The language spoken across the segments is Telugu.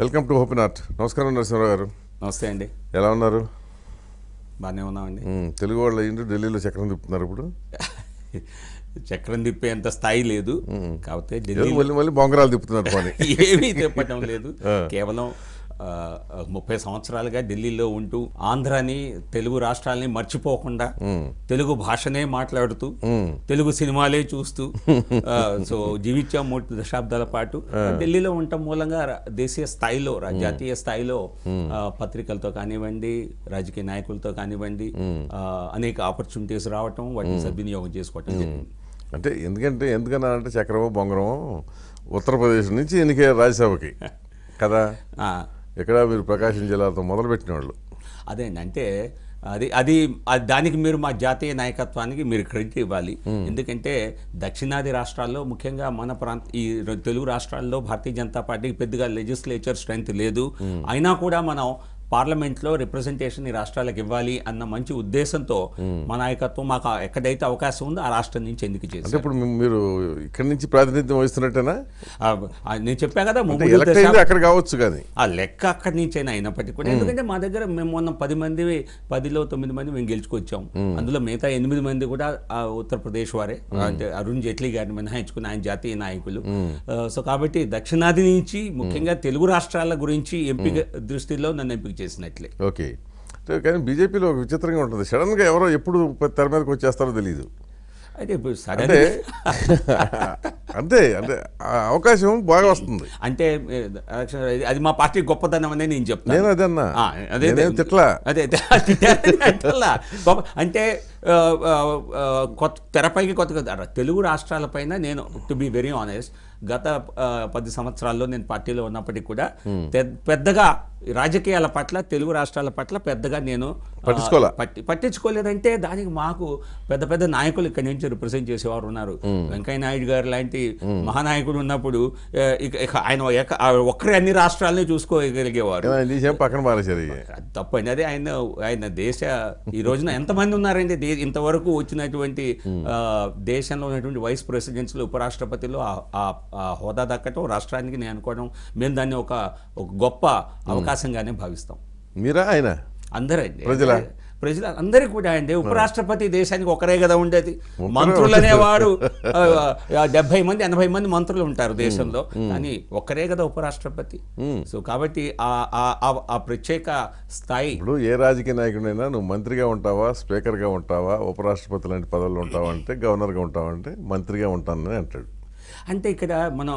వెల్కమ్ టు ఓపెన్ ఆర్ట్ నమస్కారం నరసింహరావు గారు నమస్తే అండి ఎలా ఉన్నారు బాగానే ఉన్నామండి తెలుగు వాళ్ళు అయ్యిండ్రు ఢిల్లీలో చక్రం తిప్పుతున్నారు ఇప్పుడు చక్రం తిప్పేంత స్థాయి లేదు కాకపోతే ఢిల్లీ మళ్ళీ మళ్ళీ బొంగరాలు తిప్పుతున్నారు ఏమీ తిప్పటం లేదు కేవలం ముప్పై సంవత్సరాలుగా ఢిల్లీలో ఉంటూ ఆంధ్రాని తెలుగు రాష్ట్రాలని మర్చిపోకుండా తెలుగు భాషనే మాట్లాడుతూ తెలుగు సినిమాలే చూస్తూ సో జీవించాం మూడు దశాబ్దాల పాటు ఢిల్లీలో ఉండటం మూలంగా దేశీయ స్థాయిలో జాతీయ స్థాయిలో పత్రికలతో కానివ్వండి రాజకీయ నాయకులతో కానివ్వండి అనేక ఆపర్చునిటీస్ రావటం వాటిని సద్వినియోగం చేసుకోవటం అంటే ఎందుకంటే ఎందుకన్నా అంటే చక్రవ బొంగరం ఉత్తరప్రదేశ్ నుంచి ఎన్నికయ్యారు రాజ్యసభకి కదా ఎక్కడ మీరు ప్రకాశం జిల్లాతో మొదలుపెట్టిన వాళ్ళు అదేంటంటే అంటే అది అది దానికి మీరు మా జాతీయ నాయకత్వానికి మీరు క్రెడిట్ ఇవ్వాలి ఎందుకంటే దక్షిణాది రాష్ట్రాల్లో ముఖ్యంగా మన ప్రాంత ఈ తెలుగు రాష్ట్రాల్లో భారతీయ జనతా పార్టీకి పెద్దగా లెజిస్లేచర్ స్ట్రెంగ్త్ లేదు అయినా కూడా మనం పార్లమెంట్లో రిప్రజెంటేషన్ ఈ రాష్ట్రాలకు ఇవ్వాలి అన్న మంచి ఉద్దేశంతో hmm. మా నాయకత్వం మాకు ఎక్కడైతే అవకాశం ఉందో ఆ రాష్ట్రం నుంచి ఎందుకు చేసి మీరు ఇక్కడ నుంచి ప్రాతినిధ్యం వహిస్తున్నట్టేనా నేను చెప్పాను కదా అక్కడ కావచ్చు కానీ ఆ లెక్క అక్కడి నుంచి అయినా అయినప్పటికీ కూడా hmm. ఎందుకంటే మా దగ్గర మేము మొన్న పది మంది పదిలో తొమ్మిది మంది మేము గెలుచుకొచ్చాము hmm. అందులో మిగతా ఎనిమిది మంది కూడా ఉత్తరప్రదేశ్ వారే అంటే అరుణ్ జైట్లీ గారిని మినహాయించుకుని ఆయన జాతీయ నాయకులు సో కాబట్టి దక్షిణాది నుంచి ముఖ్యంగా తెలుగు రాష్ట్రాల గురించి ఎంపిక దృష్టిలో నన్ను ఎంపిక చేసినట్లే ఓకే కానీ బీజేపీలో ఒక విచిత్రంగా ఉంటుంది సడన్గా ఎవరో ఎప్పుడు తెర మీదకి వచ్చేస్తారో తెలియదు అయితే అంటే అంతే అంటే అవకాశం బాగా వస్తుంది అంటే అది మా పార్టీ గొప్పతనం అనే నేను చెప్తాను నేను అదన్నా అదే తిట్లా అదే అంటే కొత్త తెరపైకి కొత్త తెలుగు పైన నేను టు బి వెరీ ఆనెస్ట్ గత పది సంవత్సరాల్లో నేను పార్టీలో ఉన్నప్పటికీ కూడా పెద్దగా రాజకీయాల పట్ల తెలుగు రాష్ట్రాల పట్ల పెద్దగా నేను పట్టి పట్టించుకోలేదంటే దానికి మాకు పెద్ద పెద్ద నాయకులు ఇక్కడి నుంచి రిప్రజెంట్ చేసేవారు ఉన్నారు వెంకయ్య నాయుడు గారు లాంటి మహానాయకుడు ఉన్నప్పుడు ఆయన ఒక్కరే అన్ని రాష్ట్రాలని చూసుకోగలిగేవారు పక్కన తప్పండి అదే ఆయన ఆయన దేశ ఈ రోజున ఎంతమంది ఉన్నారండి ఇంతవరకు వచ్చినటువంటి దేశంలో ఉన్నటువంటి వైస్ ప్రెసిడెంట్స్లో ఉపరాష్ట్రపతిలో హోదా దక్కటం రాష్ట్రానికి నేను అనుకోవడం మేము దాన్ని ఒక ఒక గొప్ప అవకాశంగానే భావిస్తాం మీరా ఆయన అందరండి ప్రజల ప్రజలు అందరికీ కూడా ఆయన ఉపరాష్ట్రపతి దేశానికి ఒకరే కదా ఉండేది మంత్రులు అనేవారు డెబ్బై మంది ఎనభై మంది మంత్రులు ఉంటారు దేశంలో కానీ ఒకరే కదా ఉపరాష్ట్రపతి సో కాబట్టి ఆ ప్రత్యేక స్థాయి ఇప్పుడు ఏ రాజకీయ నాయకుడైనా నువ్వు మంత్రిగా ఉంటావా స్పీకర్గా ఉంటావా ఉపరాష్ట్రపతి లాంటి పదవులు ఉంటావా అంటే గవర్నర్గా ఉంటావా అంటే మంత్రిగా ఉంటానని అంటాడు అంటే ఇక్కడ మనం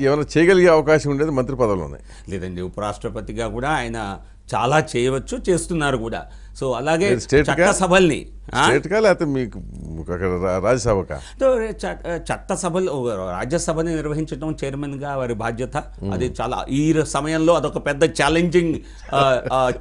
కేవలం చేయగలిగే అవకాశం ఉండేది మంత్రి ఉన్నాయి లేదండి ఉపరాష్ట్రపతిగా కూడా ఆయన చాలా చేయవచ్చు చేస్తున్నారు కూడా సో అలాగే చట్టసభల్ని స్టేట్కా చట్ట మీకు అక్కడ చట్టసభలు రాజ్యసభని నిర్వహించడం గా వారి బాధ్యత అది చాలా ఈ సమయంలో అదొక పెద్ద ఛాలెంజింగ్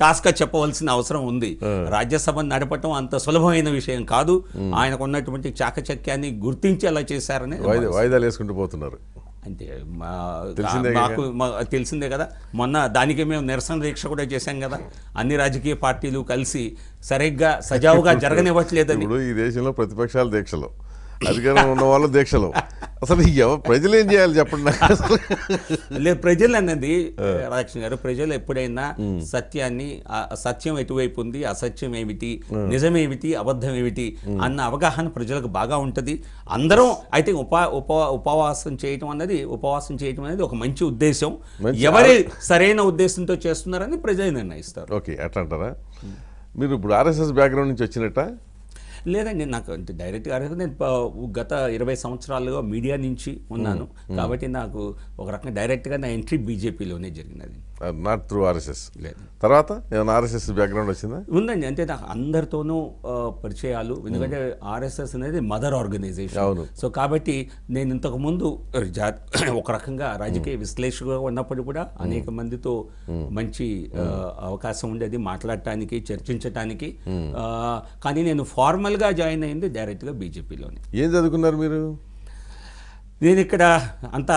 గా చెప్పవలసిన అవసరం ఉంది రాజ్యసభను నడపటం అంత సులభమైన విషయం కాదు ఆయనకు ఉన్నటువంటి చాకచక్యాన్ని గుర్తించి అలా చేశారని వాయిదాలు వేసుకుంటూ పోతున్నారు అంతే మాకు తెలిసిందే కదా మొన్న దానికి మేము నిరసన దీక్ష కూడా చేశాం కదా అన్ని రాజకీయ పార్టీలు కలిసి సరిగ్గా సజావుగా జరగనివ్వట్లేదు ఈ దేశంలో ప్రతిపక్షాల దీక్షలు అధికారం ఉన్న వాళ్ళు దీక్షలు అసలు ప్రజలు ఏం చేయాలి చెప్పండి నాకు లేదు ప్రజలు అన్నది రాజకీయ గారు ప్రజలు ఎప్పుడైనా సత్యాన్ని సత్యం ఎటువైపు ఉంది అసత్యం ఏమిటి నిజమేమిటి అబద్ధం ఏమిటి అన్న అవగాహన ప్రజలకు బాగా ఉంటుంది అందరం అయితే ఉపా ఉపా ఉపవాసం చేయటం అన్నది ఉపవాసం చేయటం అనేది ఒక మంచి ఉద్దేశం ఎవరి సరైన ఉద్దేశంతో చేస్తున్నారని ప్రజలు నిర్ణయిస్తారు ఓకే అట్లా అంటారా మీరు ఇప్పుడు ఆర్ఎస్ఎస్ బ్యాక్గ్రౌండ్ నుంచి వచ్చినట్ట లేదండి నాకు డైరెక్ట్గా అర్హత నేను గత ఇరవై సంవత్సరాలుగా మీడియా నుంచి ఉన్నాను కాబట్టి నాకు ఒక రకంగా డైరెక్ట్గా నా ఎంట్రీ బీజేపీలోనే జరిగినది నాట్ త్రూ ఆర్ఎస్ఎస్ తర్వాత ఏమైనా ఆర్ఎస్ఎస్ బ్యాక్గ్రౌండ్ వచ్చిందా ఉందండి అంతే నాకు అందరితోనూ పరిచయాలు ఎందుకంటే ఆర్ఎస్ఎస్ అనేది మదర్ ఆర్గనైజేషన్ అవును సో కాబట్టి నేను ఇంతకు ముందు ఒక రకంగా రాజకీయ విశ్లేషకుగా ఉన్నప్పుడు కూడా అనేక మందితో మంచి అవకాశం ఉండేది మాట్లాడటానికి చర్చించటానికి కానీ నేను ఫార్మల్గా జాయిన్ అయింది డైరెక్ట్గా బీజేపీలోని ఏం చదువుకున్నారు మీరు నేను ఇక్కడ అంతా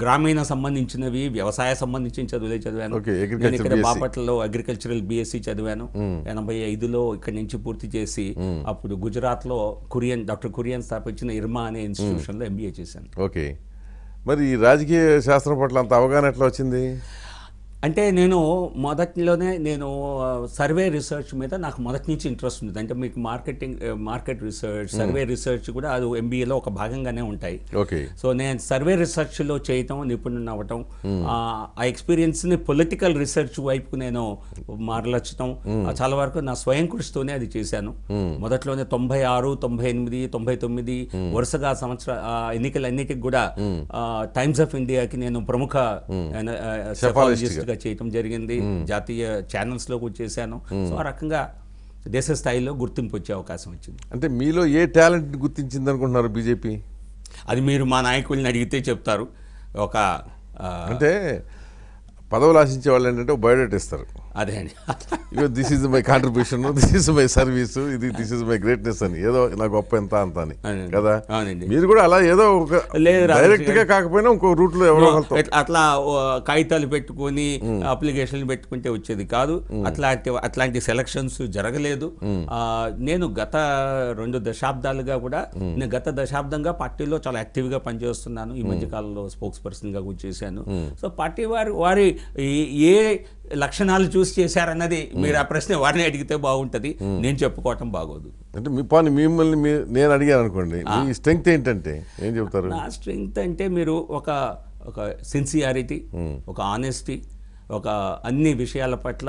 గ్రామీణ సంబంధించినవి వ్యవసాయ సంబంధించిన చదువులే చదివాను నేను ఇక్కడ బాపట్లలో అగ్రికల్చరల్ బీఎస్సీ చదివాను ఎనభై ఐదులో ఇక్కడి నుంచి పూర్తి చేసి అప్పుడు గుజరాత్ లో కురియన్ డాక్టర్ కురియన్ స్థాపించిన ఇర్మా అనే ఇన్స్టిట్యూషన్ లో ఎంబీఏ చేశాను ఓకే మరి ఈ రాజకీయ శాస్త్రం పట్ల అంత అవగాహన ఎట్లా వచ్చింది అంటే నేను మొదట్లోనే నేను సర్వే రీసెర్చ్ మీద నాకు మొదటి నుంచి ఇంట్రెస్ట్ ఉంది అంటే మీకు marketing market research survey research కూడా అది ఎంబీఏలో ఒక భాగంగానే ఉంటాయి ఓకే సో నేను సర్వే రీసెర్చ్లో చేయటం నిపుణుని అవ్వటం ఆ ఎక్స్పీరియన్స్ని పొలిటికల్ రీసెర్చ్ వైపుకు నేను మరలచటం చాలా వరకు నా స్వయం కృషితోనే అది చేశాను మొదట్లోనే తొంభై ఆరు తొంభై ఎనిమిది తొంభై తొమ్మిది వరుసగా సంవత్సర ఎన్నికలన్నిటికి కూడా టైమ్స్ ఆఫ్ ఇండియాకి నేను ప్రముఖ సెఫాలజిస్ట్గా చేయటం జరిగింది జాతీయ ఛానల్స్లోకి వచ్చేసాను సో ఆ రకంగా దేశ స్థాయిలో గుర్తింపు వచ్చే అవకాశం వచ్చింది అంటే మీలో ఏ టాలెంట్ గుర్తించింది అనుకుంటున్నారు బీజేపీ అది మీరు మా నాయకుల్ని అడిగితే చెప్తారు ఒక అంటే పదవులు ఆశించే వాళ్ళు ఏంటంటే బయోడేట్ ఇస్తారు అదే అండి ఇగో this is my contribution this is my service ఇది దిస్ ఈజ్ మై గ్రేట్నెస్ అని ఏదో నా గొప్ప ఎంత అంత అని కదా మీరు కూడా అలా ఏదో ఒక డైరెక్ట్ గా కాకపోయినా ఇంకో రూట్ లో ఎవరో అట్లా కాగితాలు పెట్టుకొని అప్లికేషన్లు పెట్టుకుంటే వచ్చేది కాదు అట్లాంటి అట్లాంటి సెలక్షన్స్ జరగలేదు నేను గత రెండు దశాబ్దాలుగా కూడా నేను గత దశాబ్దంగా పార్టీలో చాలా యాక్టివ్ గా పనిచేస్తున్నాను ఈ మధ్య కాలంలో స్పోక్స్ పర్సన్ గా కూడా చేశాను సో పార్టీ వారి వారి ఏ లక్షణాలు చూసి చేశారన్నది మీరు ఆ ప్రశ్న వారిని అడిగితే బాగుంటుంది నేను చెప్పుకోవటం బాగోదు అంటే మీ పని మిమ్మల్ని నేను అడిగాను అనుకోండి మీ స్ట్రెంగ్త్ ఏంటంటే ఏం చెప్తారు నా స్ట్రెంగ్త్ అంటే మీరు ఒక ఒక సిన్సియారిటీ ఒక ఆనెస్టీ ఒక అన్ని విషయాల పట్ల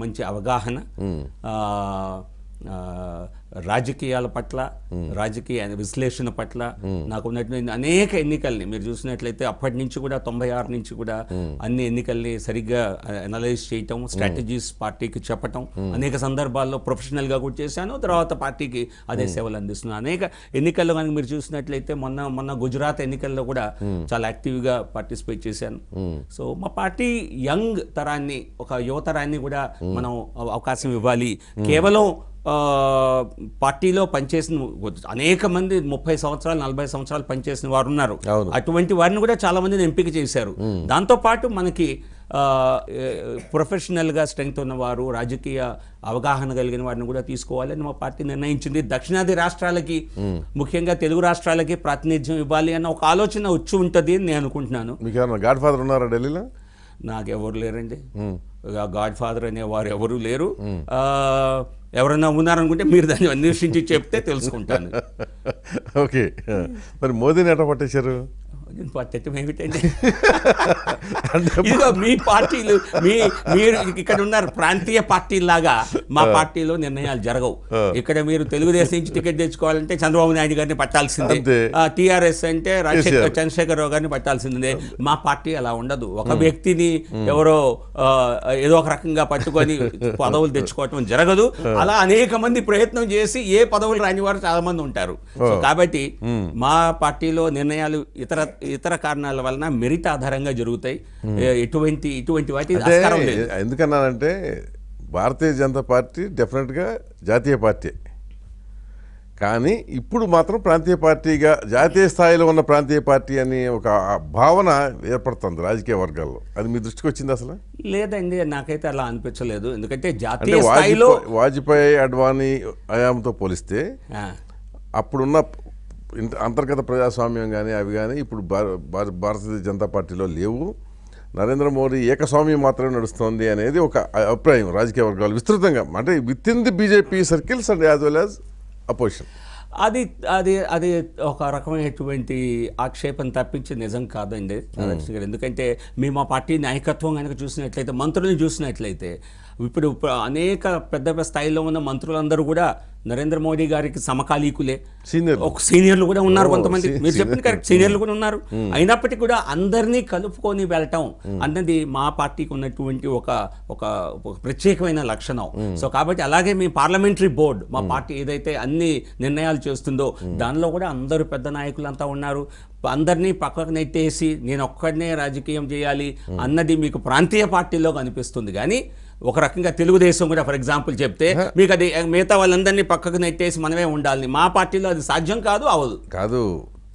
మంచి అవగాహన రాజకీయాల పట్ల రాజకీయ విశ్లేషణ పట్ల నాకు ఉన్నటువంటి అనేక ఎన్నికల్ని మీరు చూసినట్లయితే అప్పటి నుంచి కూడా తొంభై ఆరు నుంచి కూడా అన్ని ఎన్నికల్ని సరిగ్గా అనలైజ్ చేయటం స్ట్రాటజీస్ పార్టీకి చెప్పటం అనేక సందర్భాల్లో ప్రొఫెషనల్గా కూడా చేశాను తర్వాత పార్టీకి అదే సేవలు అందిస్తున్నాను అనేక ఎన్నికల్లో కనుక మీరు చూసినట్లయితే మొన్న మొన్న గుజరాత్ ఎన్నికల్లో కూడా చాలా యాక్టివ్గా పార్టిసిపేట్ చేశాను సో మా పార్టీ యంగ్ తరాన్ని ఒక యువతరాన్ని కూడా మనం అవకాశం ఇవ్వాలి కేవలం పార్టీలో పనిచేసిన అనేక మంది ముప్పై సంవత్సరాలు నలభై సంవత్సరాలు పనిచేసిన వారు ఉన్నారు అటువంటి వారిని కూడా చాలా మందిని ఎంపిక చేశారు దాంతోపాటు మనకి ప్రొఫెషనల్గా స్ట్రెంగ్త్ ఉన్నవారు రాజకీయ అవగాహన కలిగిన వారిని కూడా తీసుకోవాలని మా పార్టీ నిర్ణయించింది దక్షిణాది రాష్ట్రాలకి ముఖ్యంగా తెలుగు రాష్ట్రాలకి ప్రాతినిధ్యం ఇవ్వాలి అన్న ఒక ఆలోచన వచ్చి ఉంటుంది అని నేను అనుకుంటున్నాను గాడ్ ఫాదర్ ఉన్నారా ఢిల్లీలో నాకెవరు లేరండి గాడ్ ఫాదర్ అనేవారు ఎవరు లేరు ఎవరైనా ఉన్నారనుకుంటే మీరు దాన్ని అన్వేషించి చెప్తే తెలుసుకుంటాను ఓకే మరి మోదీని ఎట పట్టేశారు పద్ధతి ఏమిటండి ఇదిగో మీ పార్టీలు మీ మీరు ఇక్కడ ఉన్నారు ప్రాంతీయ పార్టీ లాగా మా పార్టీలో నిర్ణయాలు జరగవు ఇక్కడ మీరు తెలుగుదేశం నుంచి టికెట్ తెచ్చుకోవాలంటే చంద్రబాబు నాయుడు గారిని పట్టాల్సిందే టీఆర్ఎస్ అంటే రాజశేఖర్ రావు గారిని పట్టాల్సిందే మా పార్టీ అలా ఉండదు ఒక వ్యక్తిని ఎవరో ఏదో ఒక రకంగా పట్టుకొని పదవులు తెచ్చుకోవటం జరగదు అలా అనేక మంది ప్రయత్నం చేసి ఏ పదవులు రాని వారు చాలా మంది ఉంటారు కాబట్టి మా పార్టీలో నిర్ణయాలు ఇతర ఇతర కారణాల వలన మెరిట్ ఆధారంగా జరుగుతాయి hmm. ఎటువంటి ఇటువంటి వాటి ఎందుకన్నానంటే భారతీయ జనతా పార్టీ డెఫినెట్గా జాతీయ పార్టీ కానీ ఇప్పుడు మాత్రం ప్రాంతీయ పార్టీగా జాతీయ స్థాయిలో ఉన్న ప్రాంతీయ పార్టీ అని ఒక భావన ఏర్పడుతుంది రాజకీయ వర్గాల్లో అది మీ దృష్టికి వచ్చింది అసలు లేదండి నాకైతే అలా అనిపించలేదు ఎందుకంటే జాతీయ వాజ్పేయి అడ్వాణి అయాంతో పోలిస్తే అప్పుడున్న అంతర్గత ప్రజాస్వామ్యం కానీ అవి కానీ ఇప్పుడు భారతీయ జనతా పార్టీలో లేవు నరేంద్ర మోడీ ఏకస్వామ్యం మాత్రమే నడుస్తోంది అనేది ఒక అభిప్రాయం రాజకీయ వర్గాలు విస్తృతంగా అంటే within the BJP circles and as well as opposition అది అది అది ఒక రకమైనటువంటి ఆక్షేపం తప్పించి నిజం కాదండి రాధాకృష్ణ గారు ఎందుకంటే మేము మా పార్టీ నాయకత్వం కనుక చూసినట్లయితే మంత్రులను చూసినట్లయితే ఇప్పుడు అనేక పెద్ద స్థాయిలో ఉన్న మంత్రులందరూ కూడా నరేంద్ర మోదీ గారికి సమకాలీకులే సీనియర్ ఒక సీనియర్లు కూడా ఉన్నారు కొంతమంది మీరు చెప్పింది కరెక్ట్ సీనియర్లు కూడా ఉన్నారు అయినప్పటికీ కూడా అందరినీ కలుపుకొని వెళ్ళటం అన్నది మా పార్టీకి ఉన్నటువంటి ఒక ఒక ప్రత్యేకమైన లక్షణం సో కాబట్టి అలాగే మీ పార్లమెంటరీ బోర్డు మా పార్టీ ఏదైతే అన్ని నిర్ణయాలు చేస్తుందో దానిలో కూడా అందరూ పెద్ద నాయకులంతా ఉన్నారు అందరినీ పక్కకు నెట్టేసి నేను ఒక్కడనే రాజకీయం చేయాలి అన్నది మీకు ప్రాంతీయ పార్టీలో కనిపిస్తుంది కానీ ఒక రకంగా తెలుగుదేశం కూడా ఫర్ ఎగ్జాంపుల్ చెప్తే మీకు అది మిగతా వాళ్ళందరినీ పక్కకు నెట్టేసి మనమే ఉండాలి మా పార్టీలో అది సాధ్యం కాదు అవదు కాదు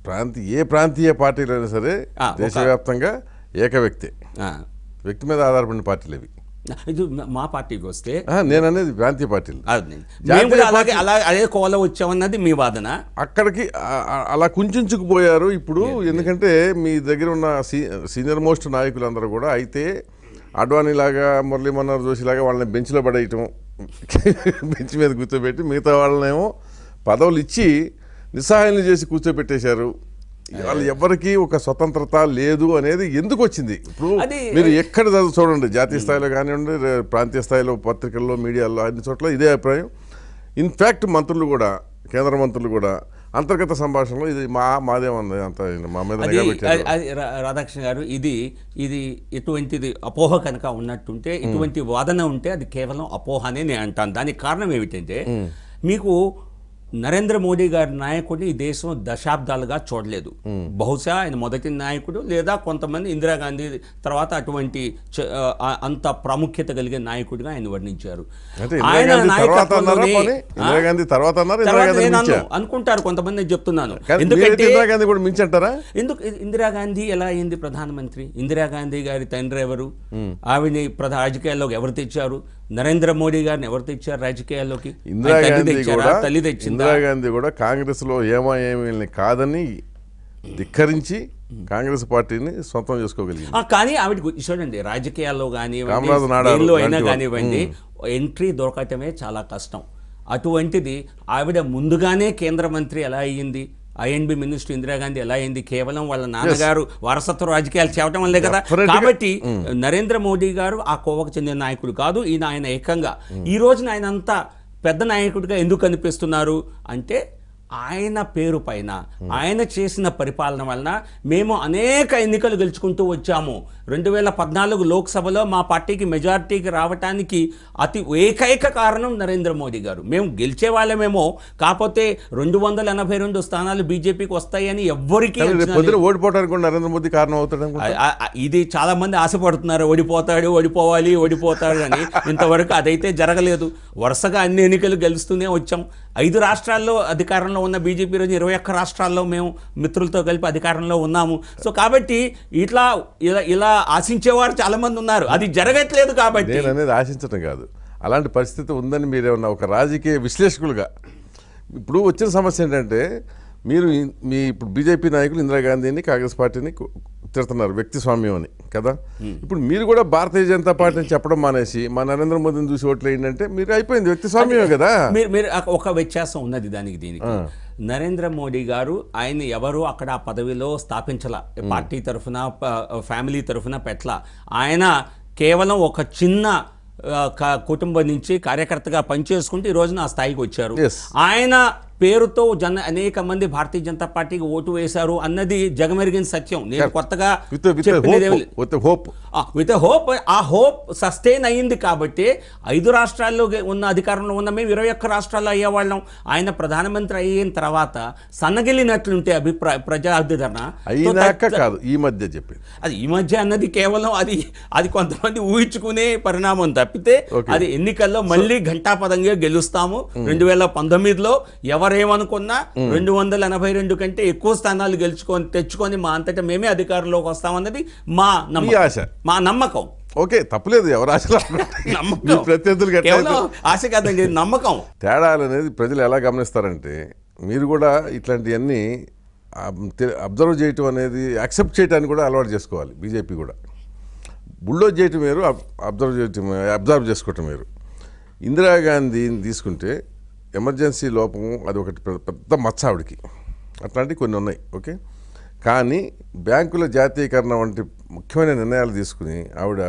ప్రాంతీయ ఏ ప్రాంతీయ పార్టీలైనా సరే దేశవ్యాప్తంగా ఏక వ్యక్తి వ్యక్తి మీద ఆధారపడిన పార్టీలు ఇవి ఇది మా పార్టీకి వస్తే నేను అనేది ప్రాంతీయ పార్టీలు అలాగే అలా అదే కోల వచ్చామన్నది మీ వాదన అక్కడికి అలా కుంచుకుపోయారు ఇప్పుడు ఎందుకంటే మీ దగ్గర ఉన్న సీనియర్ మోస్ట్ నాయకులందరూ కూడా అయితే అడ్వానీలాగా మురళి మనోహర్ జోషిలాగా వాళ్ళని బెంచ్లో పడేయటం బెంచ్ మీద కూర్చోబెట్టి మిగతా వాళ్ళనేమో పదవులు ఇచ్చి నిస్సహాయాలు చేసి కూర్చోబెట్టేశారు వాళ్ళు ఎవరికి ఒక స్వతంత్రత లేదు అనేది ఎందుకు వచ్చింది ఇప్పుడు మీరు ఎక్కడ చూడండి జాతీయ స్థాయిలో కానివ్వండి ప్రాంతీయ స్థాయిలో పత్రికల్లో మీడియాలో అన్ని చోట్ల ఇదే అభిప్రాయం ఇన్ఫ్యాక్ట్ మంత్రులు కూడా కేంద్ర మంత్రులు కూడా అంతర్గత సంభాషణలో ఇది మా మాదే ఉంది అంత మా మీద రాధాకృష్ణ గారు ఇది ఇది ఎటువంటిది అపోహ కనుక ఉన్నట్టుంటే ఇటువంటి వాదన ఉంటే అది కేవలం అపోహ అనే నేను అంటాను దానికి కారణం ఏమిటంటే మీకు నరేంద్ర మోడీ గారి నాయకుడిని ఈ దేశం దశాబ్దాలుగా చూడలేదు బహుశా ఆయన మొదటి నాయకుడు లేదా కొంతమంది ఇందిరాగాంధీ తర్వాత అటువంటి అంత ప్రాముఖ్యత కలిగే నాయకుడిగా ఆయన వర్ణించారు ఆయన అనుకుంటారు కొంతమంది చెప్తున్నాను ఎందుకంటే ఎందుకు ఇందిరాగాంధీ ఎలా అయింది ప్రధానమంత్రి ఇందిరాగాంధీ గారి తండ్రి ఎవరు ఆవిని ప్రధా రాజకీయాల్లోకి ఎవరు తెచ్చారు నరేంద్ర మోడీ గారిని ఎవరు తెచ్చారు రాజకీయాల్లోకి ఇందిరాగాంధీ కూడా తల్లి తెచ్చి ఇందిరాగాంధీ కూడా ఏమో ఏమీ కాదని ధిక్కరించి కాంగ్రెస్ పార్టీని సొంతం చేసుకోగలిగింది కానీ ఆవిడ చూడండి రాజకీయాల్లో కానీ అయినా కానివ్వండి ఎంట్రీ దొరకటమే చాలా కష్టం అటువంటిది ఆవిడ ముందుగానే కేంద్ర మంత్రి ఎలా అయ్యింది ఐఎన్బి మినిస్టర్ ఇందిరాగాంధీ ఎలా అయింది కేవలం వాళ్ళ నాన్నగారు వారసత్వ రాజకీయాలు చేయటం వల్లే కదా కాబట్టి mm. నరేంద్ర మోడీ గారు ఆ కోవకు చెందిన నాయకుడు కాదు ఈయన ఆయన ఏకంగా mm. ఈ రోజున ఆయన అంతా పెద్ద నాయకుడిగా ఎందుకు కనిపిస్తున్నారు అంటే ఆయన పేరు పైన ఆయన చేసిన పరిపాలన వలన మేము అనేక ఎన్నికలు గెలుచుకుంటూ వచ్చాము రెండు వేల పద్నాలుగు లోక్సభలో మా పార్టీకి మెజారిటీకి రావటానికి అతి ఏకైక కారణం నరేంద్ర మోదీ గారు మేము గెలిచే వాళ్ళమేమో కాకపోతే రెండు వందల ఎనభై రెండు స్థానాలు బీజేపీకి వస్తాయని ఎవ్వరికి ఓడిపోవడానికి నరేంద్ర మోదీ కారణం అవుతాడు ఇది చాలా మంది ఆశపడుతున్నారు ఓడిపోతాడు ఓడిపోవాలి ఓడిపోతాడు అని ఇంతవరకు అదైతే జరగలేదు వరుసగా అన్ని ఎన్నికలు గెలుస్తూనే వచ్చాం ఐదు రాష్ట్రాల్లో అధికారంలో ఉన్న బీజేపీ రోజు ఇరవై ఒక్క రాష్ట్రాల్లో మేము మిత్రులతో కలిపి అధికారంలో ఉన్నాము సో కాబట్టి ఇట్లా ఇలా ఇలా ఆశించేవారు చాలామంది ఉన్నారు అది జరగట్లేదు కాబట్టి అనేది ఆశించడం కాదు అలాంటి పరిస్థితి ఉందని మీరేమన్నా ఒక రాజకీయ విశ్లేషకులుగా ఇప్పుడు వచ్చిన సమస్య ఏంటంటే మీరు మీ ఇప్పుడు బీజేపీ నాయకులు ఇందిరాగాంధీని కాంగ్రెస్ పార్టీని తిడుతున్నారు వ్యక్తి స్వామ్యం అని కదా ఇప్పుడు మీరు కూడా భారతీయ జనతా పార్టీని చెప్పడం మానేసి మా నరేంద్ర మోదీని చూసి ఓట్లు ఏంటంటే మీరు అయిపోయింది వ్యక్తి స్వామ్యమే కదా మీరు మీరు ఒక వ్యత్యాసం ఉన్నది దానికి దీనికి నరేంద్ర మోడీ గారు ఆయన ఎవరు అక్కడ ఆ పదవిలో స్థాపించాల పార్టీ తరఫున ఫ్యామిలీ తరఫున పెట్ల ఆయన కేవలం ఒక చిన్న కుటుంబం నుంచి కార్యకర్తగా పనిచేసుకుంటే ఈ రోజున ఆ స్థాయికి వచ్చారు ఆయన పేరుతో జన అనేక మంది భారతీయ జనతా పార్టీకి ఓటు వేశారు అన్నది జగమెరిగిన సత్యం నేను కొత్తగా విత్ హోప్ ఆ హోప్ సస్టైన్ అయ్యింది కాబట్టి ఐదు రాష్ట్రాల్లో ఉన్న అధికారంలో ఉన్న మేము ఇరవై ఒక్క రాష్ట్రాల్లో అయ్యేవాళ్ళం ఆయన ప్రధానమంత్రి అయిన తర్వాత సన్నగిలినట్లుంటే అభిప్రాయ ప్రజా అయినాక కాదు ఈ మధ్య చెప్పి అది ఈ మధ్య అన్నది కేవలం అది అది కొంతమంది ఊహించుకునే పరిణామం తప్పితే అది ఎన్నికల్లో మళ్ళీ ఘంటాపదంగా గెలుస్తాము hmm. రెండు వేల పంతొమ్మిదిలో ఎవరు ఎవరేమనుకున్నా రెండు వందల ఎనభై రెండు కంటే ఎక్కువ స్థానాలు గెలుచుకొని తెచ్చుకొని మా అంతటా మేమే అధికారంలోకి వస్తామన్నది మా నమ్మకం మా నమ్మకం ఓకే తప్పలేదు ఎవరు ఆశలు ప్రత్యర్థులు ఆశ కాదండి నమ్మకం తేడాలు అనేది ప్రజలు ఎలా గమనిస్తారంటే మీరు కూడా ఇట్లాంటివన్నీ అబ్జర్వ్ చేయటం అనేది యాక్సెప్ట్ చేయడానికి కూడా అలవాటు చేసుకోవాలి బీజేపీ కూడా బుల్డోజ్ చేయటం మీరు అబ్జర్వ్ చేయటం అబ్జర్వ్ చేసుకోవటం మీరు ఇందిరాగాంధీని తీసుకుంటే ఎమర్జెన్సీ లోపము అది ఒకటి పెద్ద మచ్చ ఆవిడకి అట్లాంటివి కొన్ని ఉన్నాయి ఓకే కానీ బ్యాంకుల జాతీయకరణ వంటి ముఖ్యమైన నిర్ణయాలు తీసుకుని ఆవిడ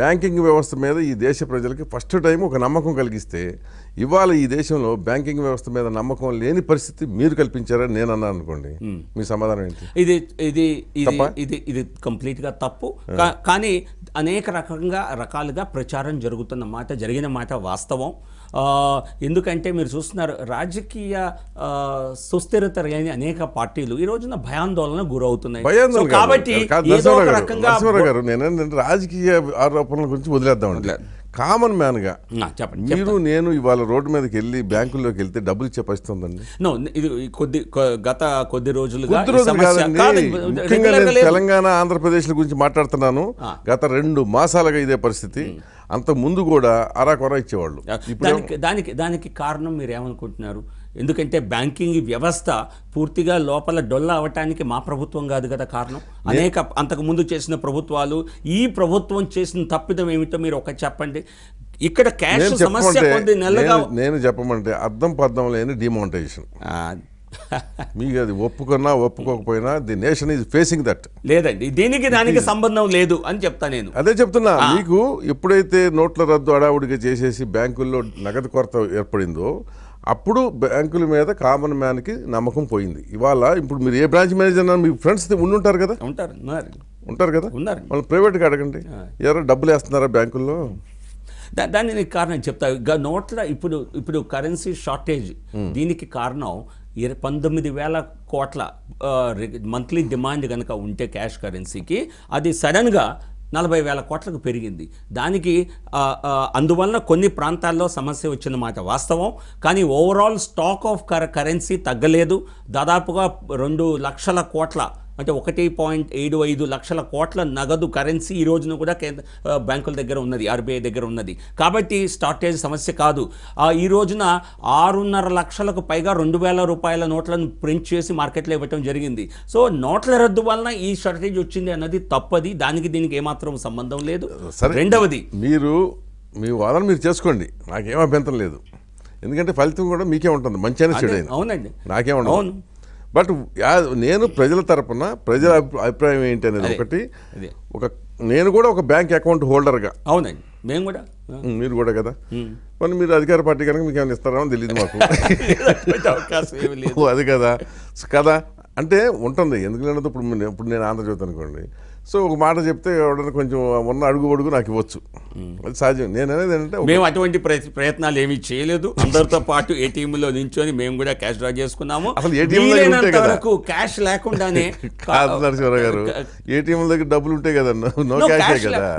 బ్యాంకింగ్ వ్యవస్థ మీద ఈ దేశ ప్రజలకి ఫస్ట్ టైం ఒక నమ్మకం కలిగిస్తే ఇవాళ ఈ దేశంలో బ్యాంకింగ్ వ్యవస్థ మీద నమ్మకం లేని పరిస్థితి మీరు కల్పించారని నేను అన్నాను అనుకోండి మీ సమాధానం ఏంటి ఇది ఇది ఇది ఇది కంప్లీట్గా తప్పు కానీ అనేక రకంగా రకాలుగా ప్రచారం జరుగుతున్న మాట జరిగిన మాట వాస్తవం ఎందుకంటే మీరు చూస్తున్నారు రాజకీయ సుస్థిరత లేని అనేక పార్టీలు ఈ రోజున భయాందోళన గురవుతున్నాయి కాబట్టి రాజకీయ ఆరోపణల గురించి వదిలేద్దాం కామన్ మ్యాన్గా చెప్పండి మీరు నేను ఇవాళ రోడ్డు మీదకి వెళ్ళి బ్యాంకుల్లోకి వెళ్తే డబ్బులు ఇచ్చే పరిస్థితి ఉందండి నో ఇది కొద్ది గత కొద్ది రోజులు కొద్ది రోజులు కాదండి ముఖ్యంగా నేను తెలంగాణ ఆంధ్రప్రదేశ్ గురించి మాట్లాడుతున్నాను గత రెండు మాసాలుగా ఇదే పరిస్థితి అంత ముందు కూడా కొర ఇచ్చేవాళ్ళు దానికి దానికి కారణం మీరు ఏమనుకుంటున్నారు ఎందుకంటే బ్యాంకింగ్ వ్యవస్థ పూర్తిగా లోపల డొల్ల అవటానికి మా ప్రభుత్వం కాదు కదా కారణం అనేక అంతకుముందు చేసిన ప్రభుత్వాలు ఈ ప్రభుత్వం చేసిన తప్పిదం ఏమిటో మీరు ఒక చెప్పండి ఇక్కడ క్యాష్ సమస్య నెలగా నేను చెప్పమంటే అర్థం పర్థం లేని డిమోనిటైజేషన్ మీకు అది ఒప్పుకున్నా ఒప్పుకోకపోయినా the nation is facing that లేదండి దీనికి దానికి సంబంధం లేదు అని చెప్తా నేను అదే చెప్తున్నా మీకు ఎప్పుడైతే నోట్ల రద్దు అడావుడిగా చేసేసి బ్యాంకుల్లో నగదు కొరత ఏర్పడిందో అప్పుడు బ్యాంకుల మీద కామన్ మ్యాన్కి నమ్మకం పోయింది ఇవాళ ఇప్పుడు మీరు ఏ బ్రాంచ్ మేనేజర్ మీ ఫ్రెండ్స్ ఉండి ఉంటారు కదా ఉంటారు ఉంటారు కదా ఉన్నారు మళ్ళీ ప్రైవేట్గా అడగండి ఎవరో డబ్బులు వేస్తున్నారా బ్యాంకుల్లో దాన్ని నేను కారణం చెప్తా నోట్ల ఇప్పుడు ఇప్పుడు కరెన్సీ షార్టేజ్ దీనికి కారణం పంతొమ్మిది వేల కోట్ల మంత్లీ డిమాండ్ కనుక ఉంటే క్యాష్ కరెన్సీకి అది సడన్గా నలభై వేల కోట్లకు పెరిగింది దానికి అందువలన కొన్ని ప్రాంతాల్లో సమస్య వచ్చిన మాట వాస్తవం కానీ ఓవరాల్ స్టాక్ ఆఫ్ కర కరెన్సీ తగ్గలేదు దాదాపుగా రెండు లక్షల కోట్ల అంటే ఒకటి పాయింట్ ఏడు ఐదు లక్షల కోట్ల నగదు కరెన్సీ ఈ రోజున కూడా కేంద్ర బ్యాంకుల దగ్గర ఉన్నది ఆర్బీఐ దగ్గర ఉన్నది కాబట్టి స్టార్టేజ్ సమస్య కాదు ఈ రోజున ఆరున్నర లక్షలకు పైగా రెండు వేల రూపాయల నోట్లను ప్రింట్ చేసి మార్కెట్లో ఇవ్వటం జరిగింది సో నోట్ల రద్దు వలన ఈ షార్టేజ్ వచ్చింది అన్నది తప్పది దానికి దీనికి ఏమాత్రం సంబంధం లేదు రెండవది మీరు మీ వాదన మీరు చేసుకోండి నాకేం అభ్యంతరం లేదు ఎందుకంటే ఫలితం కూడా మీకే ఉంటుంది మంచి అయినా అవునండి నాకేమన్నా అవును బట్ నేను ప్రజల తరపున ప్రజల అభిప్రాయం ఏంటి అనేది ఒకటి ఒక నేను కూడా ఒక బ్యాంక్ అకౌంట్ హోల్డర్గా అవునండి మేము కూడా మీరు కూడా కదా మరి మీరు అధికార పార్టీ కనుక మీకు ఏమైనా ఇస్తారా అని తెలియదు మాకు అది కదా కదా అంటే ఉంటుంది ఎందుకు లేనప్పుడు ఇప్పుడు నేను ఆంధ్రజ్యోతి అనుకోండి సో ఒక మాట చెప్తే ఎవడన్నా కొంచెం ఉన్న అడుగు అడుగు నాకు ఇవ్వచ్చు అది సహజం నేను అనేది ఏంటంటే మేము అటువంటి ప్రయత్నాలు ఏమి చేయలేదు అందరితో పాటు ఏటీఎంలో నించొని మేము కూడా క్యాష్ డ్రా చేసుకున్నాము అసలు వరకు క్యాష్ లేకుండానే కాదు నరసింహరావు గారు ఏటీఎం దగ్గర డబ్బులు ఉంటాయి నో క్యాష్ కదా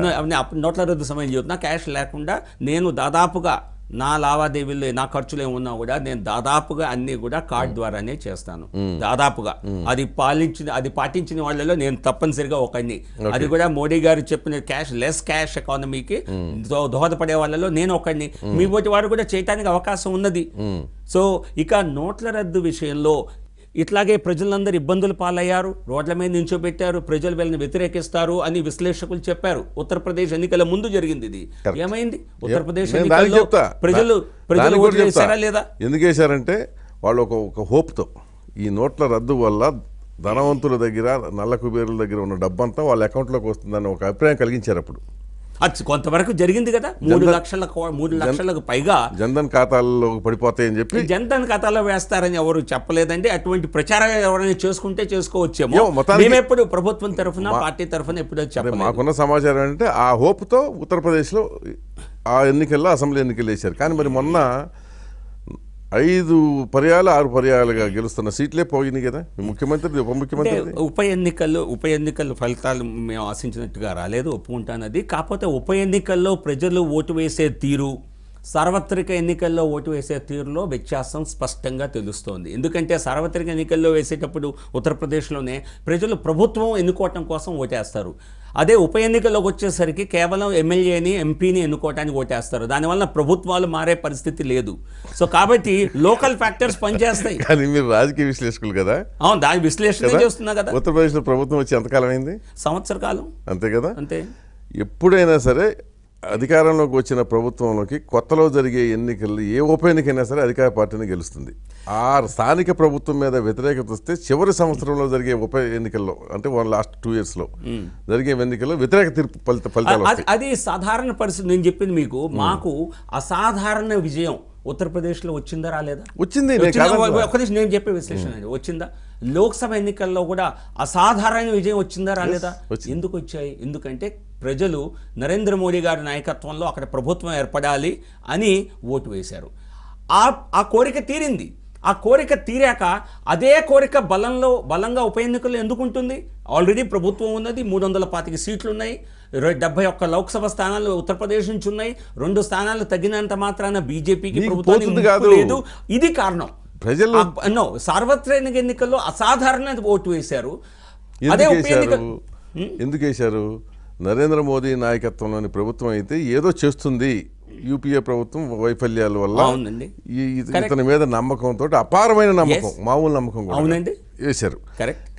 నోట్ల రద్దు సమయం చెబుతున్నా క్యాష్ లేకుండా నేను దాదాపుగా నా లావాదేవీలు నా ఖర్చులు ఏమున్నా కూడా నేను దాదాపుగా అన్ని కూడా కార్డ్ ద్వారానే చేస్తాను దాదాపుగా అది పాలించిన అది పాటించిన వాళ్ళలో నేను తప్పనిసరిగా ఒకని అది కూడా మోడీ గారు చెప్పిన క్యాష్ లెస్ క్యాష్ ఎకానమీకి దోహదపడే వాళ్ళలో నేను ఒకడిని మీ వారు కూడా చేయటానికి అవకాశం ఉన్నది సో ఇక నోట్ల రద్దు విషయంలో ఇట్లాగే ప్రజలందరూ ఇబ్బందులు పాలయ్యారు రోడ్ల మీద నించోబెట్టారు ప్రజలు వీళ్ళని వ్యతిరేకిస్తారు అని విశ్లేషకులు చెప్పారు ఉత్తరప్రదేశ్ ఎన్నికల ముందు జరిగింది ఇది ఏమైంది ఉత్తరప్రదేశ్ ప్రజలు ప్రజలు లేదా ఎందుకు చేశారంటే వాళ్ళు ఒక ఒక హోప్తో ఈ నోట్ల రద్దు వల్ల ధనవంతుల దగ్గర నల్ల కుబేరుల దగ్గర ఉన్న డబ్బంతా వాళ్ళ అకౌంట్లోకి వస్తుందని ఒక అభిప్రాయం కలిగించారు అప్పుడు అది కొంతవరకు జరిగింది కదా మూడు లక్షల మూడు లక్షలకు పైగా జన్ధన్ ఖాతాల్లో పడిపోతాయని చెప్పి జన్ధన్ ఖాతాలో వేస్తారని ఎవరు చెప్పలేదండి అటువంటి ప్రచారం ఎవరైనా చేసుకుంటే చేసుకోవచ్చేమో మేమెప్పుడు ప్రభుత్వం తరఫున పార్టీ తరఫున ఎప్పుడో చెప్పలేదు మాకున్న సమాచారం ఏంటంటే ఆ హోప్తో ఉత్తరప్రదేశ్లో ఆ ఎన్నికల్లో అసెంబ్లీ ఎన్నికలు వేశారు కానీ మరి మొన్న ఐదు పర్యాలు ఆరు పర్యాలుగా గెలుస్తున్న సీట్లే పోయింది కదా ముఖ్యమంత్రి ఉప ముఖ్యమంత్రి ఉప ఎన్నికల్లో ఉప ఎన్నికల ఫలితాలు మేము ఆశించినట్టుగా రాలేదు ఒప్పుకుంటానది కాకపోతే ఉప ఎన్నికల్లో ప్రజలు ఓటు వేసే తీరు సార్వత్రిక ఎన్నికల్లో ఓటు వేసే తీరులో వ్యత్యాసం స్పష్టంగా తెలుస్తోంది ఎందుకంటే సార్వత్రిక ఎన్నికల్లో వేసేటప్పుడు ఉత్తరప్రదేశ్లోనే ప్రజలు ప్రభుత్వం ఎన్నుకోవటం కోసం ఓటేస్తారు అదే ఉప ఎన్నికలోకి వచ్చేసరికి కేవలం ఎమ్మెల్యేని ఎంపీని ఎన్నుకోవటానికి ఓటేస్తారు దానివల్ల ప్రభుత్వాలు మారే పరిస్థితి లేదు సో కాబట్టి లోకల్ ఫ్యాక్టర్స్ పనిచేస్తాయి కానీ మీరు రాజకీయ విశ్లేషకులు కదా అవును దాని విశ్లేషణ చేస్తున్నా కదా ఉత్తరప్రదేశ్లో ప్రభుత్వం వచ్చి ఎంతకాలం అయింది సంవత్సర కాలం అంతే కదా అంతే ఎప్పుడైనా సరే అధికారంలోకి వచ్చిన ప్రభుత్వంలోకి కొత్తలో జరిగే ఎన్నికల్లో ఏ ఉప ఎన్నికైనా సరే అధికార పార్టీని గెలుస్తుంది ఆ స్థానిక ప్రభుత్వం మీద వ్యతిరేకత వస్తే చివరి సంవత్సరంలో జరిగే ఉప ఎన్నికల్లో అంటే వన్ లాస్ట్ టూ ఇయర్స్లో జరిగే ఎన్నికల్లో వ్యతిరేక తీర్పు ఫలిత ఫలితాలు అది సాధారణ పరిస్థితి నేను చెప్పింది మీకు మాకు అసాధారణ విజయం ఉత్తరప్రదేశ్లో వచ్చిందా రాలేదా వచ్చింది ఒకదేశం నేను చెప్పే విశ్లేషణ వచ్చిందా లోక్సభ ఎన్నికల్లో కూడా అసాధారణ విజయం వచ్చిందా రాలేదా ఎందుకు వచ్చాయి ఎందుకంటే ప్రజలు నరేంద్ర మోడీ గారి నాయకత్వంలో అక్కడ ప్రభుత్వం ఏర్పడాలి అని ఓటు వేశారు ఆ ఆ కోరిక తీరింది ఆ కోరిక తీరాక అదే కోరిక బలంలో బలంగా ఉప ఎన్నికలు ఎందుకు ఉంటుంది ఆల్రెడీ ప్రభుత్వం ఉన్నది మూడు వందల పాతిక సీట్లు ఉన్నాయి డెబ్బై ఒక్క లోక్సభ స్థానాలు ఉత్తరప్రదేశ్ నుంచి ఉన్నాయి రెండు స్థానాలు తగినంత మాత్రాన బీజేపీకి ప్రభుత్వం లేదు ఇది కారణం ప్రజలు నో సార్వత్రిక ఎన్నికల్లో అసాధారణ ఓటు వేశారు అదే ఉప ఎన్నిక ఎందుకు వేశారు నరేంద్ర మోదీ నాయకత్వంలోని ప్రభుత్వం అయితే ఏదో చేస్తుంది యూపీఏ ప్రభుత్వం వైఫల్యాల వల్ల ఇతని మీద నమ్మకంతో అపారమైన నమ్మకం మామూలు నమ్మకం అవునండి వేశారు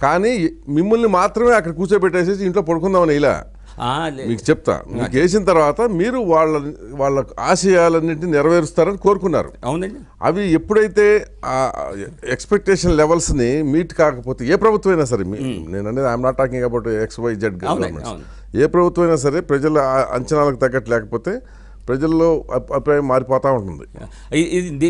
కానీ మిమ్మల్ని మాత్రమే అక్కడ కూర్చోబెట్టేసేసి ఇంట్లో పడుకుందామని ఇలా మీకు చెప్తా మీకు వేసిన తర్వాత మీరు వాళ్ళ వాళ్ళ ఆశయాలన్నింటినీ నెరవేరుస్తారని కోరుకున్నారు అవునండి అవి ఎప్పుడైతే ఎక్స్పెక్టేషన్ లెవెల్స్ని మీట్ కాకపోతే ఏ ప్రభుత్వం అయినా సరే నేను అనేది I'm not talking about X Y Z government ఏ ప్రభుత్వం అయినా సరే ప్రజల అంచనాలకు తగ్గట్టు లేకపోతే ప్రజల్లో అభిప్రాయం మారిపోతూ ఉంటుంది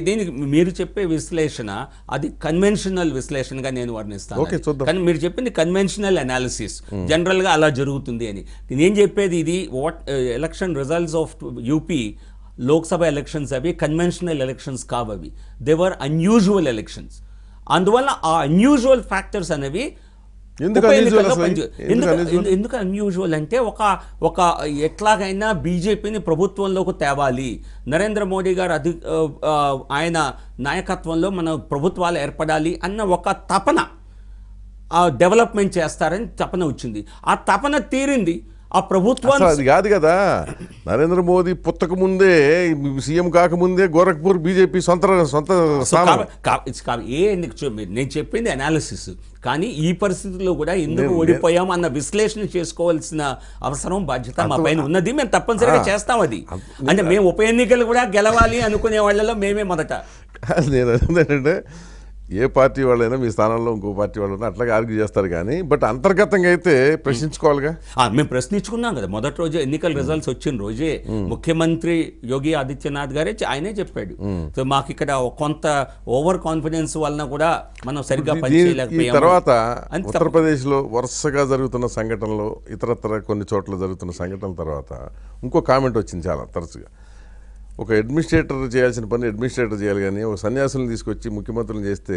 దీనికి మీరు చెప్పే విశ్లేషణ అది కన్వెన్షనల్ విశ్లేషణగా నేను వర్ణిస్తాను ఓకే కానీ మీరు చెప్పింది కన్వెన్షనల్ అనాలిసిస్ జనరల్గా అలా జరుగుతుంది అని నేను చెప్పేది ఇది what election results of UP Lok Sabha elections అవి కన్వెన్షనల్ ఎలక్షన్స్ కావవి దేవర్ అన్యూజువల్ ఎలక్షన్స్ అందువల్ల ఆ అన్యూజువల్ ఫ్యాక్టర్స్ అనేవి ఎందుకు అన్యూజువల్ అంటే ఒక ఒక ఎట్లాగైనా బీజేపీని ప్రభుత్వంలోకి తేవాలి నరేంద్ర మోడీ గారు అధి ఆయన నాయకత్వంలో మన ప్రభుత్వాలు ఏర్పడాలి అన్న ఒక తపన డెవలప్మెంట్ చేస్తారని తపన వచ్చింది ఆ తపన తీరింది ఆ ప్రభుత్వం అది కాదు కదా నరేంద్ర మోదీ పుత్తకు ముందే సీఎం కాకముందే గోరఖ్పూర్ బీజేపీ సొంత సొంత ఏ నేను చెప్పింది అనాలిసిస్ కానీ ఈ పరిస్థితుల్లో కూడా ఎందుకు ఓడిపోయాం అన్న విశ్లేషణ చేసుకోవాల్సిన అవసరం బాధ్యత మా పైన ఉన్నది మేము తప్పనిసరిగా చేస్తాం అది అంటే మేము ఉప ఎన్నికలు కూడా గెలవాలి అనుకునే వాళ్ళలో మేమే మొదట నేను ఏంటంటే ఏ పార్టీ వాళ్ళైనా మీ స్థానంలో ఇంకో పార్టీ వాళ్ళు అట్లాగే ఆర్గ్యూ చేస్తారు కానీ బట్ అంతర్గతంగా అయితే ప్రశ్నించుకోవాలిగా మేము ప్రశ్నించుకున్నాం కదా మొదటి రోజు ఎన్నికల రిజల్ట్స్ వచ్చిన రోజే ముఖ్యమంత్రి యోగి ఆదిత్యనాథ్ గారే ఆయనే చెప్పాడు సో మాకు ఇక్కడ కొంత ఓవర్ కాన్ఫిడెన్స్ వలన కూడా మనం సరిగ్గా పనిచేయలేకపోయాం తర్వాత ఉత్తరప్రదేశ్లో వరుసగా జరుగుతున్న సంఘటనలు ఇతరత్ర కొన్ని చోట్ల జరుగుతున్న సంఘటనల తర్వాత ఇంకో కామెంట్ వచ్చింది చాలా తరచుగా ఒక అడ్మినిస్ట్రేటర్ చేయాల్సిన పని అడ్మినిస్ట్రేటర్ చేయాలి కానీ ఒక సన్యాసులను తీసుకొచ్చి ముఖ్యమంత్రులను చేస్తే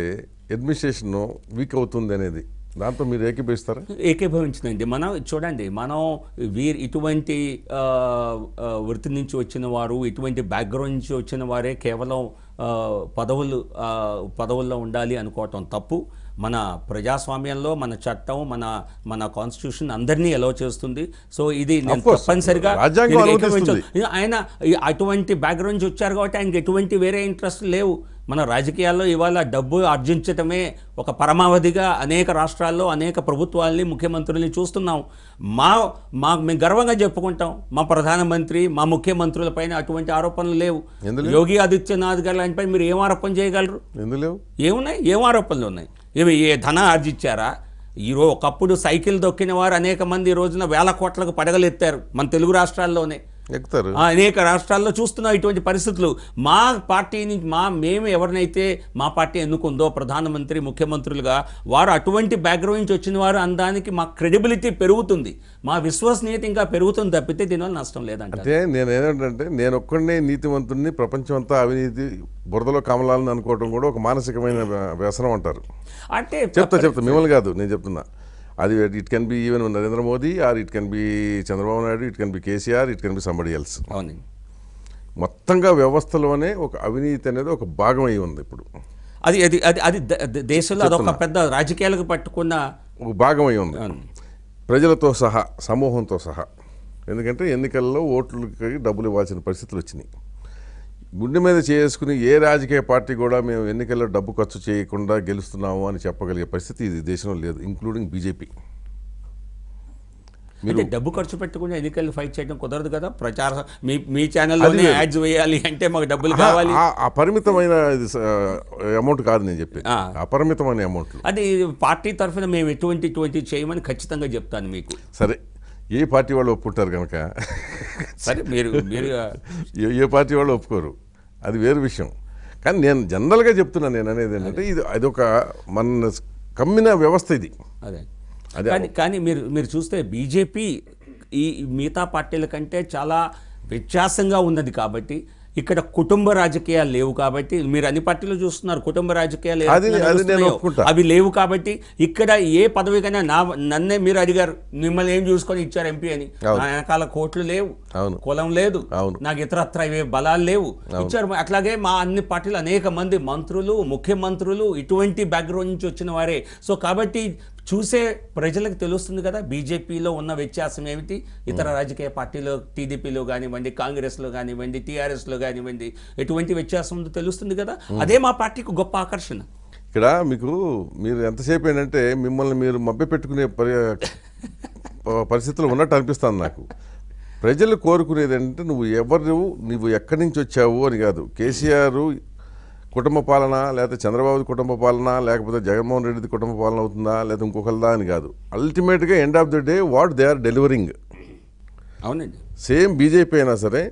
అడ్మినిస్ట్రేషన్ వీక్ అవుతుంది అనేది దాంతో మీరు ఏకీభవిస్తారా ఏకీభవించిందండి మనం చూడండి మనం వీరు ఇటువంటి వృత్తి నుంచి వచ్చిన వారు ఇటువంటి బ్యాక్గ్రౌండ్ నుంచి వచ్చిన వారే కేవలం పదవులు పదవుల్లో ఉండాలి అనుకోవటం తప్పు మన ప్రజాస్వామ్యంలో మన చట్టం మన మన కాన్స్టిట్యూషన్ అందరినీ ఎలా చేస్తుంది సో ఇది నేను తప్పనిసరిగా ఆయన అటువంటి బ్యాక్గ్రౌండ్ వచ్చారు కాబట్టి ఆయనకి ఎటువంటి వేరే ఇంట్రెస్ట్ లేవు మన రాజకీయాల్లో ఇవాళ డబ్బు ఆర్జించటమే ఒక పరమావధిగా అనేక రాష్ట్రాల్లో అనేక ప్రభుత్వాలని ముఖ్యమంత్రుల్ని చూస్తున్నాం మా మా మేము గర్వంగా చెప్పుకుంటాం మా ప్రధానమంత్రి మా ముఖ్యమంత్రులపైన అటువంటి ఆరోపణలు లేవు యోగి ఆదిత్యనాథ్ గారు లాంటిపై మీరు ఏం ఆరోపణ చేయగలరు ఏమున్నాయి ఏం ఆరోపణలు ఉన్నాయి ఇవి ఏ ధన ఆర్జించారా ఈరోజు ఒకప్పుడు సైకిల్ దొక్కిన వారు అనేక మంది ఈ రోజున వేల కోట్లకు పడగలెత్తారు మన తెలుగు రాష్ట్రాల్లోనే ఎక్కుతారు అనేక రాష్ట్రాల్లో చూస్తున్నాం ఇటువంటి పరిస్థితులు మా పార్టీ నుంచి మా మేము ఎవరినైతే మా పార్టీ ఎన్నుకుందో ప్రధానమంత్రి ముఖ్యమంత్రులుగా వారు అటువంటి బ్యాక్గ్రౌండ్ నుంచి వచ్చిన వారు అందానికి మా క్రెడిబిలిటీ పెరుగుతుంది మా విశ్వసనీయత ఇంకా పెరుగుతుంది తప్పితే దీనివల్ల నష్టం లేదంటే అంటే నేను ఏంటంటే నేను ఒక్కడనే నీతివంతుడిని ప్రపంచం అంతా అవినీతి బురదలో కమలాలని అనుకోవడం కూడా ఒక మానసికమైన వ్యసనం అంటారు అంటే చెప్తా చెప్తా మిమ్మల్ని కాదు నేను చెప్తున్నా అది it can be even Narendra Modi or it can be Chandrababu Naidu it can be KCR it can be somebody else మొత్తంగా వ్యవస్థలోనే ఒక అవినీతి అనేది ఒక భాగం అయి ఉంది ఇప్పుడు అది అది అది అది దేశంలో అదొక పెద్ద రాజకీయాలకు పట్టుకున్న ఒక భాగం అయి ఉంది ప్రజలతో సహా సమూహంతో సహా ఎందుకంటే ఎన్నికల్లో ఓట్లకి డబ్బులు ఇవ్వాల్సిన పరిస్థితులు వచ్చినాయి గుండె మీద చేసుకుని ఏ రాజకీయ పార్టీ కూడా మేము ఎన్నికల్లో డబ్బు ఖర్చు చేయకుండా గెలుస్తున్నాము అని చెప్పగలిగే పరిస్థితి ఇది దేశంలో లేదు ఇంక్లూడింగ్ బీజేపీ మీరు డబ్బు ఖర్చు పెట్టకుండా ఎన్నికలు ఫైట్ చేయడం కుదరదు కదా ప్రచార మీ మీ ఛానల్లోనే యాడ్స్ వేయాలి అంటే మాకు డబ్బులు కావాలి అపరిమితమైన అమౌంట్ కాదు నేను చెప్పి అపరిమితమైన అమౌంట్ అది పార్టీ తరఫున మేము ఎటువంటి ఇటువంటి చేయమని ఖచ్చితంగా చెప్తాను మీకు సరే ఏ పార్టీ వాళ్ళు ఒప్పుకుంటారు కనుక సరే మీరు మీరు ఏ పార్టీ వాళ్ళు ఒప్పుకోరు అది వేరు విషయం కానీ నేను జనరల్గా చెప్తున్నాను నేను అనేది ఏంటంటే ఇది అదొక మన కమ్మిన వ్యవస్థ ఇది అదే అదే కానీ కానీ మీరు మీరు చూస్తే బీజేపీ ఈ మిగతా పార్టీల కంటే చాలా వ్యత్యాసంగా ఉన్నది కాబట్టి ఇక్కడ కుటుంబ రాజకీయాలు లేవు కాబట్టి మీరు అన్ని పార్టీలు చూస్తున్నారు కుటుంబ రాజకీయాలు అవి లేవు కాబట్టి ఇక్కడ ఏ పదవికైనా నా నన్నే మీరు అడిగారు మిమ్మల్ని ఏం చూసుకొని ఇచ్చారు ఎంపీ అని నా వెనకాల కోట్లు లేవు కులం లేదు నాకు ఇతరత్ర బలాలు లేవు ఇచ్చారు అట్లాగే మా అన్ని పార్టీలు అనేక మంది మంత్రులు ముఖ్యమంత్రులు ఇటువంటి బ్యాక్గ్రౌండ్ నుంచి వచ్చిన వారే సో కాబట్టి చూసే ప్రజలకు తెలుస్తుంది కదా బీజేపీలో ఉన్న వ్యత్యాసం ఏమిటి ఇతర hmm. రాజకీయ పార్టీలో టీడీపీలో కానివ్వండి కాంగ్రెస్లో కానివ్వండి టీఆర్ఎస్లో కానివ్వండి ఎటువంటి వ్యత్యాసం ఉందో తెలుస్తుంది కదా hmm. అదే మా పార్టీకి గొప్ప ఆకర్షణ ఇక్కడ మీకు మీరు ఎంతసేపు ఏంటంటే మిమ్మల్ని మీరు మభ్య పెట్టుకునే పరిస్థితులు ఉన్నట్టు అనిపిస్తుంది నాకు ప్రజలు కోరుకునేది ఏంటంటే నువ్వు ఎవరు నువ్వు ఎక్కడి నుంచి వచ్చావు అని కాదు కేసీఆర్ కుటుంబ పాలన లేకపోతే చంద్రబాబు కుటుంబ పాలన లేకపోతే జగన్మోహన్ రెడ్డిది కుటుంబ పాలన అవుతుందా లేదా ఇంకొకరిదా అని కాదు అల్టిమేట్గా end of the day what they are delivering అవునండి సేమ్ బీజేపీ అయినా సరే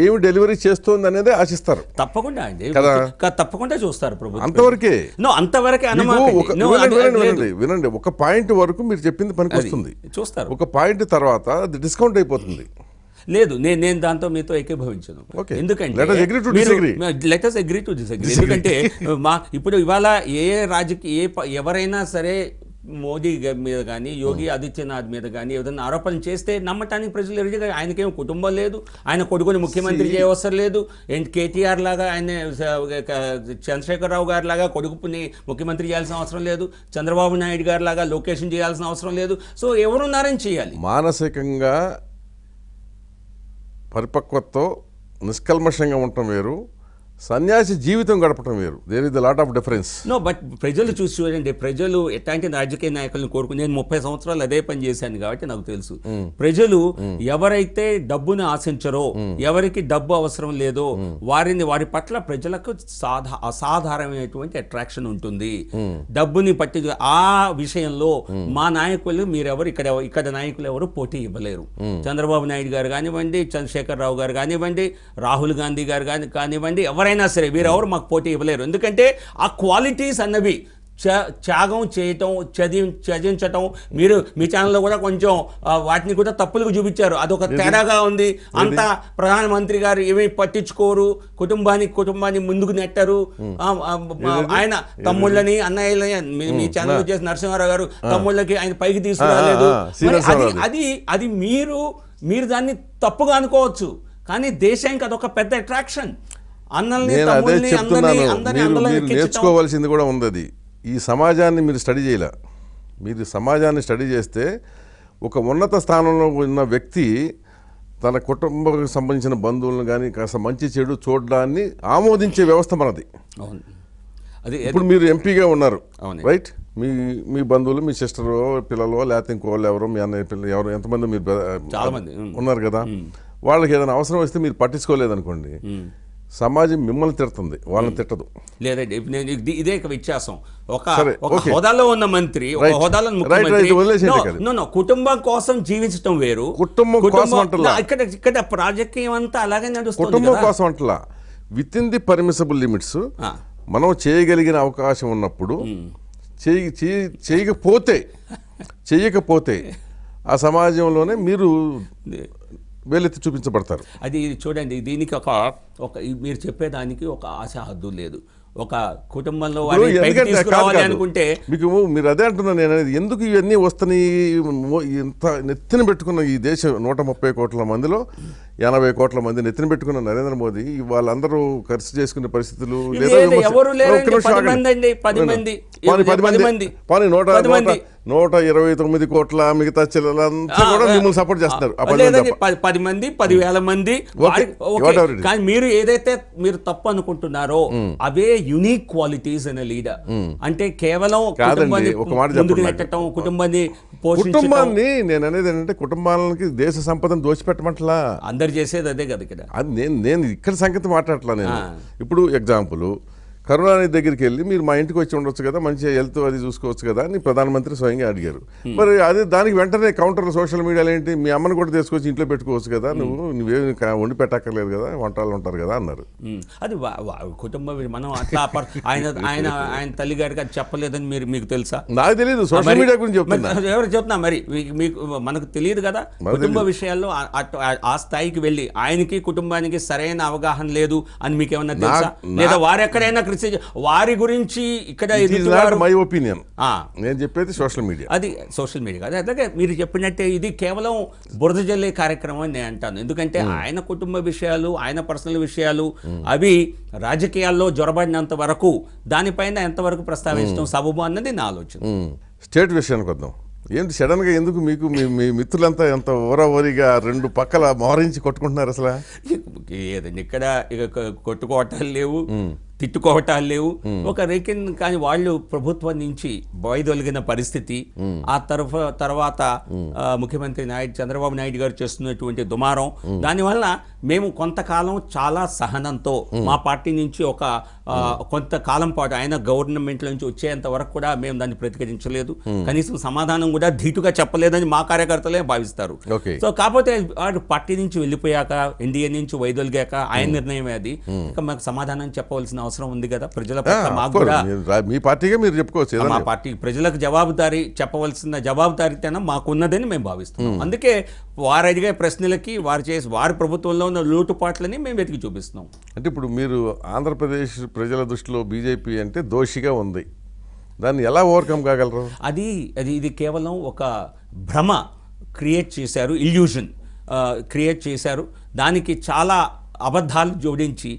ఏమి డెలివరీ చేస్తుంది అనేది ఆశిస్తారు తప్పకుండా అండి తప్పకుండా చూస్తారు అంతవరకే అంతవరకు వినండి ఒక పాయింట్ వరకు మీరు చెప్పింది పనికి వస్తుంది చూస్తారు ఒక పాయింట్ తర్వాత డిస్కౌంట్ అయిపోతుంది లేదు నేను నేను దాంతో మీతో ఏకీభవించను ఎందుకంటే మా ఇప్పుడు ఇవాళ ఏ రాజకీయ ఎవరైనా సరే మోదీ మీద కానీ యోగి hmm. ఆదిత్యనాథ్ మీద కానీ ఏదైనా ఆరోపణలు చేస్తే నమ్మటానికి ప్రజలు ఎరుగా ఆయనకేం కుటుంబం లేదు ఆయన కొడుకుని ముఖ్యమంత్రి చేయవసరం లేదు అండ్ కేటీఆర్ లాగా ఆయన చంద్రశేఖరరావు గారి లాగా కొడుకుని ముఖ్యమంత్రి చేయాల్సిన అవసరం లేదు చంద్రబాబు నాయుడు గారి లాగా లొకేషన్ చేయాల్సిన అవసరం లేదు సో ఎవరున్నారని చేయాలి మానసికంగా పరిపక్వతతో నిష్కల్మషంగా ఉండటం వేరు సన్యాసి జీవితం గడపడం వేరు there is the lot of difference no but ప్రజలు చూసి చూడండి ప్రజలు ఎట్లాంటి రాజకీయ నాయకులను కోరుకుని నేను ముప్పై సంవత్సరాలు అదే పని చేశాను కాబట్టి నాకు తెలుసు hmm. ప్రజలు hmm. ఎవరైతే డబ్బును ఆశించరో hmm. ఎవరికి డబ్బు అవసరం లేదో వారిని వారి పట్ల ప్రజలకు సాధా అసాధారణమైనటువంటి అట్రాక్షన్ ఉంటుంది డబ్బుని పట్టి ఆ విషయంలో మా నాయకులు మీరెవరు ఇక్కడ ఇక్కడ నాయకులు ఎవరు పోటీ ఇవ్వలేరు చంద్రబాబు నాయుడు గారు కానివ్వండి చంద్రశేఖర్ రావు గారు కానివ్వండి రాహుల్ గాంధీ గారు కానివ్వండి ఎవరైనా ఎవరైనా సరే వీరెవరు మాకు పోటీ ఇవ్వలేరు ఎందుకంటే ఆ క్వాలిటీస్ అన్నవి త్యాగం చేయటం చదివి చదివించటం మీరు మీ ఛానల్లో కూడా కొంచెం వాటిని కూడా తప్పులకు చూపించారు అదొక తేడాగా ఉంది అంత ప్రధానమంత్రి గారు ఏమీ పట్టించుకోరు కుటుంబానికి కుటుంబాన్ని ముందుకు నెట్టరు ఆయన తమ్ముళ్ళని అన్నయ్యలని మీ ఛానల్ చేసిన నరసింహారావు గారు తమ్ముళ్ళకి ఆయన పైకి తీసుకురాలేదు అది అది అది మీరు మీరు దాన్ని తప్పుగా అనుకోవచ్చు కానీ దేశానికి అదొక పెద్ద అట్రాక్షన్ నేను అదే చెప్తున్నాను మీరు మీరు నేర్చుకోవాల్సింది కూడా ఉంది అది ఈ సమాజాన్ని మీరు స్టడీ చేయలే మీరు సమాజాన్ని స్టడీ చేస్తే ఒక ఉన్నత స్థానంలో ఉన్న వ్యక్తి తన కుటుంబకు సంబంధించిన బంధువులను కానీ కాస్త మంచి చెడు చూడడాన్ని ఆమోదించే వ్యవస్థ మనది అది ఇప్పుడు మీరు ఎంపీగా ఉన్నారు రైట్ మీ మీ బంధువులు మీ సిస్టరు పిల్లలు లేకపోతే వాళ్ళు ఎవరో మీ అన్నయ్య పిల్లలు ఎవరు ఎంతమంది మీరు ఉన్నారు కదా వాళ్ళకి ఏదైనా అవసరం వస్తే మీరు పట్టించుకోలేదనుకోండి సమాజం మిమ్మల్ని తిడుతుంది వాళ్ళని తిట్టదు లేదండి నేను ఇదే వ్యత్యాసం ఒక ఒక హోదాలో ఉన్న మంత్రి ఒక హోదాలో ముఖ్యమంత్రి కుటుంబం కోసం జీవించడం వేరు కుటుంబం కోసం ఇక్కడ ఇక్కడ రాజకీయం అంతా అలాగే నడుస్తుంది కుటుంబం కోసం అంటలా within the permissible limits మనం చేయగలిగిన అవకాశం ఉన్నప్పుడు చేయ చేయకపోతే చేయకపోతే ఆ సమాజంలోనే మీరు వేలెత్తి చూపించబడతారు అది చూడండి దీనికి ఒక ఒక మీరు చెప్పేదానికి ఒక ఆశ హద్దు లేదు ఒక కుటుంబంలో అనుకుంటే మీకు మీరు అదే అంటున్నా నేను అనేది ఎందుకు ఇవన్నీ వస్తున్నాయి ఇంత నెత్తిన పెట్టుకున్న ఈ దేశం నూట ముప్పై కోట్ల మందిలో ఎనభై కోట్ల మంది నెత్తిన పెట్టుకున్న నరేంద్ర మోదీ వాళ్ళందరూ ఖర్చు చేసుకునే పరిస్థితులు లేదా పది మంది పది మంది నూట నూట ఇరవై తొమ్మిది కోట్ల మిగతా చిల్లలంతా కూడా మిమ్మల్ని సపోర్ట్ చేస్తున్నారు పది మంది పదివేల మంది కానీ మీరు ఏదైతే మీరు తప్పు అనుకుంటున్నారో అవే యునిక్ క్వాలిటీస్ అనే లీడర్ అంటే కేవలం పెట్టడం కుటుంబాన్ని కుటుంబాన్ని నేను అనేది ఏంటంటే కుటుంబాలకి దేశ సంపదను దోచిపెట్టమంటలా అందరు చేసేది అదే కదా ఇక్కడ నేను నేను ఇక్కడ సంగతి మాట్లాడట్లా నేను ఇప్పుడు ఎగ్జాంపుల్ కరుణానిధి దగ్గరికి వెళ్ళి మీరు మా ఇంటికి వచ్చి ఉండొచ్చు కదా మంచిగా హెల్త్ అది చూసుకోవచ్చు కదా అని ప్రధానమంత్రి స్వయంగా అడిగారు మరి అదే దానికి వెంటనే కౌంటర్ సోషల్ మీడియాలో ఏంటి మీ అమ్మను కూడా తీసుకొచ్చి ఇంట్లో పెట్టుకోవచ్చు కదా నువ్వు నువ్వేమి వండి పెట్టక్కర్లేదు కదా వంటలు ఉంటారు కదా అన్నారు అది కుటుంబ మనం అట్లా ఆయన ఆయన ఆయన తల్లిగారికి అది చెప్పలేదని మీరు మీకు తెలుసా నాకు తెలియదు సోషల్ మీడియా గురించి చెప్తున్నా ఎవరు చెప్తున్నా మరి మీకు మనకు తెలియదు కదా కుటుంబ విషయాల్లో ఆ స్థాయికి వెళ్ళి ఆయనకి కుటుంబానికి సరైన అవగాహన లేదు అని మీకు ఏమన్నా తెలుసా లేదా వారెక్కడైనా మెసేజ్ వారి గురించి ఇక్కడ మై ఒపీనియన్ నేను చెప్పేది సోషల్ మీడియా అది సోషల్ మీడియా కాదు అలాగే మీరు చెప్పినట్టే ఇది కేవలం బురద జల్లే కార్యక్రమం అని నేను అంటాను ఎందుకంటే hmm. ఆయన కుటుంబ విషయాలు ఆయన పర్సనల్ విషయాలు hmm. అవి రాజకీయాల్లో జ్వరబడినంత వరకు దానిపైన ఎంతవరకు ప్రస్తావించడం hmm. సబబు అన్నది నా ఆలోచన స్టేట్ విషయానికి వద్దాం ఏంటి సడన్గా ఎందుకు మీకు మీ మీ మిత్రులంతా ఎంత ఓరావరిగా రెండు పక్కల మోహరించి కొట్టుకుంటున్నారు అసలు ఏదండి ఇక్కడ ఇక కొట్టుకోవటాలు లేవు తిట్టుకోవటాలు లేవు ఒక రేకిన్ కానీ వాళ్ళు ప్రభుత్వం నుంచి బయదొలిగిన పరిస్థితి ఆ తరఫ తర్వాత ముఖ్యమంత్రి నాయుడు చంద్రబాబు నాయుడు గారు చేస్తున్నటువంటి దుమారం దానివల్ల మేము కొంతకాలం చాలా సహనంతో మా పార్టీ నుంచి ఒక కొంతకాలం పాటు ఆయన గవర్నమెంట్ నుంచి వచ్చేంత వరకు కూడా మేము దాన్ని ప్రతికరించలేదు కనీసం సమాధానం కూడా ధీటుగా చెప్పలేదని మా కార్యకర్తలే భావిస్తారు సో కాకపోతే వాడు పార్టీ నుంచి వెళ్ళిపోయాక ఎన్డీఏ నుంచి వైదొలిగాక ఆయన నిర్ణయం అది ఇక మాకు సమాధానం చెప్పవలసిన అవసరం ఉంది కదా ప్రజల మాకు కూడా మీ పార్టీగా మీరు చెప్పుకోవచ్చు మా పార్టీ ప్రజలకు జవాబుదారీ చెప్పవలసిన జవాబుదారీతనం మాకున్నదని మేము భావిస్తున్నాం hmm. అందుకే వారు అడిగే ప్రశ్నలకి వారు చేసి వారి ప్రభుత్వంలో ఉన్న లోటుపాట్లని మేము వెతికి చూపిస్తున్నాం అంటే ఇప్పుడు మీరు ఆంధ్రప్రదేశ్ ప్రజల దృష్టిలో బీజేపీ అంటే దోషిగా ఉంది దాన్ని ఎలా ఓవర్కమ్ కాగలరు అది అది ఇది కేవలం ఒక భ్రమ క్రియేట్ చేశారు ఇల్యూషన్ క్రియేట్ చేశారు దానికి చాలా అబద్ధాలు జోడించి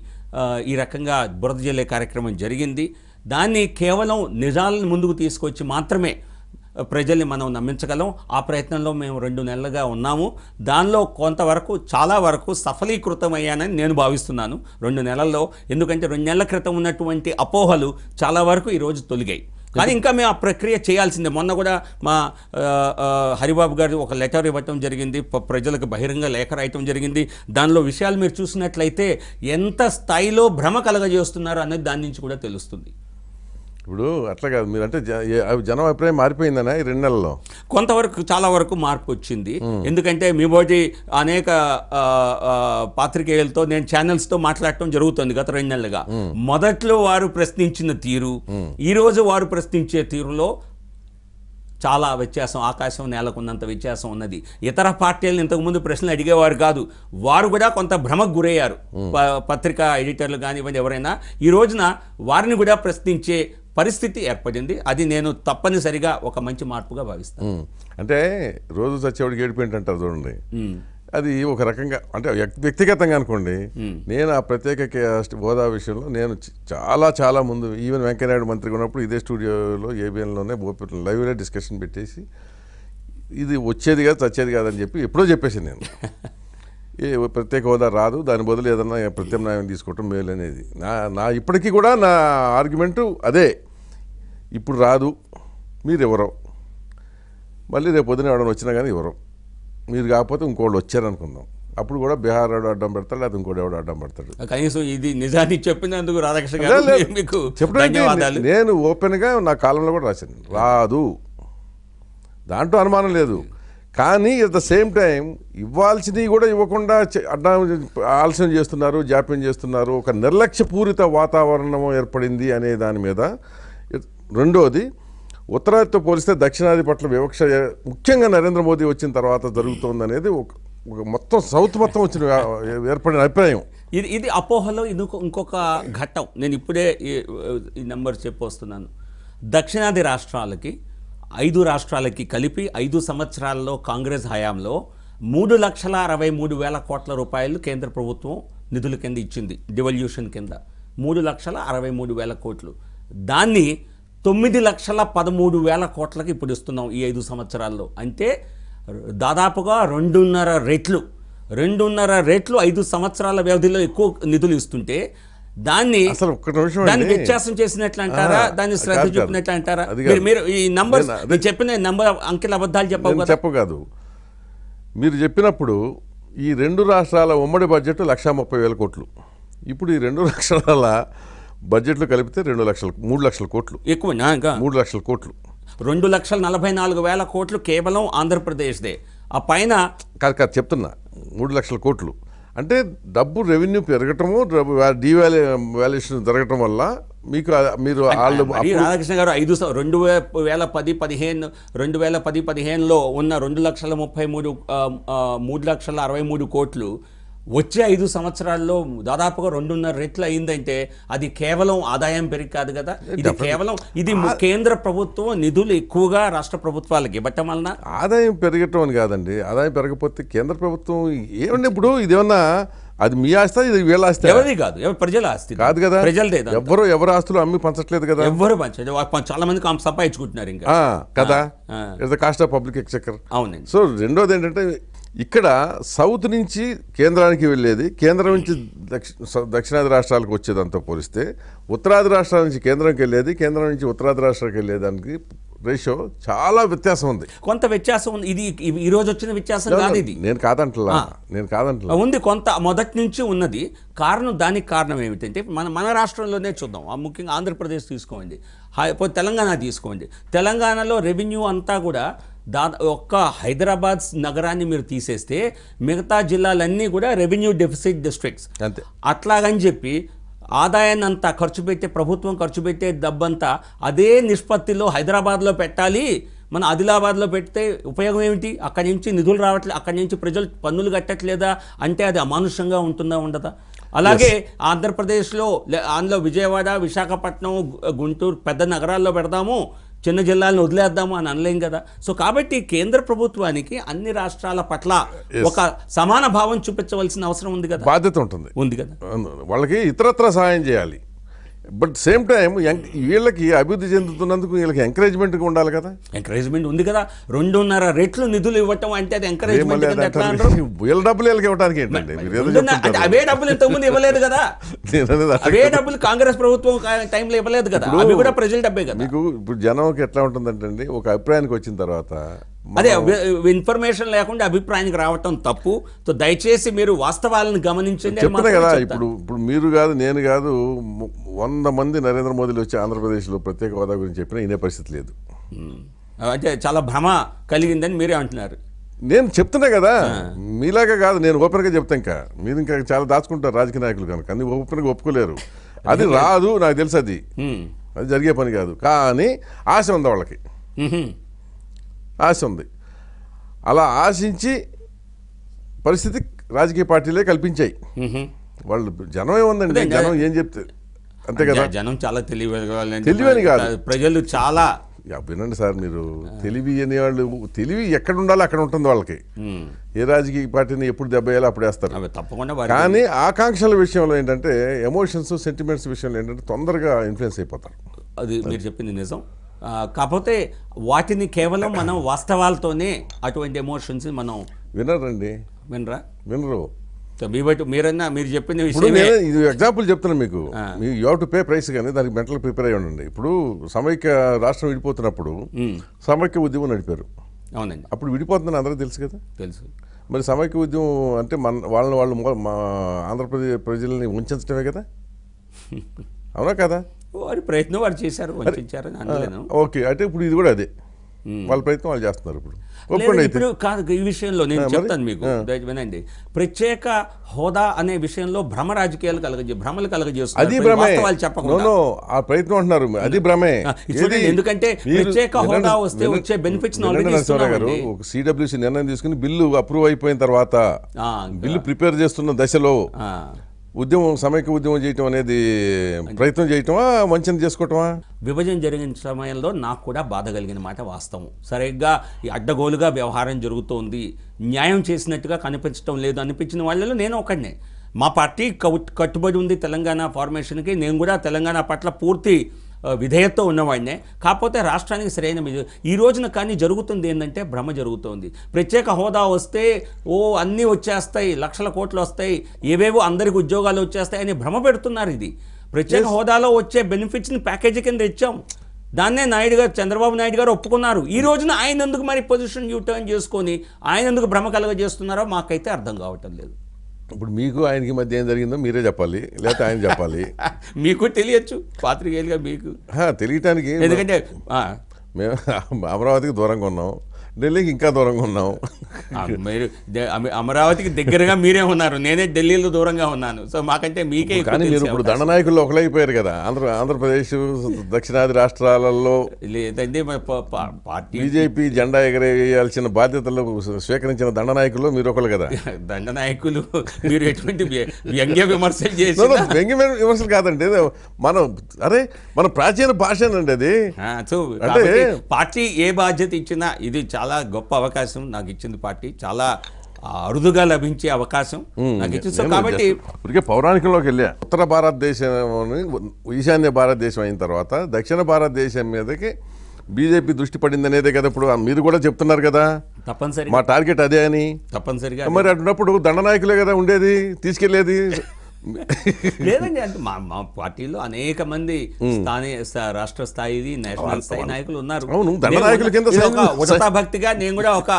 ఈ రకంగా బురద జల్లే కార్యక్రమం జరిగింది దాన్ని కేవలం నిజాలను ముందుకు తీసుకొచ్చి మాత్రమే ప్రజల్ని మనం నమ్మించగలం ఆ ప్రయత్నంలో మేము రెండు నెలలుగా ఉన్నాము దానిలో కొంతవరకు చాలా వరకు సఫలీకృతమయ్యానని నేను భావిస్తున్నాను రెండు నెలల్లో ఎందుకంటే రెండు నెలల క్రితం ఉన్నటువంటి అపోహలు చాలా వరకు ఈరోజు తొలిగాయి కానీ ఇంకా మేము ఆ ప్రక్రియ చేయాల్సిందే మొన్న కూడా మా హరిబాబు గారు ఒక లెటర్ ఇవ్వటం జరిగింది ప్రజలకు బహిరంగ లేఖ రాయటం జరిగింది దానిలో విషయాలు మీరు చూసినట్లయితే ఎంత స్థాయిలో భ్రమ కలగజేస్తున్నారు అనేది దాని నుంచి కూడా తెలుస్తుంది ఇప్పుడు అట్లా కాదు మీరు అంటే జనం అభిప్రాయం మారిపోయిందనా ఈ రెండు నెలల్లో కొంతవరకు చాలా వరకు మార్పు వచ్చింది ఎందుకంటే మీ బోటి అనేక పాత్రికేయులతో నేను ఛానల్స్తో మాట్లాడటం జరుగుతుంది గత రెండు నెలలుగా మొదట్లో వారు ప్రశ్నించిన తీరు ఈరోజు వారు ప్రశ్నించే తీరులో చాలా వ్యత్యాసం ఆకాశం నేలకున్నంత వ్యత్యాసం ఉన్నది ఇతర పార్టీలను ఇంతకుముందు ప్రశ్నలు అడిగేవారు కాదు వారు కూడా కొంత భ్రమకు గురయ్యారు పత్రికా ఎడిటర్లు కానివ్వండి ఎవరైనా ఈ రోజున వారిని కూడా ప్రశ్నించే పరిస్థితి ఏర్పడింది అది నేను తప్పనిసరిగా ఒక మంచి మార్పుగా భావిస్తాను అంటే రోజు చచ్చేవాడికి ఏడిపోయింట్ అంటారు చూడండి అది ఒక రకంగా అంటే వ్యక్తిగతంగా అనుకోండి నేను ఆ ప్రత్యేక హోదా విషయంలో నేను చాలా చాలా ముందు ఈవెన్ వెంకయ్యనాయుడు మంత్రిగా ఉన్నప్పుడు ఇదే స్టూడియోలో ఏబిఎన్లోనే ఓపెన్ లైవ్లో డిస్కషన్ పెట్టేసి ఇది వచ్చేది కాదు చచ్చేది కాదని చెప్పి ఎప్పుడో చెప్పేసి నేను ఏ ప్రత్యేక హోదా రాదు దాని బదులు ఏదన్నా ప్రత్యామ్నాయం తీసుకోవటం మేలు అనేది నా నా ఇప్పటికీ కూడా నా ఆర్గ్యుమెంటు అదే ఇప్పుడు రాదు మీరు ఇవ్వరు మళ్ళీ రేపు పొద్దున ఎవడని వచ్చినా కానీ ఇవ్వరు మీరు కాకపోతే ఇంకోళ్ళు వచ్చారనుకుందాం అప్పుడు కూడా బీహార్ వాడు అడ్డం పెడతాడు లేదా ఇంకోటి ఎవడు అడ్డం పెడతాడు కనీసం ఇది నిజాన్ని చెప్పినందుకు రాధాకృష్ణ మీకు చెప్పడానికి నేను ఓపెన్గా నా కాలంలో కూడా రాశాను రాదు దాంట్లో అనుమానం లేదు కానీ అట్ ద సేమ్ టైం ఇవ్వాల్సినవి కూడా ఇవ్వకుండా అడ్డా ఆలస్యం చేస్తున్నారు జాప్యం చేస్తున్నారు ఒక నిర్లక్ష్యపూరిత వాతావరణం ఏర్పడింది అనే దాని మీద రెండోది ఉత్తరాదితో పోలిస్తే దక్షిణాది పట్ల వివక్ష ముఖ్యంగా నరేంద్ర మోదీ వచ్చిన తర్వాత జరుగుతుందనేది ఒక మొత్తం సౌత్ మొత్తం వచ్చిన ఏర్పడిన అభిప్రాయం ఇది ఇది అపోహలో ఇది ఇంకొక ఘట్టం నేను ఇప్పుడే ఈ నెంబర్ చెప్పొస్తున్నాను దక్షిణాది రాష్ట్రాలకి ఐదు రాష్ట్రాలకి కలిపి ఐదు సంవత్సరాల్లో కాంగ్రెస్ హయాంలో మూడు లక్షల అరవై మూడు వేల కోట్ల రూపాయలు కేంద్ర ప్రభుత్వం నిధుల కింద ఇచ్చింది డివల్యూషన్ కింద మూడు లక్షల అరవై మూడు వేల కోట్లు దాన్ని తొమ్మిది లక్షల పదమూడు వేల కోట్లకు ఇప్పుడు ఇస్తున్నాం ఈ ఐదు సంవత్సరాల్లో అంటే దాదాపుగా రెండున్నర రెట్లు రెండున్నర రెట్లు ఐదు సంవత్సరాల వ్యవధిలో ఎక్కువ నిధులు ఇస్తుంటే దాన్ని అసలు ఒక్క నిమిషం దాన్ని వ్యత్యాసం చేసినట్లు అంటారా దాన్ని శ్రద్ధ చూపినట్లు అంటారా మీరు ఈ నంబర్ చెప్పిన నంబర్ అంకెల అబద్ధాలు చెప్పవు చెప్పు కాదు మీరు చెప్పినప్పుడు ఈ రెండు రాష్ట్రాల ఉమ్మడి బడ్జెట్ లక్ష ముప్పై వేల కోట్లు ఇప్పుడు ఈ రెండు లక్షల బడ్జెట్లు కలిపితే రెండు లక్షలు మూడు లక్షల కోట్లు ఎక్కువ మూడు లక్షల కోట్లు రెండు లక్షల నలభై నాలుగు వేల కోట్లు కేవలం ఆంధ్రప్రదేశ్దే ఆ పైన కాదు కాదు చెప్తున్నా మూడు లక్షల కోట్లు అంటే డబ్బు రెవెన్యూ పెరగటము డివాల్యూ వాల్యుయేషన్ జరగటం వల్ల మీకు మీరు వాళ్ళు రాధాకృష్ణ గారు ఐదు రెండు వేల పది పదిహేను రెండు వేల పది పదిహేనులో ఉన్న రెండు లక్షల ముప్పై మూడు మూడు లక్షల అరవై మూడు కోట్లు వచ్చే ఐదు సంవత్సరాల్లో దాదాపుగా రెండున్నర రెట్లు అయిందంటే అది కేవలం ఆదాయం పెరిగి కాదు కదా ఇది కేవలం ఇది కేంద్ర ప్రభుత్వం నిధులు ఎక్కువగా రాష్ట్ర ప్రభుత్వాలకి ఇవ్వటం వలన ఆదాయం పెరగటం అని కాదండి ఆదాయం పెరగకపోతే కేంద్ర ప్రభుత్వం ఏమండి ఇప్పుడు ఇదేమన్నా అది మీ ఆస్తి ఇది వీళ్ళ ఆస్తి ఎవరి కాదు ప్రజల ఆస్తి కాదు కదా ప్రజలదే ఎవరు ఎవరు ఆస్తులు అమ్మి పంచట్లేదు కదా ఎవరు పంచలేదు చాలా మంది సంపాదించుకుంటున్నారు ఇంకా కదా it's the cost of public exchequer అవునండి సో రెండోది ఏంటంటే ఇక్కడ సౌత్ నుంచి కేంద్రానికి వెళ్ళేది కేంద్రం నుంచి దక్షిణాది రాష్ట్రాలకు వచ్చేదంతా పోలిస్తే ఉత్తరాది రాష్ట్రాల నుంచి కేంద్రంకి వెళ్ళేది కేంద్రం నుంచి ఉత్తరాది రాష్ట్రాలకు వెళ్ళేదానికి రేషో చాలా వ్యత్యాసం ఉంది కొంత వ్యత్యాసం ఉంది ఇది ఈ రోజు వచ్చిన వ్యత్యాసం కాదు ఇది నేను కాదంటలా నేను కాదంటలా ఉంది కొంత మొదటి నుంచి ఉన్నది కారణం దానికి కారణం ఏమిటంటే మన మన రాష్ట్రంలోనే చూద్దాం ముఖ్యంగా ఆంధ్రప్రదేశ్ తీసుకోండి తెలంగాణ తీసుకోండి తెలంగాణలో రెవెన్యూ అంతా కూడా దా ఒక్క హైదరాబాద్ నగరాన్ని మీరు తీసేస్తే మిగతా జిల్లాలన్నీ కూడా రెవెన్యూ డెఫిసిట్ డిస్ట్రిక్ట్స్ అంతే అట్లాగని చెప్పి ఆదాయాన్ని అంతా ఖర్చు పెట్టే ప్రభుత్వం ఖర్చు పెట్టే డబ్బంతా అదే నిష్పత్తిలో హైదరాబాద్లో పెట్టాలి మన ఆదిలాబాద్లో పెడితే ఉపయోగం ఏమిటి అక్కడి నుంచి నిధులు రావట్లేదు అక్కడి నుంచి ప్రజలు పన్నులు కట్టట్లేదా అంటే అది అమానుషంగా ఉంటుందా ఉండదా అలాగే ఆంధ్రప్రదేశ్లో అందులో విజయవాడ విశాఖపట్నం గుంటూరు పెద్ద నగరాల్లో పెడదాము చిన్న జిల్లాలను వదిలేద్దాము అని అనలేం కదా సో కాబట్టి కేంద్ర ప్రభుత్వానికి అన్ని రాష్ట్రాల పట్ల ఒక సమాన భావం చూపించవలసిన అవసరం ఉంది కదా బాధ్యత ఉంటుంది ఉంది కదా వాళ్ళకి ఇతరత్ర సహాయం చేయాలి బట్ సేమ్ టైం వీళ్ళకి అభివృద్ధి చెందుతున్నందుకు వీళ్ళకి ఎంకరేజ్మెంట్ ఉండాలి కదా ఎంకరేజ్మెంట్ ఉంది కదా రెండున్నర రెట్లు నిధులు ఇవ్వటం అంటే అది ఎంకరేజ్మెంట్ వీళ్ళ డబ్బులు వీళ్ళకి ఇవ్వడానికి అవే డబ్బులు ఇంతకుముందు ఇవ్వలేదు కదా అవే డబ్బులు కాంగ్రెస్ ప్రభుత్వం టైంలో ఇవ్వలేదు కదా అవి కూడా ప్రజల డబ్బే కదా మీకు ఇప్పుడు జనంకి ఎట్లా ఉంటుందంటే ఒక అభిప్రాయానికి వచ్చిన తర్వాత అదే ఇన్ఫర్మేషన్ లేకుండా అభిప్రాయానికి రావటం తప్పు సో దయచేసి మీరు వాస్తవాలను గమనించండి కదా ఇప్పుడు ఇప్పుడు మీరు కాదు నేను కాదు వంద మంది నరేంద్ర మోదీలు వచ్చి ఆంధ్రప్రదేశ్లో ప్రత్యేక హోదా గురించి చెప్పినా ఇదే పరిస్థితి లేదు అంటే చాలా భ్రమ కలిగిందని మీరే అంటున్నారు నేను చెప్తున్నా కదా మీలాగా కాదు నేను ఓపెన్గా చెప్తా ఇంకా మీరు ఇంకా చాలా దాచుకుంటారు రాజకీయ నాయకులు కనుక అన్ని ఓపెన్గా ఒప్పుకోలేరు అది రాదు నాకు తెలుసు అది అది జరిగే పని కాదు కానీ ఆశ ఉంది వాళ్ళకి ఆశ ఉంది అలా ఆశించి పరిస్థితి రాజకీయ పార్టీలే కల్పించాయి వాళ్ళు జనం ఏముందండి జనం ఏం చెప్తే అంతే కదా జనం చాలా తెలివి తెలివని కాదు ప్రజలు చాలా వినండి సార్ మీరు తెలివి అనేవాళ్ళు తెలివి ఎక్కడ ఉండాలో అక్కడ ఉంటుంది వాళ్ళకి ఏ రాజకీయ పార్టీని ఎప్పుడు వేయాలో అప్పుడు వేస్తారు తప్పకుండా కానీ ఆకాంక్షల విషయంలో ఏంటంటే ఎమోషన్స్ సెంటిమెంట్స్ విషయంలో ఏంటంటే తొందరగా ఇన్ఫ్లుయెన్స్ అయిపోతారు అది మీరు చెప్పింది నిజం కాకపోతే వాటిని కేవలం మనం వాస్తవాలతోనే అటువంటి ఎమోషన్స్ మనం వినరండి వినరా వినరు మీరన్నా మీరు చెప్పిన విషయం ఇది ఎగ్జాంపుల్ చెప్తున్నాను మీకు యూ టు పే ప్రైస్ కానీ దానికి మెంటల్ ప్రిపేర్ అయ్యి ఉండండి ఇప్పుడు సమైక్య రాష్ట్రం విడిపోతున్నప్పుడు సమైక్య ఉద్యమం నడిపారు అవునండి అప్పుడు విడిపోతుందని అందరూ తెలుసు కదా తెలుసు మరి సమైక్య ఉద్యమం అంటే మన వాళ్ళని వాళ్ళు ఆంధ్రప్రదేశ్ ప్రజల్ని ఉంచడమే కదా అవునా కదా వారి ప్రయత్నం వారు చేశారు వంచారని ఓకే అంటే ఇప్పుడు ఇది కూడా అదే వాళ్ళ ప్రయత్నం వాళ్ళు చేస్తున్నారు ఇప్పుడు ఇప్పుడు కాదు ఈ విషయంలో నేను చెప్తాను మీకు వినండి ప్రత్యేక హోదా అనే విషయంలో భ్రమ రాజకీయాలు కలగజే భ్రమలు కలగజేస్తున్నారు వాళ్ళు చెప్పకుండా ఆ ప్రయత్నం అంటున్నారు అది భ్రమే ఎందుకంటే ప్రత్యేక హోదా వస్తే వచ్చే బెనిఫిట్స్ సిడబ్ల్యూసీ నిర్ణయం తీసుకుని బిల్లు అప్రూవ్ అయిపోయిన తర్వాత బిల్లు ప్రిపేర్ చేస్తున్న దశలో ఉద్యమం సమైక్య ఉద్యమం చేయటం అనేది ప్రయత్నం చేయటమా వంచన చేసుకోవటమా విభజన జరిగిన సమయంలో నాకు కూడా బాధ కలిగిన మాట వాస్తవం సరిగ్గా ఈ అడ్డగోలుగా వ్యవహారం జరుగుతోంది న్యాయం చేసినట్టుగా కనిపించడం లేదు అనిపించిన వాళ్ళలో నేను ఒకడినే మా పార్టీ కట్టుబడి ఉంది తెలంగాణ ఫార్మేషన్కి నేను కూడా తెలంగాణ పట్ల పూర్తి విధేయతతో ఉన్నవాడినే కాకపోతే రాష్ట్రానికి సరైన ఈ రోజున కానీ జరుగుతుంది ఏంటంటే భ్రమ జరుగుతోంది ప్రత్యేక హోదా వస్తే ఓ అన్నీ వచ్చేస్తాయి లక్షల కోట్లు వస్తాయి ఏవేవో అందరికి ఉద్యోగాలు వచ్చేస్తాయి అని భ్రమ పెడుతున్నారు ఇది ప్రత్యేక హోదాలో వచ్చే బెనిఫిట్స్ని ప్యాకేజీ కింద ఇచ్చాం దాన్నే నాయుడు గారు చంద్రబాబు నాయుడు గారు ఒప్పుకున్నారు ఈ రోజున ఆయన ఎందుకు మరి పొజిషన్ యూటర్న్ చేసుకొని ఆయన ఎందుకు భ్రమ కలగజేస్తున్నారో మాకైతే అర్థం కావటం లేదు ఇప్పుడు మీకు ఆయనకి మధ్య ఏం జరిగిందో మీరే చెప్పాలి లేకపోతే ఆయన చెప్పాలి మీకు తెలియచ్చు పాత్రికేయులుగా మీకు తెలియటానికి ఎందుకంటే మేము అమరావతికి దూరంగా ఉన్నాం ఢిల్లీకి ఇంకా దూరంగా ఉన్నాం మీరు అమరావతికి దగ్గరగా మీరే ఉన్నారు నేనే ఢిల్లీలో దూరంగా ఉన్నాను సో మాకంటే మీకే కానీ మీరు ఇప్పుడు దండనాయకుల్లో ఒకలైపోయారు కదా ఆంధ్ర ఆంధ్రప్రదేశ్ దక్షిణాది రాష్ట్రాలలో లేదంటే పార్టీ బీజేపీ జెండా ఎగరేయాల్సిన బాధ్యతలు స్వీకరించిన దండనాయకులు మీరు ఒకరు కదా దండనాయకులు మీరు ఎటువంటి వ్యంగ్య విమర్శలు చేసి వ్యంగ్య విమర్శలు కాదండి మనం అరే మన ప్రాచీన భాష అండి అది అంటే పార్టీ ఏ బాధ్యత ఇచ్చినా ఇది చాలా చాలా గొప్ప అవకాశం నాకు ఇచ్చింది పార్టీ చాలా అరుదుగా లభించే అవకాశం నాకు ఇచ్చింది కాబట్టి ఇప్పటికే పౌరాణికంలోకి వెళ్ళా ఉత్తర భారతదేశం ఈశాన్య భారతదేశం అయిన తర్వాత దక్షిణ భారతదేశం మీదకి బీజేపీ దృష్టి పడింది అనేదే కదా ఇప్పుడు మీరు కూడా చెప్తున్నారు కదా తప్పనిసరి మా టార్గెట్ అదే అని తప్పనిసరిగా మరి అటున్నప్పుడు దండనాయకులే కదా ఉండేది తీసుకెళ్లేది లేదండి అంటే మా మా పార్టీలో అనేక మంది స్థానిక రాష్ట్ర స్థాయి నేషనల్ స్థాయి నాయకులు ఉన్నారు భక్తిగా నేను కూడా ఒక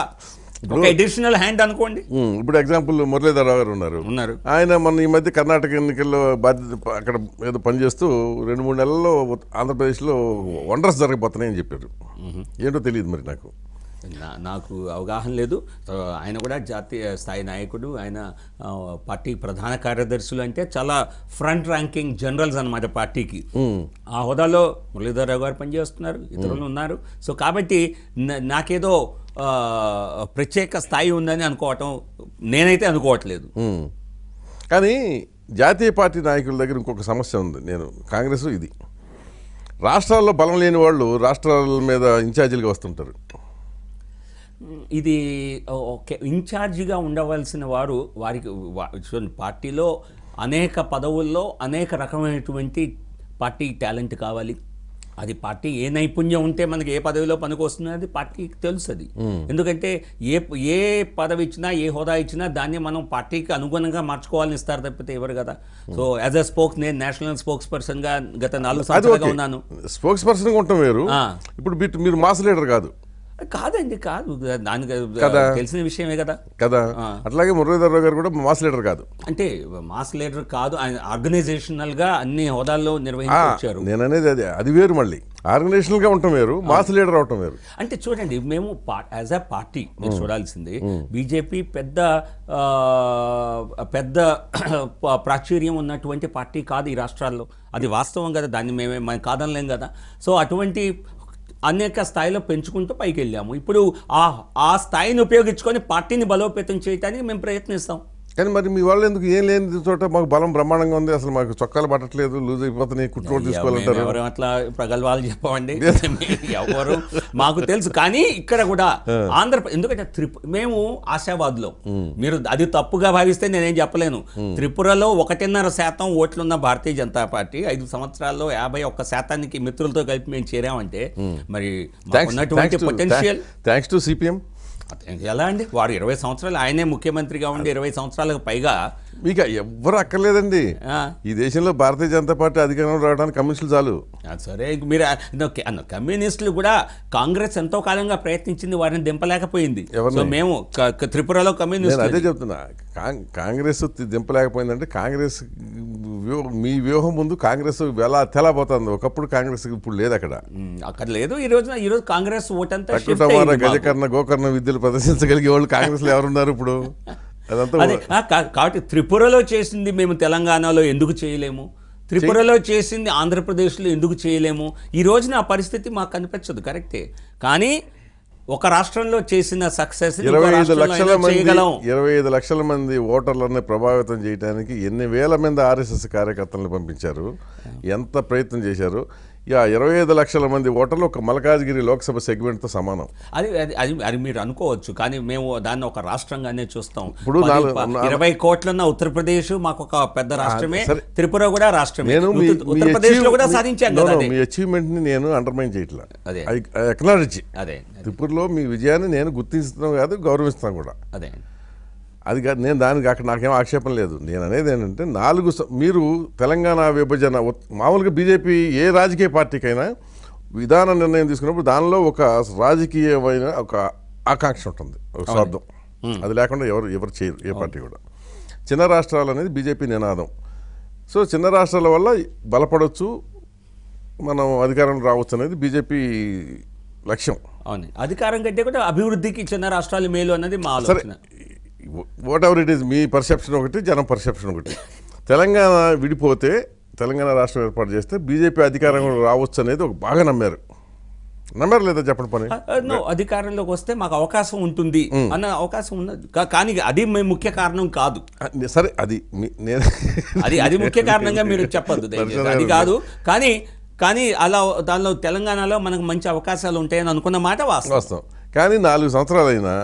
అడిషనల్ హ్యాండ్ అనుకోండి ఇప్పుడు ఎగ్జాంపుల్ మురళీధర్ గారు ఉన్నారు ఉన్నారు ఆయన మన ఈ మధ్య కర్ణాటక ఎన్నికల్లో బాధ్యత అక్కడ ఏదో పనిచేస్తూ రెండు మూడు నెలల్లో ఆంధ్రప్రదేశ్లో వండర్స్ జరగబోతున్నాయని చెప్పారు ఏంటో తెలియదు మరి నాకు నాకు అవగాహన లేదు ఆయన కూడా జాతీయ స్థాయి నాయకుడు ఆయన పార్టీ ప్రధాన కార్యదర్శులు అంటే చాలా ఫ్రంట్ ర్యాంకింగ్ జనరల్స్ అనమాట పార్టీకి ఆ హోదాలో మురళీధరరావు గారు పనిచేస్తున్నారు ఇతరులు ఉన్నారు సో కాబట్టి నాకేదో ప్రత్యేక స్థాయి ఉందని అనుకోవటం నేనైతే అనుకోవట్లేదు కానీ జాతీయ పార్టీ నాయకుల దగ్గర ఇంకొక సమస్య ఉంది నేను కాంగ్రెస్ ఇది రాష్ట్రాల్లో బలం లేని వాళ్ళు రాష్ట్రాల మీద ఇన్ఛార్జీలుగా వస్తుంటారు ఇది ఓకే ఇన్ఛార్జిగా ఉండవలసిన వారు వారికి పార్టీలో అనేక పదవుల్లో అనేక రకమైనటువంటి పార్టీ టాలెంట్ కావాలి అది పార్టీ ఏ నైపుణ్యం ఉంటే మనకి ఏ పదవిలో పనికి వస్తుంది పార్టీకి తెలుసు అది ఎందుకంటే ఏ ఏ పదవి ఇచ్చినా ఏ హోదా ఇచ్చినా దాన్ని మనం పార్టీకి అనుగుణంగా మార్చుకోవాలని ఇస్తారు తప్పితే ఎవరు కదా సో యాజ్ అ స్పోక్స్ నేను నేషనల్ స్పోక్స్ పర్సన్గా గత నాలుగు సంవత్సరాలుగా ఉన్నాను స్పోక్స్ పర్సన్గా ఉంటాం మీరు ఇప్పుడు మీరు మాస్ లీడర్ కాదు కాదండి కాదు తెలిసిన విషయమే కదా కదా అట్లాగే మురళీధరరావు గారు కూడా మాస్ లీడర్ కాదు అంటే మాస్ లీడర్ కాదు ఆయన ఆర్గనైజేషనల్ గా అన్ని హోదాల్లో నిర్వహించారు నేను అనేది అది అది వేరు మళ్ళీ ఆర్గనైజేషన్ గా ఉండటం వేరు మాస్ లీడర్ అవటం వేరు అంటే చూడండి మేము యాజ్ అ పార్టీ మీరు చూడాల్సింది బీజేపీ పెద్ద పెద్ద ప్రాచుర్యం ఉన్నటువంటి పార్టీ కాదు ఈ రాష్ట్రాల్లో అది వాస్తవం కదా దాన్ని మేమే మేము కాదనలేం కదా సో అటువంటి అనేక స్థాయిలో పెంచుకుంటూ పైకి వెళ్ళాము ఇప్పుడు ఆ ఆ స్థాయిని ఉపయోగించుకొని పార్టీని బలోపేతం చేయడానికి మేము ప్రయత్నిస్తాం కానీ మరి మీ వాళ్ళు ఎందుకు ఏం లేని చోట మాకు బలం బ్రహ్మాండంగా ఉంది అసలు మాకు చొక్కాలు పట్టట్లేదు లూజ్ అయిపోతున్నాయి కుట్రోడు తీసుకోవాలంటారు అట్లా అట్లా ప్రగల్భాలు చెప్పమండి ఎవరు మాకు తెలుసు కానీ ఇక్కడ కూడా ఆంధ్ర ఎందుకంటే త్రిపు మేము లో మీరు అది తప్పుగా భావిస్తే నేనేం చెప్పలేను త్రిపురలో ఒకటిన్నర శాతం ఓట్లున్న భారతీయ జనతా పార్టీ ఐదు సంవత్సరాల్లో యాభై ఒక్క శాతానికి మిత్రులతో కలిపి మేము చేరామంటే మరి ఉన్నటువంటి పొటెన్షియల్ థ్యాంక్స్ టు సిపిఎం ఎలా అండి వారు ఇరవై సంవత్సరాలు ఆయనే ముఖ్యమంత్రిగా ఉండి ఇరవై సంవత్సరాలకు పైగా మీకు ఎవ్వరు అక్కర్లేదండి ఈ దేశంలో భారతీయ జనతా పార్టీ అధికారంలో రావడానికి కమ్యూనిస్టులు చాలు సరే మీరు కమ్యూనిస్టులు కూడా కాంగ్రెస్ ఎంతో కాలంగా ప్రయత్నించింది వారిని దింపలేకపోయింది మేము త్రిపురలో కమ్యూనిస్ట్ అదే చెప్తున్నా కాంగ్రెస్ దింపలేకపోయిందంటే కాంగ్రెస్ మీ వ్యూహం ముందు కాంగ్రెస్ ఎలా తెలబోతుంది ఒకప్పుడు కాంగ్రెస్ ఇప్పుడు లేదు అక్కడ అక్కడ లేదు ఈ రోజున ఈ రోజు కాంగ్రెస్ ఓటంతా గజకర్ణ గోకర్ణ విద్యలు ప్రదర్శించగలిగే వాళ్ళు కాంగ్రెస్లో ఎవరున్నారు ఇప్పుడు అది కాబట్టి త్రిపురలో చేసింది మేము తెలంగాణలో ఎందుకు చేయలేము త్రిపురలో చేసింది ఆంధ్రప్రదేశ్లో ఎందుకు చేయలేము ఈ రోజున ఆ పరిస్థితి మాకు కనిపించదు కరెక్టే కానీ ఒక రాష్ట్రంలో చేసిన సక్సెస్ ఇరవై ఐదు లక్షల మంది ఇరవై ఐదు లక్షల మంది ఓటర్లను ప్రభావితం చేయడానికి ఎన్ని వేల మంది ఆర్ఎస్ఎస్ కార్యకర్తలను పంపించారు ఎంత ప్రయత్నం చేశారు యా ఇరవై ఐదు లక్షల మంది ఓటర్లు ఒక మలకాజ్గిరి లోక్సభ సెగ్మెంట్తో సమానం అది అది అది మీరు అనుకోవచ్చు కానీ మేము దాన్ని ఒక రాష్ట్రంగానే చూస్తాం ఇప్పుడు ఇరవై కోట్లన్న ఉత్తరప్రదేశ్ మాకు ఒక పెద్ద రాష్ట్రమే త్రిపుర కూడా రాష్ట్రమే నేను కూడా సాధించాను మీ అచీవ్మెంట్ని నేను అండర్మైన్ చేయట్లా అదే ఎక్నాలజీ అదే త్రిపురలో మీ విజయాన్ని నేను గుర్తిస్తున్నాను కాదు గౌరవిస్తాను కూడా అదే అది కాదు నేను దానికి అక్కడ నాకేం ఆక్షేపం లేదు నేను అనేది ఏంటంటే నాలుగు మీరు తెలంగాణ విభజన మామూలుగా బీజేపీ ఏ రాజకీయ పార్టీకైనా విధాన నిర్ణయం తీసుకున్నప్పుడు దానిలో ఒక రాజకీయమైన ఒక ఆకాంక్ష ఉంటుంది ఒక స్వార్థం అది లేకుండా ఎవరు ఎవరు చేయరు ఏ పార్టీ కూడా చిన్న రాష్ట్రాలు అనేది బీజేపీ నినాదం సో చిన్న రాష్ట్రాల వల్ల బలపడవచ్చు మనం అధికారం రావచ్చు అనేది బీజేపీ లక్ష్యం అవును అధికారం కంటే కూడా అభివృద్ధికి చిన్న రాష్ట్రాలు మేలు అన్నది మా సరే వాట్ ఎవర్ ఇట్ ఈస్ మీ పర్సెప్షన్ ఒకటి జనం పర్సెప్షన్ ఒకటి తెలంగాణ విడిపోతే తెలంగాణ రాష్ట్రం ఏర్పాటు చేస్తే బీజేపీ అధికారంలో రావచ్చు అనేది ఒక బాగా నమ్మారు నమ్మారు లేదా చెప్పండి పని నో అధికారంలోకి వస్తే మాకు అవకాశం ఉంటుంది అన్న అవకాశం ఉన్నది కానీ అది మేము ముఖ్య కారణం కాదు సరే అది నేను అది అది ముఖ్య కారణంగా మీరు చెప్పద్దు అది కాదు కానీ కానీ అలా దానిలో తెలంగాణలో మనకు మంచి అవకాశాలు ఉంటాయని అనుకున్న మాట వాస్తవం కానీ నాలుగు సంవత్సరాలైనా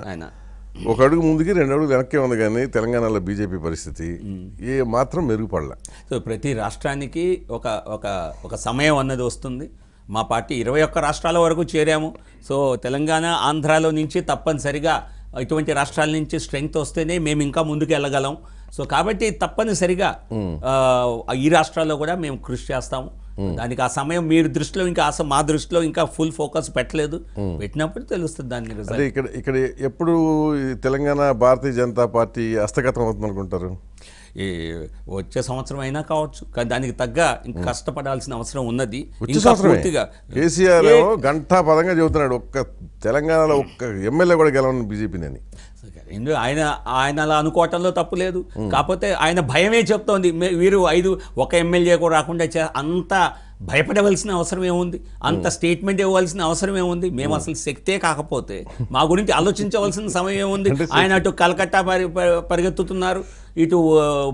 ఒక అడుగు ముందుకి రెండు అడుగు వెనక్కి ఉంది కానీ తెలంగాణలో బీజేపీ పరిస్థితి ఏ మాత్రం మెరుగుపడలే సో ప్రతి రాష్ట్రానికి ఒక ఒక ఒక సమయం అన్నది వస్తుంది మా పార్టీ ఇరవై ఒక్క రాష్ట్రాల వరకు చేరాము సో తెలంగాణ ఆంధ్రాలో నుంచి తప్పనిసరిగా ఇటువంటి రాష్ట్రాల నుంచి స్ట్రెంగ్త్ వస్తేనే మేము ఇంకా ముందుకు వెళ్ళగలం సో కాబట్టి తప్పనిసరిగా ఈ రాష్ట్రాల్లో కూడా మేము కృషి చేస్తాము దానికి ఆ సమయం మీరు దృష్టిలో ఇంకా ఆశ మా దృష్టిలో ఇంకా ఫుల్ ఫోకస్ పెట్టలేదు పెట్టినప్పుడు తెలుస్తుంది దాన్ని అదే ఇక్కడ ఇక్కడ ఎప్పుడు తెలంగాణ భారతీయ జనతా పార్టీ హస్తగతం అవుతుంది అనుకుంటారు ఈ వచ్చే సంవత్సరం అయినా కావచ్చు కానీ దానికి తగ్గ ఇంకా కష్టపడాల్సిన అవసరం ఉన్నది కేసీఆర్ గంటా పదంగా చెబుతున్నాడు ఒక్క తెలంగాణలో ఒక్క ఎమ్మెల్యే కూడా గెలవను బీజేపీని ఆయన ఆయన అలా అనుకోవటంలో తప్పు లేదు కాకపోతే ఆయన భయమే చెప్తోంది వీరు ఐదు ఒక ఎమ్మెల్యే కూడా రాకుండా అంత భయపడవలసిన అవసరం ఏముంది అంత స్టేట్మెంట్ ఇవ్వవలసిన అవసరం ఏముంది మేము అసలు శక్తే కాకపోతే మా గురించి ఆలోచించవలసిన సమయం ఏముంది ఆయన అటు కలకట్టా పరిగెత్తుతున్నారు ఇటు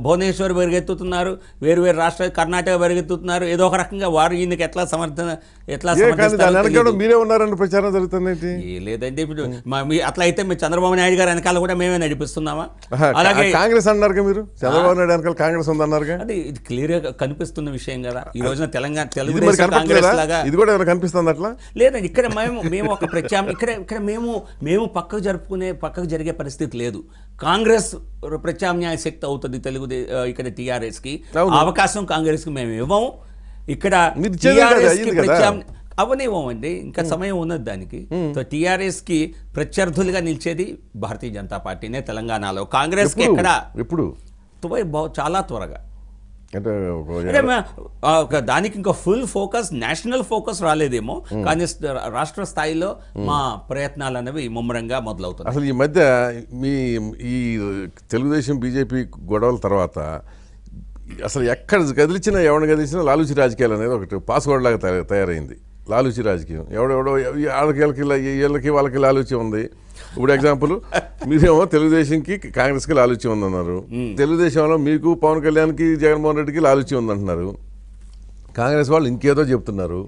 భువనేశ్వర్ పరిగెత్తుతున్నారు వేరు వేరు రాష్ట్ర కర్ణాటక పరిగెత్తుతున్నారు ఏదో ఒక రకంగా వారు ఈయనకి ఎట్లా సమర్థన ఎట్లా మీరే ఉన్నారని ప్రచారం జరుగుతుంది లేదండి ఇప్పుడు మీ అట్లా అయితే మీరు చంద్రబాబు నాయుడు గారు వెనకాల కూడా మేమే నడిపిస్తున్నామా అలాగే కాంగ్రెస్ అన్నారు మీరు చంద్రబాబు నాయుడు వెనకాల కాంగ్రెస్ ఉందన్నారు అది ఇది క్లియర్ గా కనిపిస్తున్న విషయం కదా ఈ రోజున తెలంగాణ తెలుగుదేశం కాంగ్రెస్ లాగా ఇది కూడా కనిపిస్తుంది అట్లా లేదండి ఇక్కడ మేము మేము ఒక ప్రత్యామ్ ఇక్కడ ఇక్కడ మేము మేము పక్కకు జరుపుకునే పక్కకు జరిగే పరిస్థితి లేదు కాంగ్రెస్ ప్రత్యామ్నాయ శక్తి అవుతుంది తెలుగు ఇక్కడ టీఆర్ఎస్కి అవకాశం కాంగ్రెస్కి మేము ఇవ్వము ఇక్కడ అవనివ్వమండి ఇంకా సమయం ఉన్నది దానికి కి ప్రత్యర్థులుగా నిలిచేది భారతీయ జనతా పార్టీనే తెలంగాణలో కి ఎక్కడ ఇప్పుడు చాలా త్వరగా అంటే దానికి ఇంకా ఫుల్ ఫోకస్ నేషనల్ ఫోకస్ రాలేదేమో కానీ రాష్ట్ర స్థాయిలో మా ప్రయత్నాలు అనేవి ముమ్మరంగా మొదలవుతాయి అసలు ఈ మధ్య మీ ఈ తెలుగుదేశం బీజేపీ గొడవల తర్వాత అసలు ఎక్కడ కదిలిచినా ఎవరిని కదిలిచినా లాలూచి రాజకీయాలు అనేది ఒకటి పాస్వర్డ్ లాగా తయారైంది లాలూచి రాజకీయం ఎవడెవడో వాళ్ళకి వీళ్ళకి వీళ్ళకి వాళ్ళకి లాలూచి ఉంది ఇప్పుడు ఎగ్జాంపుల్ మీరేమో తెలుగుదేశంకి కాంగ్రెస్కి లాలూచి ఉందన్నారు తెలుగుదేశంలో మీకు పవన్ కళ్యాణ్కి జగన్మోహన్ రెడ్డికి లాలూచి ఉందంటున్నారు కాంగ్రెస్ వాళ్ళు ఇంకేదో చెప్తున్నారు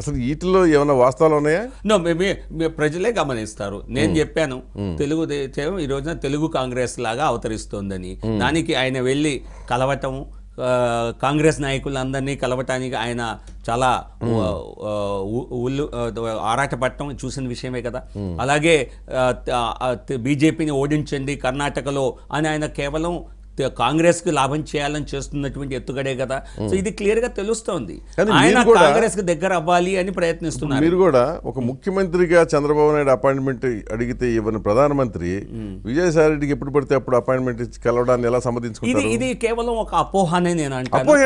అసలు వీటిలో ఏమైనా వాస్తవాలు ఉన్నాయా నో మేమే ప్రజలే గమనిస్తారు నేను చెప్పాను తెలుగుదేశం ఈ రోజున తెలుగు కాంగ్రెస్ లాగా అవతరిస్తోందని దానికి ఆయన వెళ్ళి కలవటం కాంగ్రెస్ నాయకులందరినీ కలవటానికి ఆయన చాలా ఉల్లు ఆరాటపడటం చూసిన విషయమే కదా అలాగే బీజేపీని ఓడించండి కర్ణాటకలో అని ఆయన కేవలం కాంగ్రెస్ కి లాభం చేయాలని చేస్తున్నటువంటి ఎత్తుగడే కదా సో ఇది క్లియర్ గా తెలుస్తోంది ఆయన కి దగ్గర అవ్వాలి అని ప్రయత్నిస్తున్నారు మీరు కూడా ఒక ముఖ్యమంత్రిగా చంద్రబాబు నాయుడు అపాయింట్మెంట్ అడిగితే ఇవ్వని ప్రధానమంత్రి విజయసాయి రెడ్డికి ఎప్పుడు పడితే అప్పుడు అపాయింట్మెంట్ కలవడాన్ని ఎలా సమర్థించుకుంటారు ఇది కేవలం ఒక అపోహనే నేను అంటాను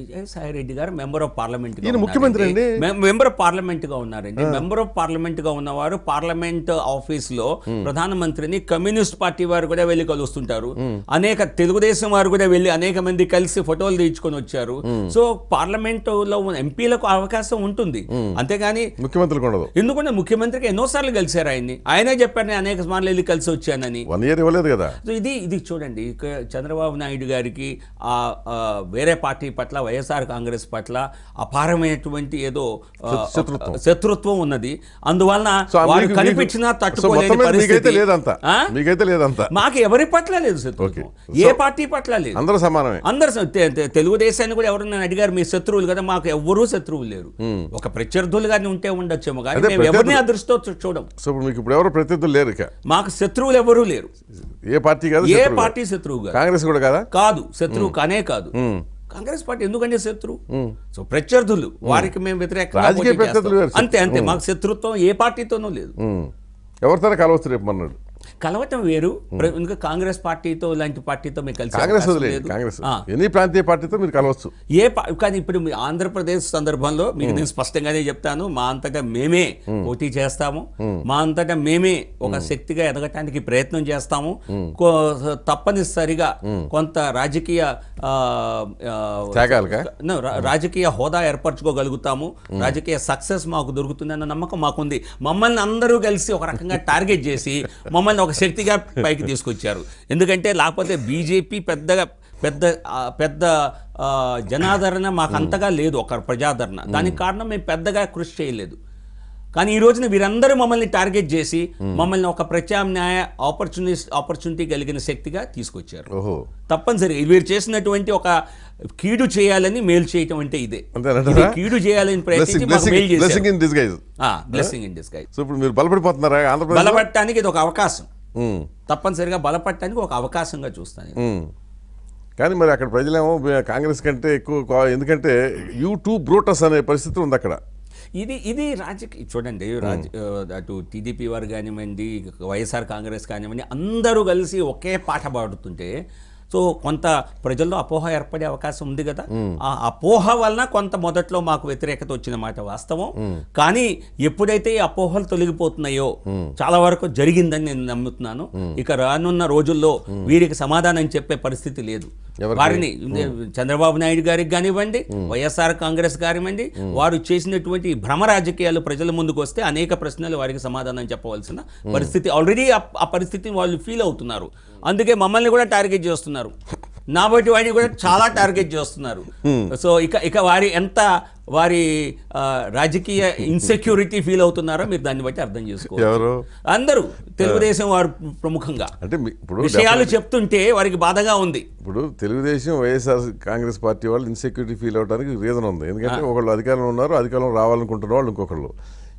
విజయసాయి రెడ్డి గారు మెంబర్ ఆఫ్ పార్లమెంట్ ముఖ్యమంత్రి అండి మెంబర్ ఆఫ్ పార్లమెంట్ గా ఉన్నారండి మెంబర్ ఆఫ్ పార్లమెంట్ గా ఉన్నవారు పార్లమెంట్ ఆఫీస్ లో ప్రధానమంత్రిని కమ్యూనిస్ట్ పార్టీ వారు కూడా వెళ్ళి కలుస్తుంటారు అనేక తెలుగుదేశం వారు కూడా వెళ్ళి అనేక మంది కలిసి ఫోటోలు తీర్చుకొని వచ్చారు సో పార్లమెంట్ లో ఎంపీలకు అవకాశం ఉంటుంది అంతేగాని ముఖ్యమంత్రి ఎందుకంటే ముఖ్యమంత్రికి ఎన్నో సార్లు కలిశారు ఆయన్ని ఆయనే చెప్పారు నేను అనేక సార్లు వెళ్ళి కలిసి వచ్చానని కదా ఇది ఇది చూడండి చంద్రబాబు నాయుడు గారికి ఆ వేరే పార్టీ పట్ల వైఎస్ఆర్ కాంగ్రెస్ పట్ల అపారమైనటువంటి ఏదో శత్రుత్వం ఉన్నది అందువలన కనిపించినా తట్టుకోలేదు లేదంతా మాకు ఎవరి పట్ల లేదు శత్రుత్వం ఏ పార్టీ పట్ల లేదు అందరూ సమానమే అందరూ తెలుగుదేశాన్ని కూడా ఎవరన్నా అడిగారు మీ శత్రువులు కదా మాకు ఎవరూ శత్రువులు లేరు hmm. ఒక ప్రత్యర్థులు కానీ ఉంటే ఉండొచ్చేమో కానీ ఎవరిని ఆ దృష్టితో చూడం ఇప్పుడు ఎవరు ప్రత్యర్థులు లేరు మాకు శత్రువులు ఎవరూ లేరు ఏ పార్టీ కాదు ఏ పార్టీ శత్రువు కాంగ్రెస్ కూడా కదా కాదు శత్రువు hmm. కానే కాదు hmm. కాంగ్రెస్ పార్టీ ఎందుకంటే శత్రు సో ప్రత్యర్థులు వారికి మేము వ్యతిరేక అంతే అంతే మాకు శత్రుత్వం ఏ పార్టీతోనూ లేదు ఎవరితో కలవచ్చు రేపు మన్నాడు కలవటం వేరు ఇంకా కాంగ్రెస్ పార్టీతో లాంటి పార్టీతో మీకు కలిసి కాంగ్రెస్ ఎన్ని ప్రాంతీయ పార్టీతో మీరు కలవచ్చు ఏ కానీ ఇప్పుడు ఆంధ్రప్రదేశ్ సందర్భంలో మీకు నేను స్పష్టంగానే చెప్తాను మా అంతటా మేమే పోటీ చేస్తాము మా అంతటా మేమే ఒక శక్తిగా ఎదగటానికి ప్రయత్నం చేస్తాము తప్పనిసరిగా కొంత రాజకీయ రాజకీయ హోదా ఏర్పరచుకోగలుగుతాము రాజకీయ సక్సెస్ మాకు దొరుకుతుందన్న నమ్మకం మాకుంది మమ్మల్ని అందరూ కలిసి ఒక రకంగా టార్గెట్ చేసి మమ్మల్ని ఒక శక్తిగా పైకి తీసుకొచ్చారు ఎందుకంటే లేకపోతే బీజేపీ పెద్దగా పెద్ద పెద్ద జనాదరణ మాకు అంతగా లేదు ఒక ప్రజాదరణ దానికి కారణం మేము పెద్దగా కృషి చేయలేదు కానీ ఈ రోజున వీరందరూ మమ్మల్ని టార్గెట్ చేసి మమ్మల్ని ఒక ప్రత్యామ్నాయ ఆపర్చునిస్ ఆపర్చునిటీ కలిగిన శక్తిగా తీసుకొచ్చారు తప్పనిసరి వీరు చేసినటువంటి ఒక కీడు చేయాలని మేలు చేయటం అంటే ఇదే కీడు చేయాలని ప్రయత్నించి బలపడిపోతున్నారు బలపడిపోతున్నారా బలపడటానికి ఇది ఒక అవకాశం తప్పనిసరిగా బలపడటానికి ఒక అవకాశంగా చూస్తాను కానీ మరి అక్కడ ప్రజలేమో కాంగ్రెస్ కంటే ఎక్కువ ఎందుకంటే యూ టూ బ్రోటస్ అనే పరిస్థితి ఉంది అక్కడ ఇది ఇది రాజకీయ చూడండి రాజ అటు టీడీపీ వారు కానివ్వండి వైఎస్ఆర్ కాంగ్రెస్ కానివ్వండి అందరూ కలిసి ఒకే పాట పాడుతుంటే సో కొంత ప్రజల్లో అపోహ ఏర్పడే అవకాశం ఉంది కదా ఆ అపోహ వలన కొంత మొదట్లో మాకు వ్యతిరేకత వచ్చిన మాట వాస్తవం కానీ ఎప్పుడైతే ఈ అపోహలు తొలగిపోతున్నాయో చాలా వరకు జరిగిందని నేను నమ్ముతున్నాను ఇక రానున్న రోజుల్లో వీరికి సమాధానం చెప్పే పరిస్థితి లేదు వారిని చంద్రబాబు నాయుడు గారికి కానివ్వండి వైఎస్ఆర్ కాంగ్రెస్ కానివ్వండి వారు చేసినటువంటి భ్రమ రాజకీయాలు ప్రజల ముందుకు వస్తే అనేక ప్రశ్నలు వారికి సమాధానం చెప్పవలసిన పరిస్థితి ఆల్రెడీ ఆ పరిస్థితిని వాళ్ళు ఫీల్ అవుతున్నారు అందుకే మమ్మల్ని కూడా టార్గెట్ చేస్తున్నారు నా బట్టి వాడిని కూడా చాలా టార్గెట్ చేస్తున్నారు సో ఇక ఇక వారి ఎంత వారి రాజకీయ ఇన్సెక్యూరిటీ ఫీల్ అవుతున్నారో మీరు దాన్ని బట్టి అర్థం చేసుకోవాలి అందరూ తెలుగుదేశం వారు ప్రముఖంగా అంటే ఇప్పుడు విషయాలు చెప్తుంటే వారికి బాధగా ఉంది ఇప్పుడు తెలుగుదేశం వైఎస్ఆర్ కాంగ్రెస్ పార్టీ వాళ్ళు ఇన్సెక్యూరిటీ ఫీల్ అవడానికి రీజన్ ఉంది ఎందుకంటే ఒకళ్ళు అధికారంలో ఉన్నారు అధికారంలో రావాలనుకుంటున్న వాళ్ళు ఇంకొకళ్ళు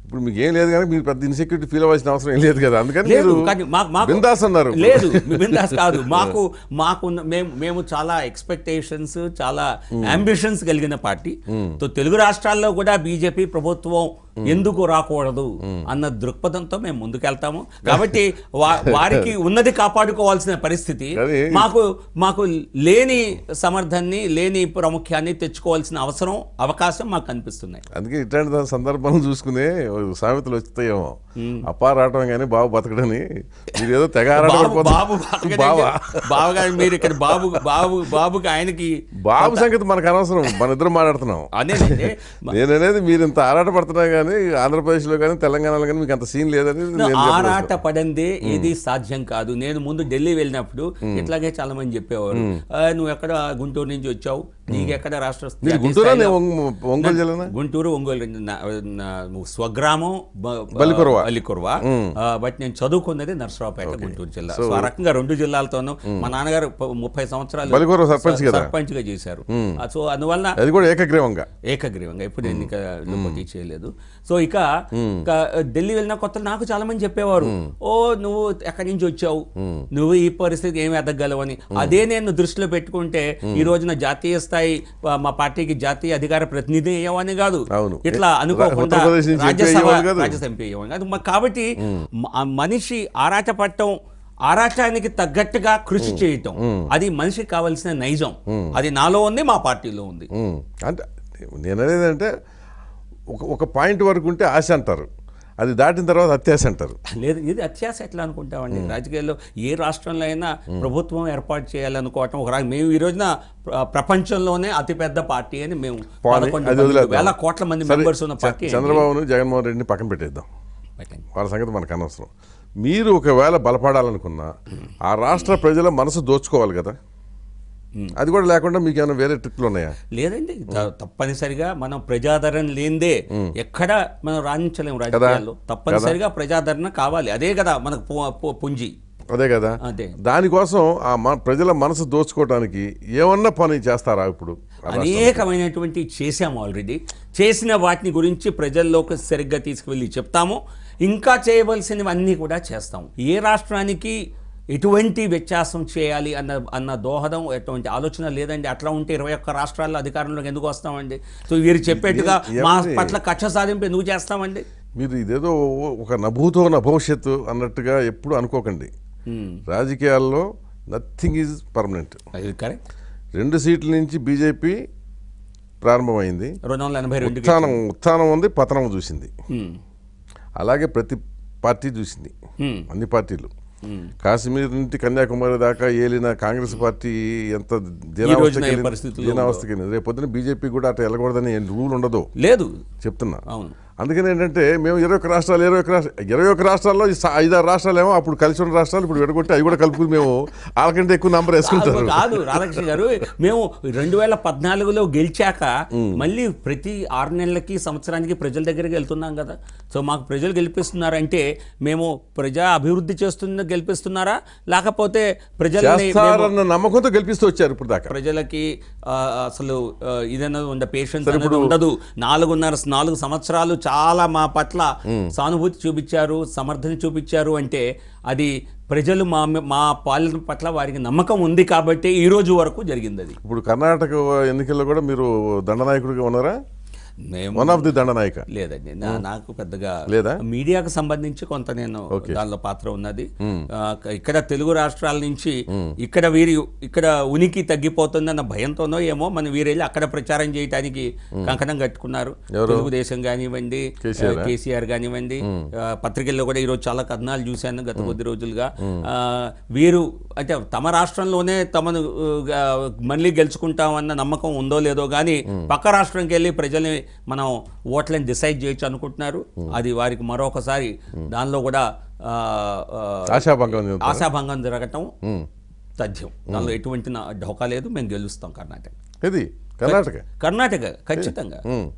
ఇప్పుడు మీకు ఏం లేదు కానీ మీరు పెద్ద ఇన్సెక్యూరిటీ ఫీల్ అవ్వాల్సిన అవసరం ఏం లేదు కదా అందుకని లేదు మాకు బిందాస్ అన్నారు లేదు బిందాస్ కాదు మాకు మాకు మేము మేము చాలా ఎక్స్పెక్టేషన్స్ చాలా అంబిషన్స్ hmm. కలిగిన పార్టీ సో hmm. తెలుగు రాష్ట్రాల్లో కూడా బీజేపీ ప్రభుత్వం ఎందుకు రాకూడదు అన్న దృక్పథంతో మేము ముందుకెళ్తాము కాబట్టి వారికి ఉన్నది కాపాడుకోవాల్సిన పరిస్థితి మాకు మాకు లేని సమర్థాన్ని లేని ప్రాముఖ్యాన్ని తెచ్చుకోవాల్సిన అవసరం అవకాశం మాకు కనిపిస్తున్నాయి అందుకే ఇట్లాంటి సందర్భం చూసుకునే సామెతలు వస్తాయేమో అప్పారాటం కానీ బాబు బతకడని మీరు ఏదో తెగ బాబు బాబు మీరు ఇక్కడ బాబు బాబు బాబుకి ఆయనకి బాబు సంగతి మనకు అనవసరం మన ఇద్దరు మాట్లాడుతున్నాం నేను నేననేది మీరు ఇంత ఆరాట పడుతున్నా కానీ ఆంధ్రప్రదేశ్లో కానీ తెలంగాణలో కానీ మీకు అంత సీన్ లేదని ఆరాట పడింది ఇది సాధ్యం కాదు నేను ముందు ఢిల్లీ వెళ్ళినప్పుడు ఇట్లాగే చాలా మంది చెప్పేవారు నువ్వు ఎక్కడ గుంటూరు నుంచి వచ్చావు నీకెక్కడ రాష్ట్ర ఒంగోలు జిల్లా గుంటూరు ఒంగోలు స్వగ్రామం బలికొరవ బలికొరవ బట్ నేను చదువుకున్నది నర్సరావుపేట గుంటూరు జిల్లా ఆ రకంగా రెండు జిల్లాలతోనూ మా నాన్నగారు ముప్పై సంవత్సరాలు సర్పంచ్ గా చేశారు సో అందువల్ల అది కూడా ఏకగ్రీవంగా ఏకగ్రీవంగా ఎప్పుడు ఎన్నిక చేయలేదు సో ఇక ఢిల్లీ వెళ్ళిన కొత్త నాకు చాలా మంది చెప్పేవారు ఓ నువ్వు ఎక్కడి నుంచి వచ్చావు నువ్వు ఈ పరిస్థితి ఏమి ఎదగలవని అదే నేను దృష్టిలో పెట్టుకుంటే ఈ రోజున జాతీయ స్థాయి స్థాయి మా పార్టీకి జాతీయ అధికార ప్రతినిధి అయ్యామని కాదు ఇట్లా అనుకోకుండా రాజ్యసభ రాజ్యసభ ఎంపీ అయ్యామని కాబట్టి మనిషి ఆరాటపడటం ఆరాటానికి తగ్గట్టుగా కృషి చేయటం అది మనిషికి కావాల్సిన నైజం అది నాలో ఉంది మా పార్టీలో ఉంది అంటే నేను అంటే ఒక ఒక పాయింట్ వరకు ఉంటే ఆశ అంటారు అది దాటిన తర్వాత అత్యాశ అంటారు లేదు ఇది అత్యాశ ఎట్లా అనుకుంటామండి రాజకీయాల్లో ఏ రాష్ట్రంలో అయినా ప్రభుత్వం ఏర్పాటు చేయాలనుకోవటం ఒక మేము ఈ రోజున ప్రపంచంలోనే అతిపెద్ద పార్టీ అని మేము వేల కోట్ల మంది మెంబర్స్ ఉన్న పార్టీ చంద్రబాబును జగన్మోహన్ రెడ్డిని పక్కన పెట్టేద్దాం వాళ్ళ సంగతి మనకు అనవసరం మీరు ఒకవేళ బలపడాలనుకున్నా ఆ రాష్ట్ర ప్రజల మనసు దోచుకోవాలి కదా అది కూడా లేకుండా మీకు ఏమైనా వేరే ట్రిక్లు ఉన్నాయా లేదండి తప్పనిసరిగా మనం ప్రజాదరణ లేనిదే ఎక్కడ మనం రాణించలేము రాజకీయాల్లో తప్పనిసరిగా ప్రజాదరణ కావాలి అదే కదా మనకు పుంజి అదే కదా దానికోసం ఆ ప్రజల మనసు దోచుకోవడానికి ఏమన్నా పని చేస్తారా ఇప్పుడు అనేకమైనటువంటి చేసాము ఆల్రెడీ చేసిన వాటిని గురించి ప్రజల్లోకి సరిగ్గా తీసుకువెళ్ళి చెప్తాము ఇంకా చేయవలసినవి అన్నీ కూడా చేస్తాము ఏ రాష్ట్రానికి ఎటువంటి వ్యత్యాసం చేయాలి అన్న అన్న దోహదం ఎటువంటి ఆలోచన లేదండి అట్లా ఉంటే ఇరవై ఒక్క రాష్ట్రాల్లో అధికారంలోకి ఎందుకు వస్తామండి సో వీరు చెప్పేట్టుగా మా పట్ల కక్ష సాధింపు ఎందుకు చేస్తామండి మీరు ఇదేదో ఒక నభూతో నా భవిష్యత్తు అన్నట్టుగా ఎప్పుడు అనుకోకండి రాజకీయాల్లో నథింగ్ ఈజ్ పర్మనెంట్ రెండు సీట్ల నుంచి బీజేపీ ప్రారంభమైంది రెండు వందల ఎనభై రెండు ఉత్థానం ఉత్థానం ఉంది పతనం చూసింది అలాగే ప్రతి పార్టీ చూసింది అన్ని పార్టీలు కాశ్మీర్ నుంచి కన్యాకుమారి దాకా ఏలిన కాంగ్రెస్ పార్టీ ఎంత రేపు రేపొద్దున బీజేపీ కూడా అట్లా వెళ్ళకూడదని రూల్ ఉండదు లేదు చెప్తున్నా అవును అందుకని ఏంటంటే మేము ఇరవై ఒక రాష్ట్రాలు ఇరవై ఒక రాష్ట్ర ఇరవై ఒక్క రాష్ట్రాల్లో ఐదారు రాష్ట్రాలు ఏమో అప్పుడు కలిసి ఉన్న రాష్ట్రాలు ఇప్పుడు విడగొట్టి అవి కూడా కలుపుకుని మేము వాళ్ళకంటే ఎక్కువ నంబర్ వేసుకుంటారు కాదు రాధాకృష్ణ గారు మేము రెండు వేల పద్నాలుగులో గెలిచాక మళ్ళీ ప్రతి ఆరు నెలలకి సంవత్సరానికి ప్రజల దగ్గరికి వెళ్తున్నాం కదా సో మాకు ప్రజలు గెలిపిస్తున్నారంటే మేము ప్రజా అభివృద్ధి చేస్తున్న గెలిపిస్తున్నారా లేకపోతే ప్రజల నమ్మకంతో గెలిపిస్తూ వచ్చారు ఇప్పుడు దాకా ప్రజలకి అసలు ఇదన్నది ఉందా పేషెంట్ ఉండదు నాలుగున్నర నాలుగు సంవత్సరాలు చాలా మా పట్ల సానుభూతి చూపించారు సమర్థన చూపించారు అంటే అది ప్రజలు మా మా పాలన పట్ల వారికి నమ్మకం ఉంది కాబట్టి ఈ రోజు వరకు జరిగింది అది ఇప్పుడు కర్ణాటక ఎన్నికల్లో కూడా మీరు దండనాయకుడిగా ఉన్నారా దండనాయక లేదండి oh. నాకు పెద్దగా లేదా మీడియాకు సంబంధించి కొంత నేను దానిలో పాత్ర ఉన్నది hmm. ఇక్కడ తెలుగు రాష్ట్రాల నుంచి hmm. ఇక్కడ వీరి ఇక్కడ ఉనికి తగ్గిపోతుందన్న భయంతోనో ఏమో మన వీరెళ్ళి అక్కడ ప్రచారం చేయడానికి hmm. కంకణం కట్టుకున్నారు తెలుగుదేశం కానివ్వండి కేసీఆర్ కానివ్వండి పత్రికల్లో కూడా ఈరోజు చాలా కథనాలు చూశాను గత కొద్ది రోజులుగా వీరు అంటే తమ రాష్ట్రంలోనే తమను మళ్ళీ గెలుచుకుంటామన్న నమ్మకం ఉందో లేదో కానీ పక్క రాష్ట్రంకి వెళ్ళి ప్రజల్ని మనం ఓట్లని డిసైడ్ చేయొచ్చు అనుకుంటున్నారు hmm. అది వారికి మరొకసారి hmm. దానిలో కూడా ఆశాభంగం ఆశాభంగం జరగటం hmm. తథ్యం దానిలో ఎటువంటి ఢోకా లేదు మేము గెలుస్తాం కర్ణాటక ఇది కర్ణాటక కర్ణాటక ఖచ్చితంగా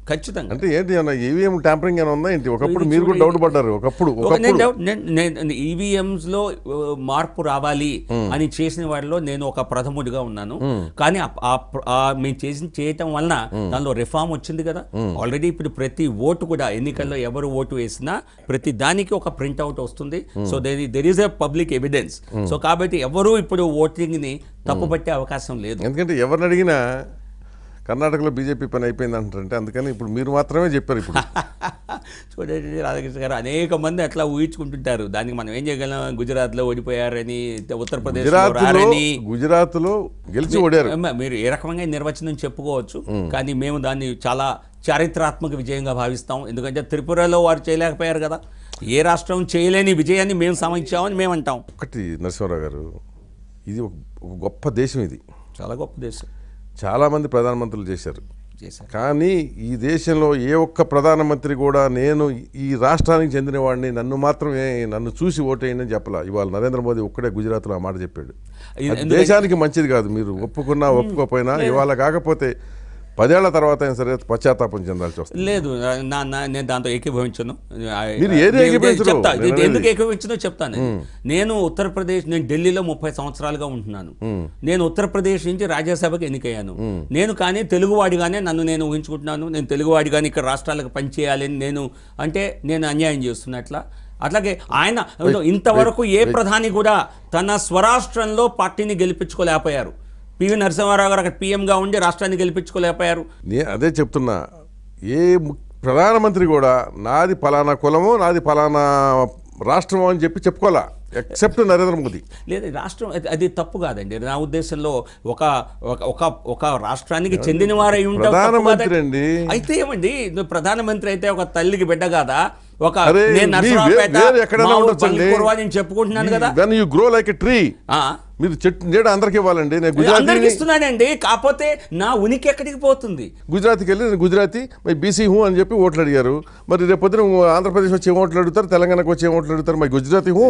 ఖచ్చితంగా అంటే ఏంటి అన్న ఈవీఎం e ట్యాంపరింగ్ అని ఉందా ఏంటి ఒకప్పుడు మీరు కూడా డౌట్ పడ్డారు ఒకప్పుడు ఈవీఎంస్ e లో మార్పు రావాలి అని చేసిన వాటిలో నేను ఒక ప్రథముడిగా ఉన్నాను కానీ మేము చేసిన చేయటం వలన దానిలో రిఫార్మ్ వచ్చింది కదా ఆల్రెడీ ఇప్పుడు ప్రతి ఓటు కూడా ఎన్నికల్లో ఎవరు ఓటు వేసినా ప్రతి దానికి ఒక ప్రింట్అవుట్ వస్తుంది సో దేని there is a public evidence so కాబట్టి ఎవరు ఇప్పుడు ఓటింగ్ ని తప్పుపట్టే అవకాశం లేదు ఎందుకంటే ఎవరిని అడిగినా కర్ణాటకలో బీజేపీ పని అయిపోయింది అంటారంటే అందుకని ఇప్పుడు మీరు మాత్రమే చెప్పారు ఇప్పుడు చూడండి రాధాకృష్ణ గారు అనేక మంది అట్లా ఊహించుకుంటుంటారు దానికి మనం ఏం చేయగలం గుజరాత్లో ఓడిపోయారని ఉత్తరప్రదేశ్ రారని గుజరాత్లో గెలిచి ఓడారు మీరు ఏ రకంగా నిర్వచనం చెప్పుకోవచ్చు కానీ మేము దాన్ని చాలా చారిత్రాత్మక విజయంగా భావిస్తాం ఎందుకంటే త్రిపురలో వారు చేయలేకపోయారు కదా ఏ రాష్ట్రం చేయలేని విజయాన్ని మేము సాధించామని మేము అంటాం ఒకటి నరసింహరావు గారు ఇది ఒక గొప్ప దేశం ఇది చాలా గొప్ప దేశం చాలామంది ప్రధానమంత్రులు చేశారు కానీ ఈ దేశంలో ఏ ఒక్క ప్రధానమంత్రి కూడా నేను ఈ రాష్ట్రానికి చెందినవాడిని నన్ను మాత్రమే నన్ను చూసి ఓటేయండి అని చెప్పలా ఇవాళ నరేంద్ర మోదీ ఒక్కడే గుజరాత్లో ఆ మాట చెప్పాడు దేశానికి మంచిది కాదు మీరు ఒప్పుకున్నా ఒప్పుకోపోయినా ఇవాళ కాకపోతే పదేళ్ల తర్వాత అయినా సరే పశ్చాత్తాపం చెందాల్సి వస్తుంది లేదు నా నేను దాంతో ఏకీభవించను ఎందుకు ఏకీభవించనో చెప్తాను నేను ఉత్తరప్రదేశ్ నేను ఢిల్లీలో ముప్పై సంవత్సరాలుగా ఉంటున్నాను నేను ఉత్తరప్రదేశ్ నుంచి రాజ్యసభకు ఎన్నికయ్యాను నేను కానీ తెలుగువాడిగానే నన్ను నేను ఊహించుకుంటున్నాను నేను తెలుగువాడిగానే ఇక్కడ రాష్ట్రాలకు పనిచేయాలని నేను అంటే నేను అన్యాయం చేస్తున్నట్లా అట్లాగే ఆయన ఇంతవరకు ఏ ప్రధాని కూడా తన స్వరాష్ట్రంలో పార్టీని గెలిపించుకోలేకపోయారు పివి నరసింహారావు గారు అక్కడ పీఎంగా ఉండి రాష్ట్రాన్ని గెలిపించుకోలేకపోయారు నేను అదే చెప్తున్నా ఏ ప్రధానమంత్రి కూడా నాది ఫలానా కులము నాది ఫలానా రాష్ట్రము అని చెప్పి చెప్పుకోవాలా ఎక్సెప్ట్ నరేంద్ర మోదీ లేదు రాష్ట్రం అది తప్పు కాదండి నా ఉద్దేశంలో ఒక ఒక ఒక రాష్ట్రానికి చెందిన వారై ఉంటారు అండి అయితే ఏమండి ప్రధానమంత్రి అయితే ఒక తల్లికి బిడ్డ కాదా ఒక నేను చెప్పుకుంటున్నాను కదా యూ గ్రో లైక్ ట్రీ మీరు చెట్టు నీడ అందరికి ఇవ్వాలండి నేను గుజరాత్ ఇస్తున్నానండి కాకపోతే నా ఉనికి ఎక్కడికి పోతుంది గుజరాత్కి వెళ్ళి నేను గుజరాతీ మరి బీసీ హూ అని చెప్పి ఓట్లు అడిగారు మరి రేపొద్దున ఆంధ్రప్రదేశ్ వచ్చి ఓట్లు అడుగుతారు తెలంగాణకు వచ్చి ఓట్లు అడుగుతారు మరి గుజరాతీ హూ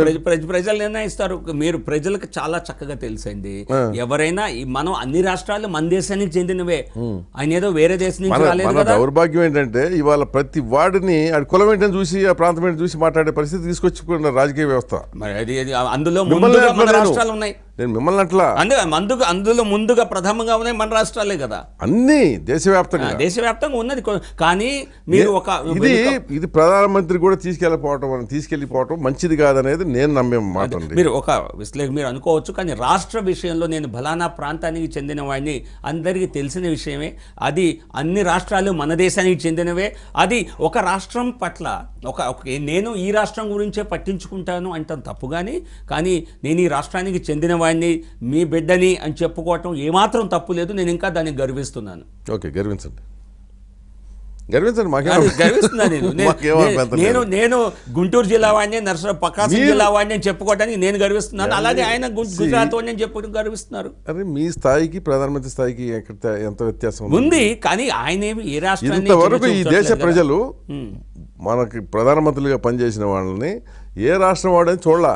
మరి ప్రజలు నిర్ణయిస్తారు మీరు ప్రజలకు చాలా చక్కగా తెలుసండి ఎవరైనా మనం అన్ని రాష్ట్రాలు మన దేశానికి చెందినవే ఆయన ఏదో వేరే దేశం నుంచి దౌర్భాగ్యం ఏంటంటే ఇవాళ ప్రతి వాడిని కులం ఏంటని చూసి ఆ ప్రాంతం ఏంటని చూసి మాట్లాడే పరిస్థితి తీసుకొచ్చుకున్న రాజకీయ వ్యవస్థ అది అందులో రాష్ట్రాలు ఉన్నాయి నేను మిమ్మల్ని అట్లా అందు అందుకు అందులో ముందుగా ప్రథమంగా ఉన్నాయి మన రాష్ట్రాలే కదా అన్ని దేశవ్యాప్తంగా దేశవ్యాప్తంగా ఉన్నది కానీ మీరు ఒక ఇది ఇది ప్రధానమంత్రి కూడా తీసుకెళ్ళిపోవటం తీసుకెళ్ళిపోవటం మంచిది కాదనేది నేను నమ్మే మాట మీరు ఒక విశ్లేష మీరు అనుకోవచ్చు కానీ రాష్ట్ర విషయంలో నేను ఫలానా ప్రాంతానికి చెందిన వాడిని అందరికీ తెలిసిన విషయమే అది అన్ని రాష్ట్రాలు మన దేశానికి చెందినవే అది ఒక రాష్ట్రం పట్ల ఒక నేను ఈ రాష్ట్రం గురించే పట్టించుకుంటాను అంటే తప్పు కానీ కానీ నేను ఈ రాష్ట్రానికి చెందిన వాడిని మీ బిడ్డని అని చెప్పుకోవటం ఏమాత్రం తప్పు లేదు నేను ఇంకా దాన్ని గర్విస్తున్నాను ఓకే గర్వించండి నేను నేను గుంటూరు జిల్లా వాడిని నర్సరా ప్రకాశం జిల్లా వాడిని చెప్పుకోవడానికి నేను గర్విస్తున్నాను అలాగే ఆయన గుజరాత్ వాడిని చెప్పుకోవడం గర్విస్తున్నారు అరే మీ స్థాయికి ప్రధానమంత్రి స్థాయికి ఎంత వ్యత్యాసం ఉంది కానీ ఆయన ఏమి ఏ రాష్ట్రానికి ఈ దేశ ప్రజలు మనకి ప్రధానమంత్రులుగా పనిచేసిన వాళ్ళని ఏ రాష్ట్రం వాడని చూడాల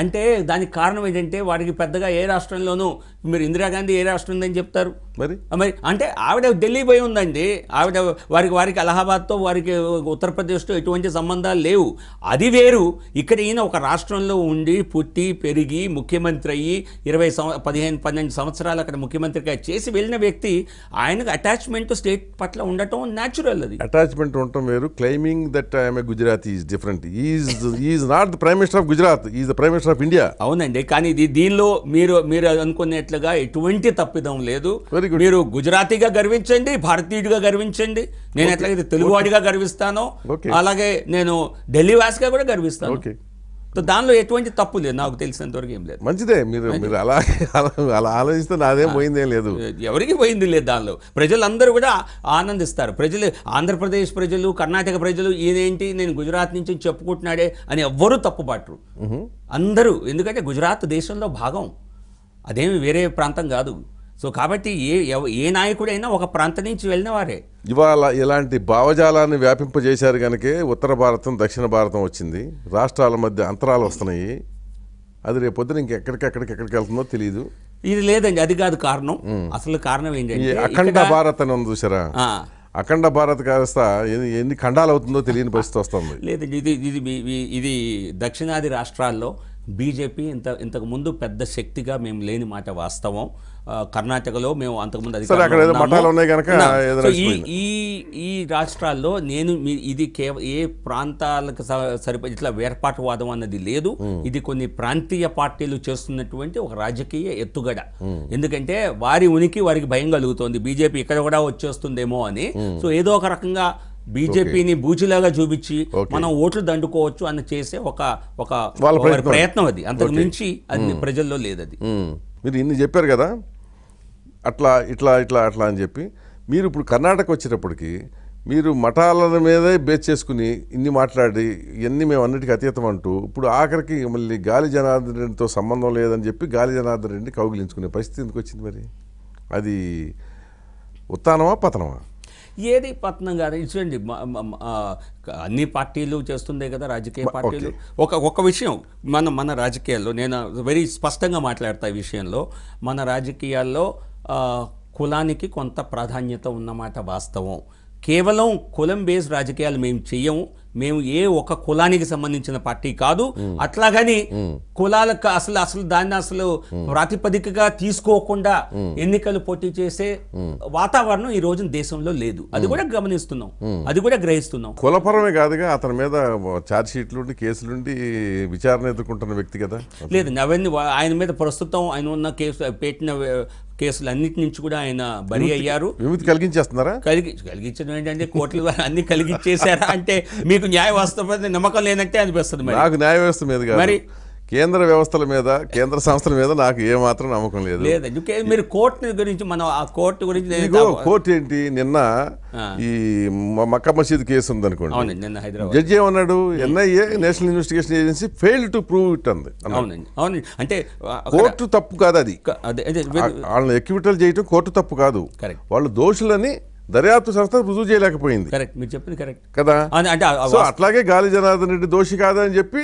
అంటే దానికి కారణం ఏంటంటే వాడికి పెద్దగా ఏ రాష్ట్రంలోనూ మీరు ఇందిరాగాంధీ ఏ రాష్ట్రం ఉందని చెప్తారు మరి మరి అంటే ఆవిడ ఢిల్లీ పోయి ఉందండి ఆవిడ వారికి వారికి అలహాబాద్తో వారికి ఉత్తరప్రదేశ్తో ఎటువంటి సంబంధాలు లేవు అది వేరు ఇక్కడ ఈయన ఒక రాష్ట్రంలో ఉండి పుట్టి పెరిగి ముఖ్యమంత్రి అయ్యి ఇరవై సంవ పదిహేను పన్నెండు సంవత్సరాలు అక్కడ ముఖ్యమంత్రిగా చేసి వెళ్ళిన వ్యక్తి ఆయనకు అటాచ్మెంట్ స్టేట్ పట్ల ఉండటం న్యాచురల్ అది అటాచ్మెంట్ ఉండటం వేరు claiming that I'm Gujarat is different is is not the prime minister of Gujarat is the prime minister of India అవునండి కానీ ఇది దీనిలో మీరు మీరు అనుకునే చెప్పినట్లుగా ఎటువంటి తప్పిదం లేదు మీరు గుజరాతీగా గర్వించండి భారతీయుడిగా గర్వించండి నేను ఎట్లాగైతే తెలుగువాడిగా గర్విస్తానో అలాగే నేను ఢిల్లీ వాసిగా కూడా గర్విస్తాను దానిలో ఎటువంటి తప్పు లేదు నాకు తెలిసినంతవరకు ఏం లేదు మంచిదే మీరు మీరు అలా అలా ఆలోచిస్తే నాదేం పోయిందే లేదు ఎవరికి పోయింది లేదు దానిలో ప్రజలందరూ కూడా ఆనందిస్తారు ప్రజలు ఆంధ్రప్రదేశ్ ప్రజలు కర్ణాటక ప్రజలు ఇదేంటి నేను గుజరాత్ నుంచి చెప్పుకుంటున్నాడే అని ఎవ్వరూ తప్పుబాటు అందరూ ఎందుకంటే గుజరాత్ దేశంలో భాగం అదేమి వేరే ప్రాంతం కాదు సో కాబట్టి ఏ ఏ నాయకుడైనా ఒక ప్రాంతం నుంచి వెళ్ళిన వారే ఇవాళ ఇలాంటి భావజాలాన్ని వ్యాపింపజేశారు కనుకే ఉత్తర భారతం దక్షిణ భారతం వచ్చింది రాష్ట్రాల మధ్య అంతరాలు వస్తున్నాయి అది పొద్దున ఇంకెక్కడికెక్కడికి ఎక్కడికి వెళ్తుందో తెలియదు ఇది లేదండి అది కాదు కారణం అసలు కారణం ఏంటంటే అఖండ భారత్ అని ఉంది చూసారా అఖండ భారత్ కాస్త ఎన్ని ఖండాలు అవుతుందో తెలియని పరిస్థితి వస్తుంది లేదు ఇది ఇది ఇది దక్షిణాది రాష్ట్రాల్లో బీజేపీ ఇంత ఇంతకు ముందు పెద్ద శక్తిగా మేము లేని మాట వాస్తవం కర్ణాటకలో మేము అంతకుముందు ఈ ఈ ఈ రాష్ట్రాల్లో నేను ఇది కేవ ఏ ప్రాంతాలకు సరిపో ఇట్లా వేర్పాటువాదం అన్నది లేదు ఇది కొన్ని ప్రాంతీయ పార్టీలు చేస్తున్నటువంటి ఒక రాజకీయ ఎత్తుగడ ఎందుకంటే వారి ఉనికి వారికి భయం కలుగుతోంది బీజేపీ ఇక్కడ కూడా వచ్చేస్తుందేమో అని సో ఏదో ఒక రకంగా బీజేపీని బూచిలాగా చూపించి మనం ఓట్లు దండుకోవచ్చు అని చేసే ఒక ఒక ప్రయత్నం అది అంతకు మించి అది ప్రజల్లో లేదు అది మీరు ఇన్ని చెప్పారు కదా అట్లా ఇట్లా ఇట్లా అట్లా అని చెప్పి మీరు ఇప్పుడు కర్ణాటక వచ్చేటప్పటికి మీరు మఠాల మీదే బేస్ చేసుకుని ఇన్ని మాట్లాడి ఇవన్నీ మేము అన్నిటికీ అతీతం అంటూ ఇప్పుడు ఆఖరికి మళ్ళీ గాలి జనార్దన్ రెడ్డితో సంబంధం లేదని చెప్పి గాలి జనార్దన్ రెడ్డిని కౌగిలించుకునే పరిస్థితి ఎందుకు వచ్చింది మరి అది ఉత్తానమా పతనమా ఏది పతనం కాదు చూడండి అన్ని పార్టీలు చేస్తుండే కదా రాజకీయ పార్టీలు ఒక ఒక విషయం మన మన రాజకీయాల్లో నేను వెరీ స్పష్టంగా మాట్లాడతా ఈ విషయంలో మన రాజకీయాల్లో కులానికి కొంత ప్రాధాన్యత ఉన్నమాట వాస్తవం కేవలం కులం బేస్ రాజకీయాలు మేము చెయ్యము మేము ఏ ఒక కులానికి సంబంధించిన పార్టీ కాదు అట్లాగని కులాలకు అసలు అసలు దాన్ని అసలు ప్రాతిపదికగా తీసుకోకుండా ఎన్నికలు పోటీ చేసే వాతావరణం ఈ రోజు దేశంలో లేదు అది కూడా గమనిస్తున్నాం అది కూడా గ్రహిస్తున్నాం కులపరమే కాదుగా అతని మీద ఛార్జ్ షీట్లు కేసులు విచారణ ఎదుర్కొంటున్న వ్యక్తి కదా లేదు అవన్నీ ఆయన మీద ప్రస్తుతం ఆయన ఉన్న కేసు పెట్టిన కేసులన్నిటి నుంచి కూడా ఆయన బరి అయ్యారు కలిగించేస్తున్నారా కలిగి కలిగించడం ఏంటంటే కోర్టుల ద్వారా అన్ని కలిగించేసారా అంటే మీకు న్యాయ నమ్మకం లేనట్టే అనిపిస్తుంది మరి న్యాయవ్యవస్థ మీద మరి కేంద్ర వ్యవస్థల మీద కేంద్ర సంస్థల మీద నాకు ఏమాత్రం నమ్మకం లేదు లేదు మీరు కోర్టు గురించి మనం ఆ కోర్టు గురించి కోర్టు ఏంటి నిన్న ఈ మక్క మసీద్ కేసు ఉంది అనుకోండి జడ్జి ఏమన్నాడు NIA national investigation agency fail to prove it అంది అవునండి అంటే కోర్టు తప్పు కాదు అది వాళ్ళని ఎక్విటల్ చేయటం కోర్టు తప్పు కాదు వాళ్ళు దోషులని దర్యాప్తు సంస్థ రుజువు చేయలేకపోయింది కరెక్ట్ మీరు చెప్పింది కరెక్ట్ కదా అట్లాగే గాలి జనార్దన్ రెడ్డి దోషి కాదని చెప్పి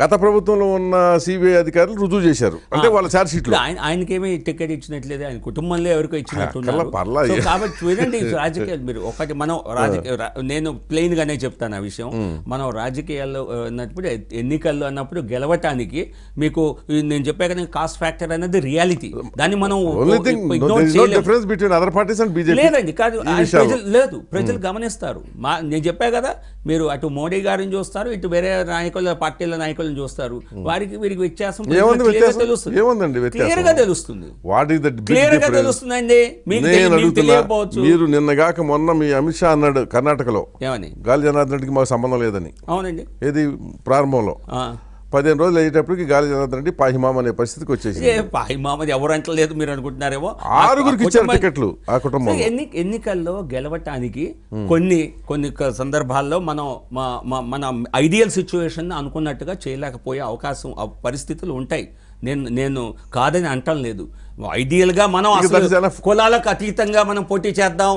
గత ప్రభుత్వంలో ఉన్న సిబిఐ అధికారులు రుజువు చేశారు అంటే వాళ్ళ ఛార్జ్ షీట్లు ఆయన ఆయనకేమీ టికెట్ ఇచ్చినట్లేదు ఆయన కుటుంబంలో ఎవరికో ఇచ్చినట్టు కాబట్టి చూడండి రాజకీయాలు మీరు ఒకటి మనం రాజకీయ నేను ప్లెయిన్ గానే చెప్తాను ఆ విషయం మనం రాజకీయాల్లో ఉన్నప్పుడు ఎన్నికల్లో అన్నప్పుడు గెలవటానికి మీకు నేను చెప్పా కదా కాస్ట్ ఫ్యాక్టర్ అనేది రియాలిటీ దాన్ని మనం లేదండి కాదు ప్రజలు లేదు ప్రజలు గమనిస్తారు మా నేను చెప్పా కదా మీరు అటు మోడీ గారిని చూస్తారు ఇటు వేరే నాయకుల పార్టీల నాయకులు ఆడపిల్లని చూస్తారు వారికి వీరికి వ్యత్యాసం తెలుస్తుంది తెలుస్తుంది మీరు నిన్నగాక మొన్న మీ అమిత్ షా అన్నాడు కర్ణాటకలో గాలి జనార్దన్ రెడ్డికి మాకు సంబంధం లేదని అవునండి ఇది ప్రారంభంలో పదిహేను రోజులు అయ్యేటప్పటికి గాలి జనార్దన్ పాహిమామ అనే పరిస్థితికి వచ్చేసి పాహిమామది ఎవరు అంటలేదు మీరు అనుకుంటున్నారేమో ఆరుగురికి ఇచ్చారు టికెట్లు ఆ కుటుంబం ఎన్ని ఎన్నికల్లో గెలవటానికి కొన్ని కొన్ని సందర్భాల్లో మనం మన ఐడియల్ సిచ్యువేషన్ అనుకున్నట్టుగా చేయలేకపోయే అవకాశం పరిస్థితులు ఉంటాయి నేను నేను కాదని అంటం లేదు ఐడియల్ గా మనం కులాలకు అతీతంగా మనం పోటీ చేద్దాం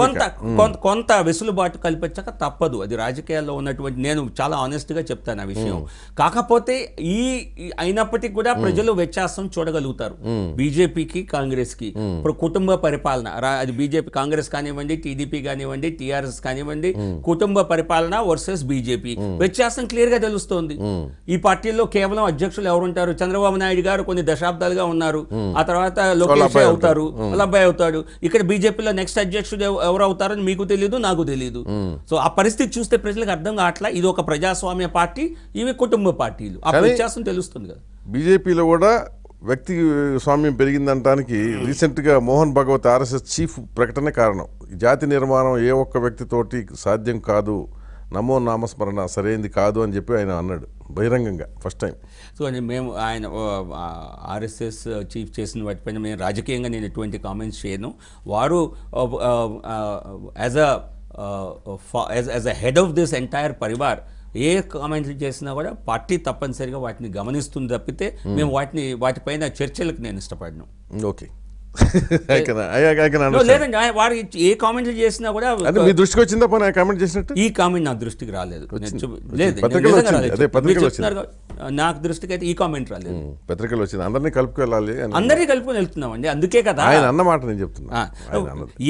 కొంత hmm. కొంత వెసులుబాటు కల్పించక తప్పదు అది రాజకీయాల్లో ఉన్నటువంటి నేను చాలా ఆనెస్ట్ గా చెప్తాను ఆ విషయం hmm. కాకపోతే ఈ అయినప్పటికీ కూడా hmm. ప్రజలు వ్యత్యాసం చూడగలుగుతారు బీజేపీకి కాంగ్రెస్ కి కుటుంబ పరిపాలన అది బీజేపీ కాంగ్రెస్ కానివ్వండి టీడీపీ కానివ్వండి టీఆర్ఎస్ కానివ్వండి కుటుంబ పరిపాలన వర్సెస్ బీజేపీ వ్యత్యాసం క్లియర్ గా తెలుస్తోంది ఈ పార్టీల్లో కేవలం అధ్యక్షులు ఎవరుంటారు చంద్రబాబు నాయుడు గారు కొన్ని దశాబ్దాలు విధాలుగా ఉన్నారు hmm. ఆ తర్వాత లోకేష్ అవుతారు వల్లభాయ్ అవుతాడు ఇక్కడ బీజేపీలో నెక్స్ట్ అధ్యక్షుడు ఎవరు అవుతారని మీకు తెలియదు నాకు తెలియదు hmm. సో ఆ పరిస్థితి చూస్తే ప్రజలకు అర్థం కావట్లా ఇది ఒక ప్రజాస్వామ్య పార్టీ ఇవి కుటుంబ పార్టీలు ఆ వ్యత్యాసం తెలుస్తుంది కదా బీజేపీలో కూడా వ్యక్తి స్వామ్యం పెరిగిందనటానికి hmm. రీసెంట్గా మోహన్ భగవత్ ఆర్ఎస్ఎస్ చీఫ్ ప్రకటన కారణం జాతి నిర్మాణం ఏ ఒక్క వ్యక్తితోటి సాధ్యం కాదు నమో నామస్మరణ సరైనది కాదు అని చెప్పి ఆయన అన్నాడు బహిరంగంగా ఫస్ట్ టైం సో మేము ఆయన ఆర్ఎస్ఎస్ చీఫ్ చేసిన వాటిపైన మేము రాజకీయంగా నేను ఎటువంటి కామెంట్స్ చేయను వారు as a as a head of this entire parivar ఏ కామెంట్లు చేసినా కూడా పార్టీ తప్పనిసరిగా వాటిని గమనిస్తుంది తప్పితే hmm. మేము వాటిని వాటిపైన చర్చలకు నేను ఇష్టపడను ఓకే లేదండి వాడికి ఏ కామెంట్లు చేసినా కూడా మీ దృష్టికి వచ్చిందా పోనీ కామెంట్ చేసినట్టు ఈ కామెంట్ నా దృష్టికి రాలేదు లేదు నాకు దృష్టికి అయితే ఈ కామెంట్ రాలేదు పత్రికలు వచ్చింది అందరినీ వెళ్ళాలి అందరినీ కలుపుకొని అండి అందుకే కదా ఆయన అన్నమాట నేను చెప్తున్నా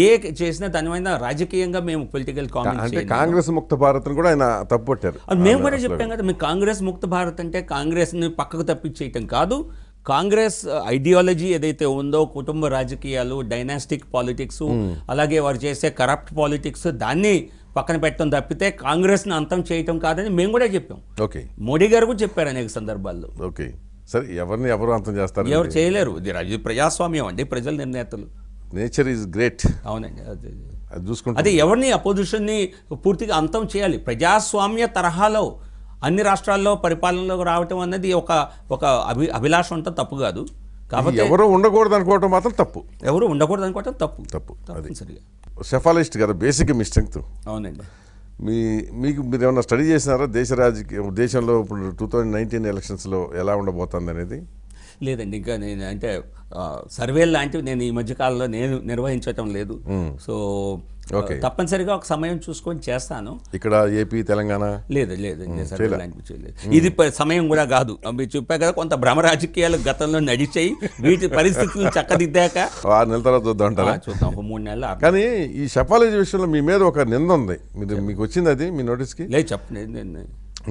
ఏ చేసినా దానివైన రాజకీయంగా మేము పొలిటికల్ కామెంట్ అంటే కాంగ్రెస్ ముక్త భారత్ కూడా ఆయన తప్పుపట్టారు మేము కూడా చెప్పాం కదా మేము కాంగ్రెస్ ముక్త భారత్ అంటే కాంగ్రెస్ ని పక్కకు తప్పించేయటం కాదు కాంగ్రెస్ ఐడియాలజీ ఏదైతే ఉందో కుటుంబ రాజకీయాలు డైనాస్టిక్ పాలిటిక్స్ అలాగే వారు చేసే కరప్ట్ పాలిటిక్స్ దాన్ని పక్కన పెట్టడం తప్పితే కాంగ్రెస్ని అంతం చేయటం కాదని మేము కూడా చెప్పాం ఓకే మోడీ గారు కూడా చెప్పారు అనేక సందర్భాల్లో ఓకే సరే ఎవరిని ఎవరు అంతం చేస్తారు ఎవరు చేయలేరు ఇది ప్రజాస్వామ్యం అండి ప్రజల నిర్ణేతలు నేచర్ ఈజ్ గ్రేట్ అవునండి అది చూసుకుంటే అదే ఎవరిని అపోజిషన్ని పూర్తిగా అంతం చేయాలి ప్రజాస్వామ్య తరహాలో అన్ని రాష్ట్రాల్లో పరిపాలనలోకి రావటం అనేది ఒక ఒక అభి అభిలాష ఉంటుంది తప్పు కాదు కాబట్టి ఎవరు ఉండకూడదు అనుకోవటం మాత్రం తప్పు ఎవరు ఉండకూడదు అనుకోవటం తప్పు తప్పు అది సరిగా సెఫాలిస్ట్ కదా బేసిక్ మీ స్ట్రెంగ్త్ అవునండి మీ మీకు మీరు ఏమైనా స్టడీ చేసినారా దేశ రాజకీయ దేశంలో ఇప్పుడు టూ థౌజండ్ నైన్టీన్ ఎలక్షన్స్లో ఎలా ఉండబోతుంది అనేది లేదండి ఇంకా నేను అంటే సర్వేలు లాంటివి నేను ఈ మధ్యకాలంలో నేను నిర్వహించటం లేదు సో ఓకే uh, తప్పనిసరిగా ఒక సమయం చూసుకొని చేస్తాను ఇక్కడ ఏపీ తెలంగాణ లేదు లేదు ఇది సమయం కూడా కాదు మీరు చెప్పా కదా కొంత భ్రమ రాజకీయాలు గతంలో నడిచాయి వీటి పరిస్థితులు చక్కదిద్దాక ఆరు నెలల తర్వాత చూద్దాం చూద్దాం ఒక మూడు నెలలు కానీ ఈ షపాలజీ విషయంలో మీ మీద ఒక నింద ఉంది మీరు మీకు వచ్చింది అది మీ నోటీస్కి లేదు చెప్పండి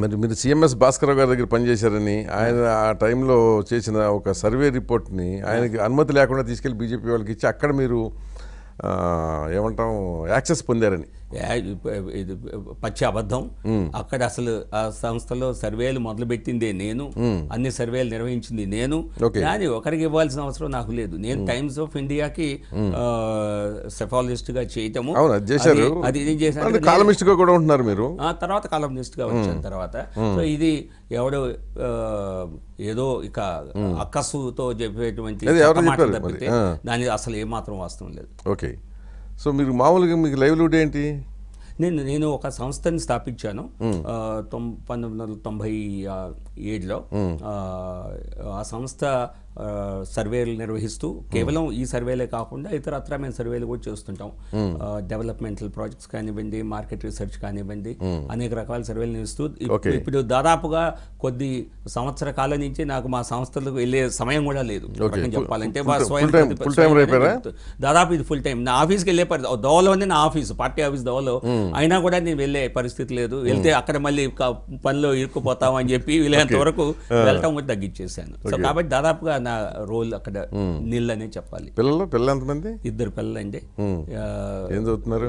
మరి మీరు సిఎంఎస్ భాస్కర్ గారి దగ్గర పనిచేశారని ఆయన ఆ టైంలో చేసిన ఒక సర్వే రిపోర్ట్ని ఆయనకి అనుమతి లేకుండా తీసుకెళ్లి బీజేపీ వాళ్ళకి ఇచ్చి అక్కడ మీరు ఏమంటాం యాక్సెస్ పొందారని ఇది పచ్చి అబద్ధం అక్కడ అసలు ఆ సంస్థలో సర్వేలు మొదలుపెట్టిందే నేను అన్ని సర్వేలు నిర్వహించింది నేను కానీ ఒకరికి ఇవ్వాల్సిన అవసరం నాకు లేదు నేను టైమ్స్ ఆఫ్ ఇండియాకి సెఫాలజిస్ట్ గా చేయటము అది చేశాను కాలమిస్ట్ గా కూడా ఉంటున్నారు మీరు ఆ తర్వాత కాలమిస్ట్ గా వచ్చిన తర్వాత సో ఇది ఎవడో ఏదో ఇక అక్కసుతో చెప్పేటువంటి దాని అసలు ఏమాత్రం వాస్తవం లేదు ఓకే సో మీరు మామూలుగా మీకు లైవ్లీహుడ్ ఏంటి నేను నేను ఒక సంస్థని స్థాపించాను పంతొమ్మిది వందల తొంభై ఏడులో ఆ సంస్థ సర్వేలు నిర్వహిస్తూ కేవలం ఈ సర్వేలే కాకుండా ఇతరత్ర మేము సర్వేలు కూడా చేస్తుంటాం డెవలప్మెంటల్ ప్రాజెక్ట్స్ కానివ్వండి మార్కెట్ రీసెర్చ్ కానివ్వండి అనేక రకాల సర్వేలు నిర్వహిస్తూ ఇప్పుడు దాదాపుగా కొద్ది సంవత్సర కాలం నుంచి నాకు మా సంస్థలకు వెళ్ళే సమయం కూడా లేదు చెప్పాలంటే దాదాపు ఇది ఫుల్ టైం నా ఆఫీస్కి వెళ్ళే పరిస్థితి దోవలోనే నా ఆఫీస్ పార్టీ ఆఫీస్ దోవలో అయినా కూడా నేను వెళ్ళే పరిస్థితి లేదు వెళ్తే అక్కడ మళ్ళీ పనిలో ఇరుక్కుపోతాం అని చెప్పి వీళ్ళంత వరకు వెళ్ళటం కూడా తగ్గించేశాను సో కాబట్టి దాదాపుగా ప్రధాన రోల్ అక్కడ hmm. నీళ్ళనే చెప్పాలి పిల్లలు పిల్లలు ఎంతమంది ఇద్దరు పిల్లలు అండి hmm. ఏం చదువుతున్నారు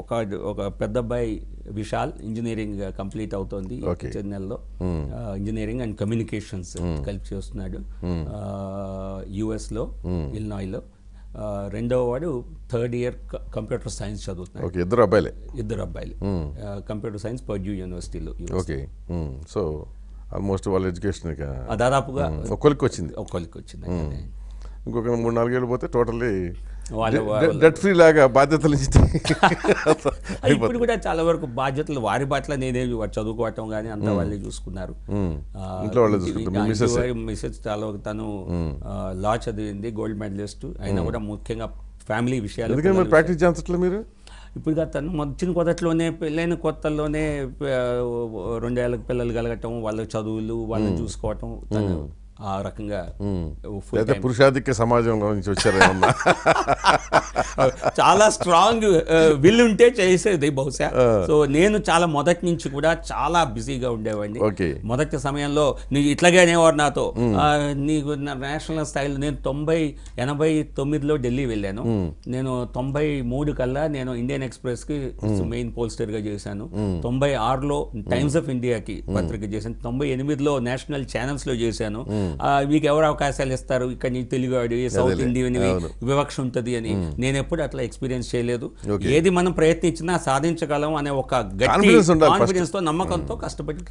ఒక ఒక పెద్ద అబ్బాయి విశాల్ ఇంజనీరింగ్ కంప్లీట్ అవుతోంది చెన్నైలో hmm. ఇంజనీరింగ్ అండ్ కమ్యూనికేషన్స్ కలిపి చేస్తున్నాడు ఇల్నాయ్ లో రెండవ వాడు థర్డ్ ఇయర్ కంప్యూటర్ సైన్స్ చదువుతున్నాడు ఇద్దరు అబ్బాయిలే ఇద్దరు అబ్బాయిలు కంప్యూటర్ సైన్స్ పర్డ్యూ యూనివర్సిటీలో ఓకే సో ఆల్మోస్ట్ వాళ్ళ ఎడ్యుకేషన్ దాదాపుగా ఒక్కరికి వచ్చింది ఒక్కరికి వచ్చింది ఇంకొక మూడు నాలుగేళ్ళు పోతే టోటల్లీ డెట్ ఫ్రీ లాగా బాధ్యతలు ఇప్పుడు కూడా చాలా వరకు బాధ్యతలు వారి బాట్ల నేనే చదువుకోవటం కానీ అంత వాళ్ళే చూసుకున్నారు ఇంట్లో మిసెస్ చాలా వరకు తను లా చదివింది గోల్డ్ మెడలిస్ట్ అయినా కూడా ముఖ్యంగా ఫ్యామిలీ విషయాలు ప్రాక్టీస్ చేస్తారు మీరు ఇప్పుడు తను వచ్చిన కొత్తలోనే పెళ్ళైన కొత్తల్లోనే రెండేళ్ళకి పిల్లలు కలగటం వాళ్ళ చదువులు వాళ్ళని చూసుకోవటం తను ఆ రకంగా అయితే పురుషాధిక్య సమాజంలో నుంచి వచ్చారు చాలా స్ట్రాంగ్ విల్ ఉంటే చేసేది బహుశా సో నేను చాలా మొదటి నుంచి కూడా చాలా బిజీగా ఉండేవాడిని మొదటి సమయంలో నీ ఇట్లాగే అనేవాడు నాతో నీకు నేషనల్ స్థాయిలో నేను తొంభై ఎనభై తొమ్మిదిలో ఢిల్లీ వెళ్ళాను నేను తొంభై మూడు కల్లా నేను ఇండియన్ ఎక్స్ప్రెస్ కి మెయిన్ గా చేశాను తొంభై ఆరులో టైమ్స్ ఆఫ్ ఇండియాకి పత్రిక చేశాను తొంభై ఎనిమిదిలో నేషనల్ ఛానల్స్ లో చేశాను మీకు ఎవరు అవకాశాలు ఇస్తారు ఇక్కడ నీ తెలుగువాడు సౌత్ ఇండియన్ వివక్ష ఉంటుంది అని నేను ఎప్పుడు అట్లా ఎక్స్పీరియన్స్ చేయలేదు ఏది మనం ప్రయత్నించినా సాధించగలం అనే ఒక కాన్ఫిడెన్స్ తో నమ్మకంతో కష్టపడి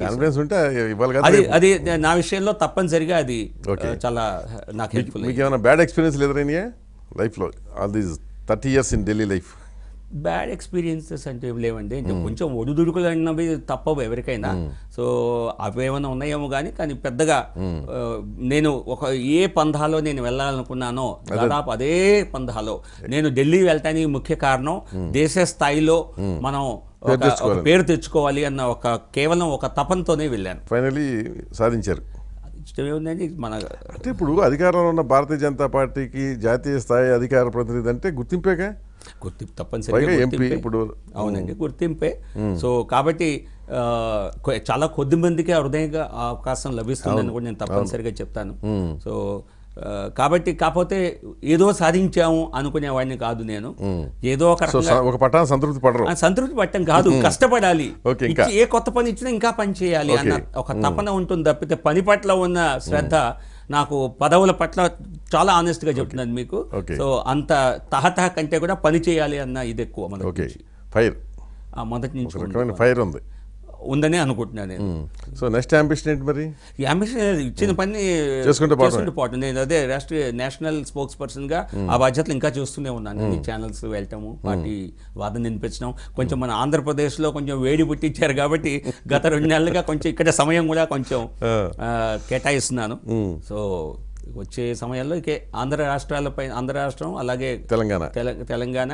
అది అది నా విషయంలో తప్పనిసరిగా అది చాలా నాకు హెల్ప్ఫుల్ బ్యాడ్ ఎక్స్పీరియన్స్ లేదు లైఫ్ లో all these thirty years in Delhi life bad experiences అంటే లేవండి అంటే కొంచెం ఒడిదుడుకులు అన్నవి తప్పవు ఎవరికైనా సో అవేమైనా ఉన్నాయేమో కానీ కానీ పెద్దగా నేను ఒక ఏ పంధాలో నేను వెళ్ళాలనుకున్నానో దాదాపు అదే పంధాలో నేను ఢిల్లీ వెళ్ళటానికి ముఖ్య కారణం దేశ స్థాయిలో మనం పేరు తెచ్చుకోవాలి అన్న ఒక కేవలం ఒక తపంతోనే వెళ్ళాను ఫైనలీ సాధించారు మన అంటే ఇప్పుడు అధికారంలో ఉన్న భారతీయ జనతా పార్టీకి జాతీయ స్థాయి అధికార ప్రతినిధి అంటే గుర్తింపేగా గుర్తింపు తప్పనిసరిగా గుర్తింపే ఇప్పుడు అవునండి గుర్తింపే సో కాబట్టి చాలా కొద్ది మందికి హృదయంగా అవకాశం లభిస్తుందని కూడా నేను తప్పనిసరిగా చెప్తాను సో కాబట్టి కాకపోతే ఏదో సాధించాము అనుకునే వాడిని కాదు నేను ఏదో ఒక పట్టణం సంతృప్తి పడరు సంతృప్తి పట్టడం కాదు కష్టపడాలి ఏ కొత్త పని ఇచ్చినా ఇంకా పని చేయాలి అన్న ఒక తపన ఉంటుంది తప్పితే పని పట్ల ఉన్న శ్రద్ధ నాకు పదవుల పట్ల చాలా గా చెప్తున్నాను మీకు సో అంత తహతహ కంటే కూడా పని చేయాలి అన్న ఇది ఎక్కువ ఫైర్ మొదటి నుంచి ఫైర్ ఉంది ఉందని అనుకుంటున్నాను నేను సో నెక్స్ట్ అంబిషన్ ఏంటి మరి ఈ అంబిషన్ ఇచ్చిన పని చేసుకుంటే పోవటం నేను అదే రాష్ట్రీయ నేషనల్ స్పోక్స్ గా ఆ బాధ్యతలు ఇంకా చూస్తూనే ఉన్నాను ఈ ఛానల్స్ వెళ్ళటము పార్టీ వాదన వినిపించడం కొంచెం మన ఆంధ్రప్రదేశ్ లో కొంచెం వేడి పుట్టించారు కాబట్టి గత రెండు నెలలుగా కొంచెం ఇక్కడ సమయం కూడా కొంచెం కేటాయిస్తున్నాను సో వచ్చే సమయంలో ఇకే ఆంధ్ర రాష్ట్రాలపై ఆంధ్ర రాష్ట్రం అలాగే తెలంగాణ తెలంగాణ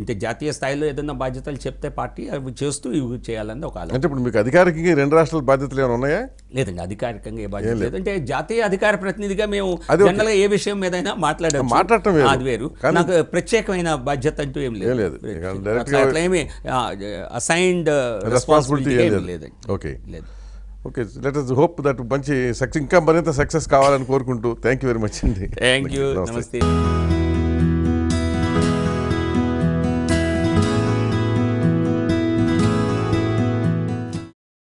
అంటే జాతీయ స్థాయిలో ఏదైనా బాధ్యతలు చెప్తే పార్టీ అవి చేస్తూ ఇవి చేయాలని ఒక అంటే ఇప్పుడు మీకు అధికారికంగా రెండు రాష్ట్రాల బాధ్యతలు ఏమైనా ఉన్నాయా లేదండి అధికారికంగా ఏ బాధ్యత లేదు అంటే జాతీయ అధికార ప్రతినిధిగా మేము జనరల్గా ఏ విషయం మీద మాట్లాడే మాట్లాడటం అది వేరు నాకు ప్రత్యేకమైన బాధ్యత అంటూ ఏం లేదు అట్లా ఏమి అసైన్డ్ రెస్పాన్సిబిలిటీ లేదండి ఓకే లేదు okay let us hope that మంచి సక్సెస్ ఇంకా మరింత సక్సెస్ కావాలని కోరుకుంటూ థ్యాంక్ యూ వెరీ మచ్ అండి థ్యాంక్ యూ నమస్తే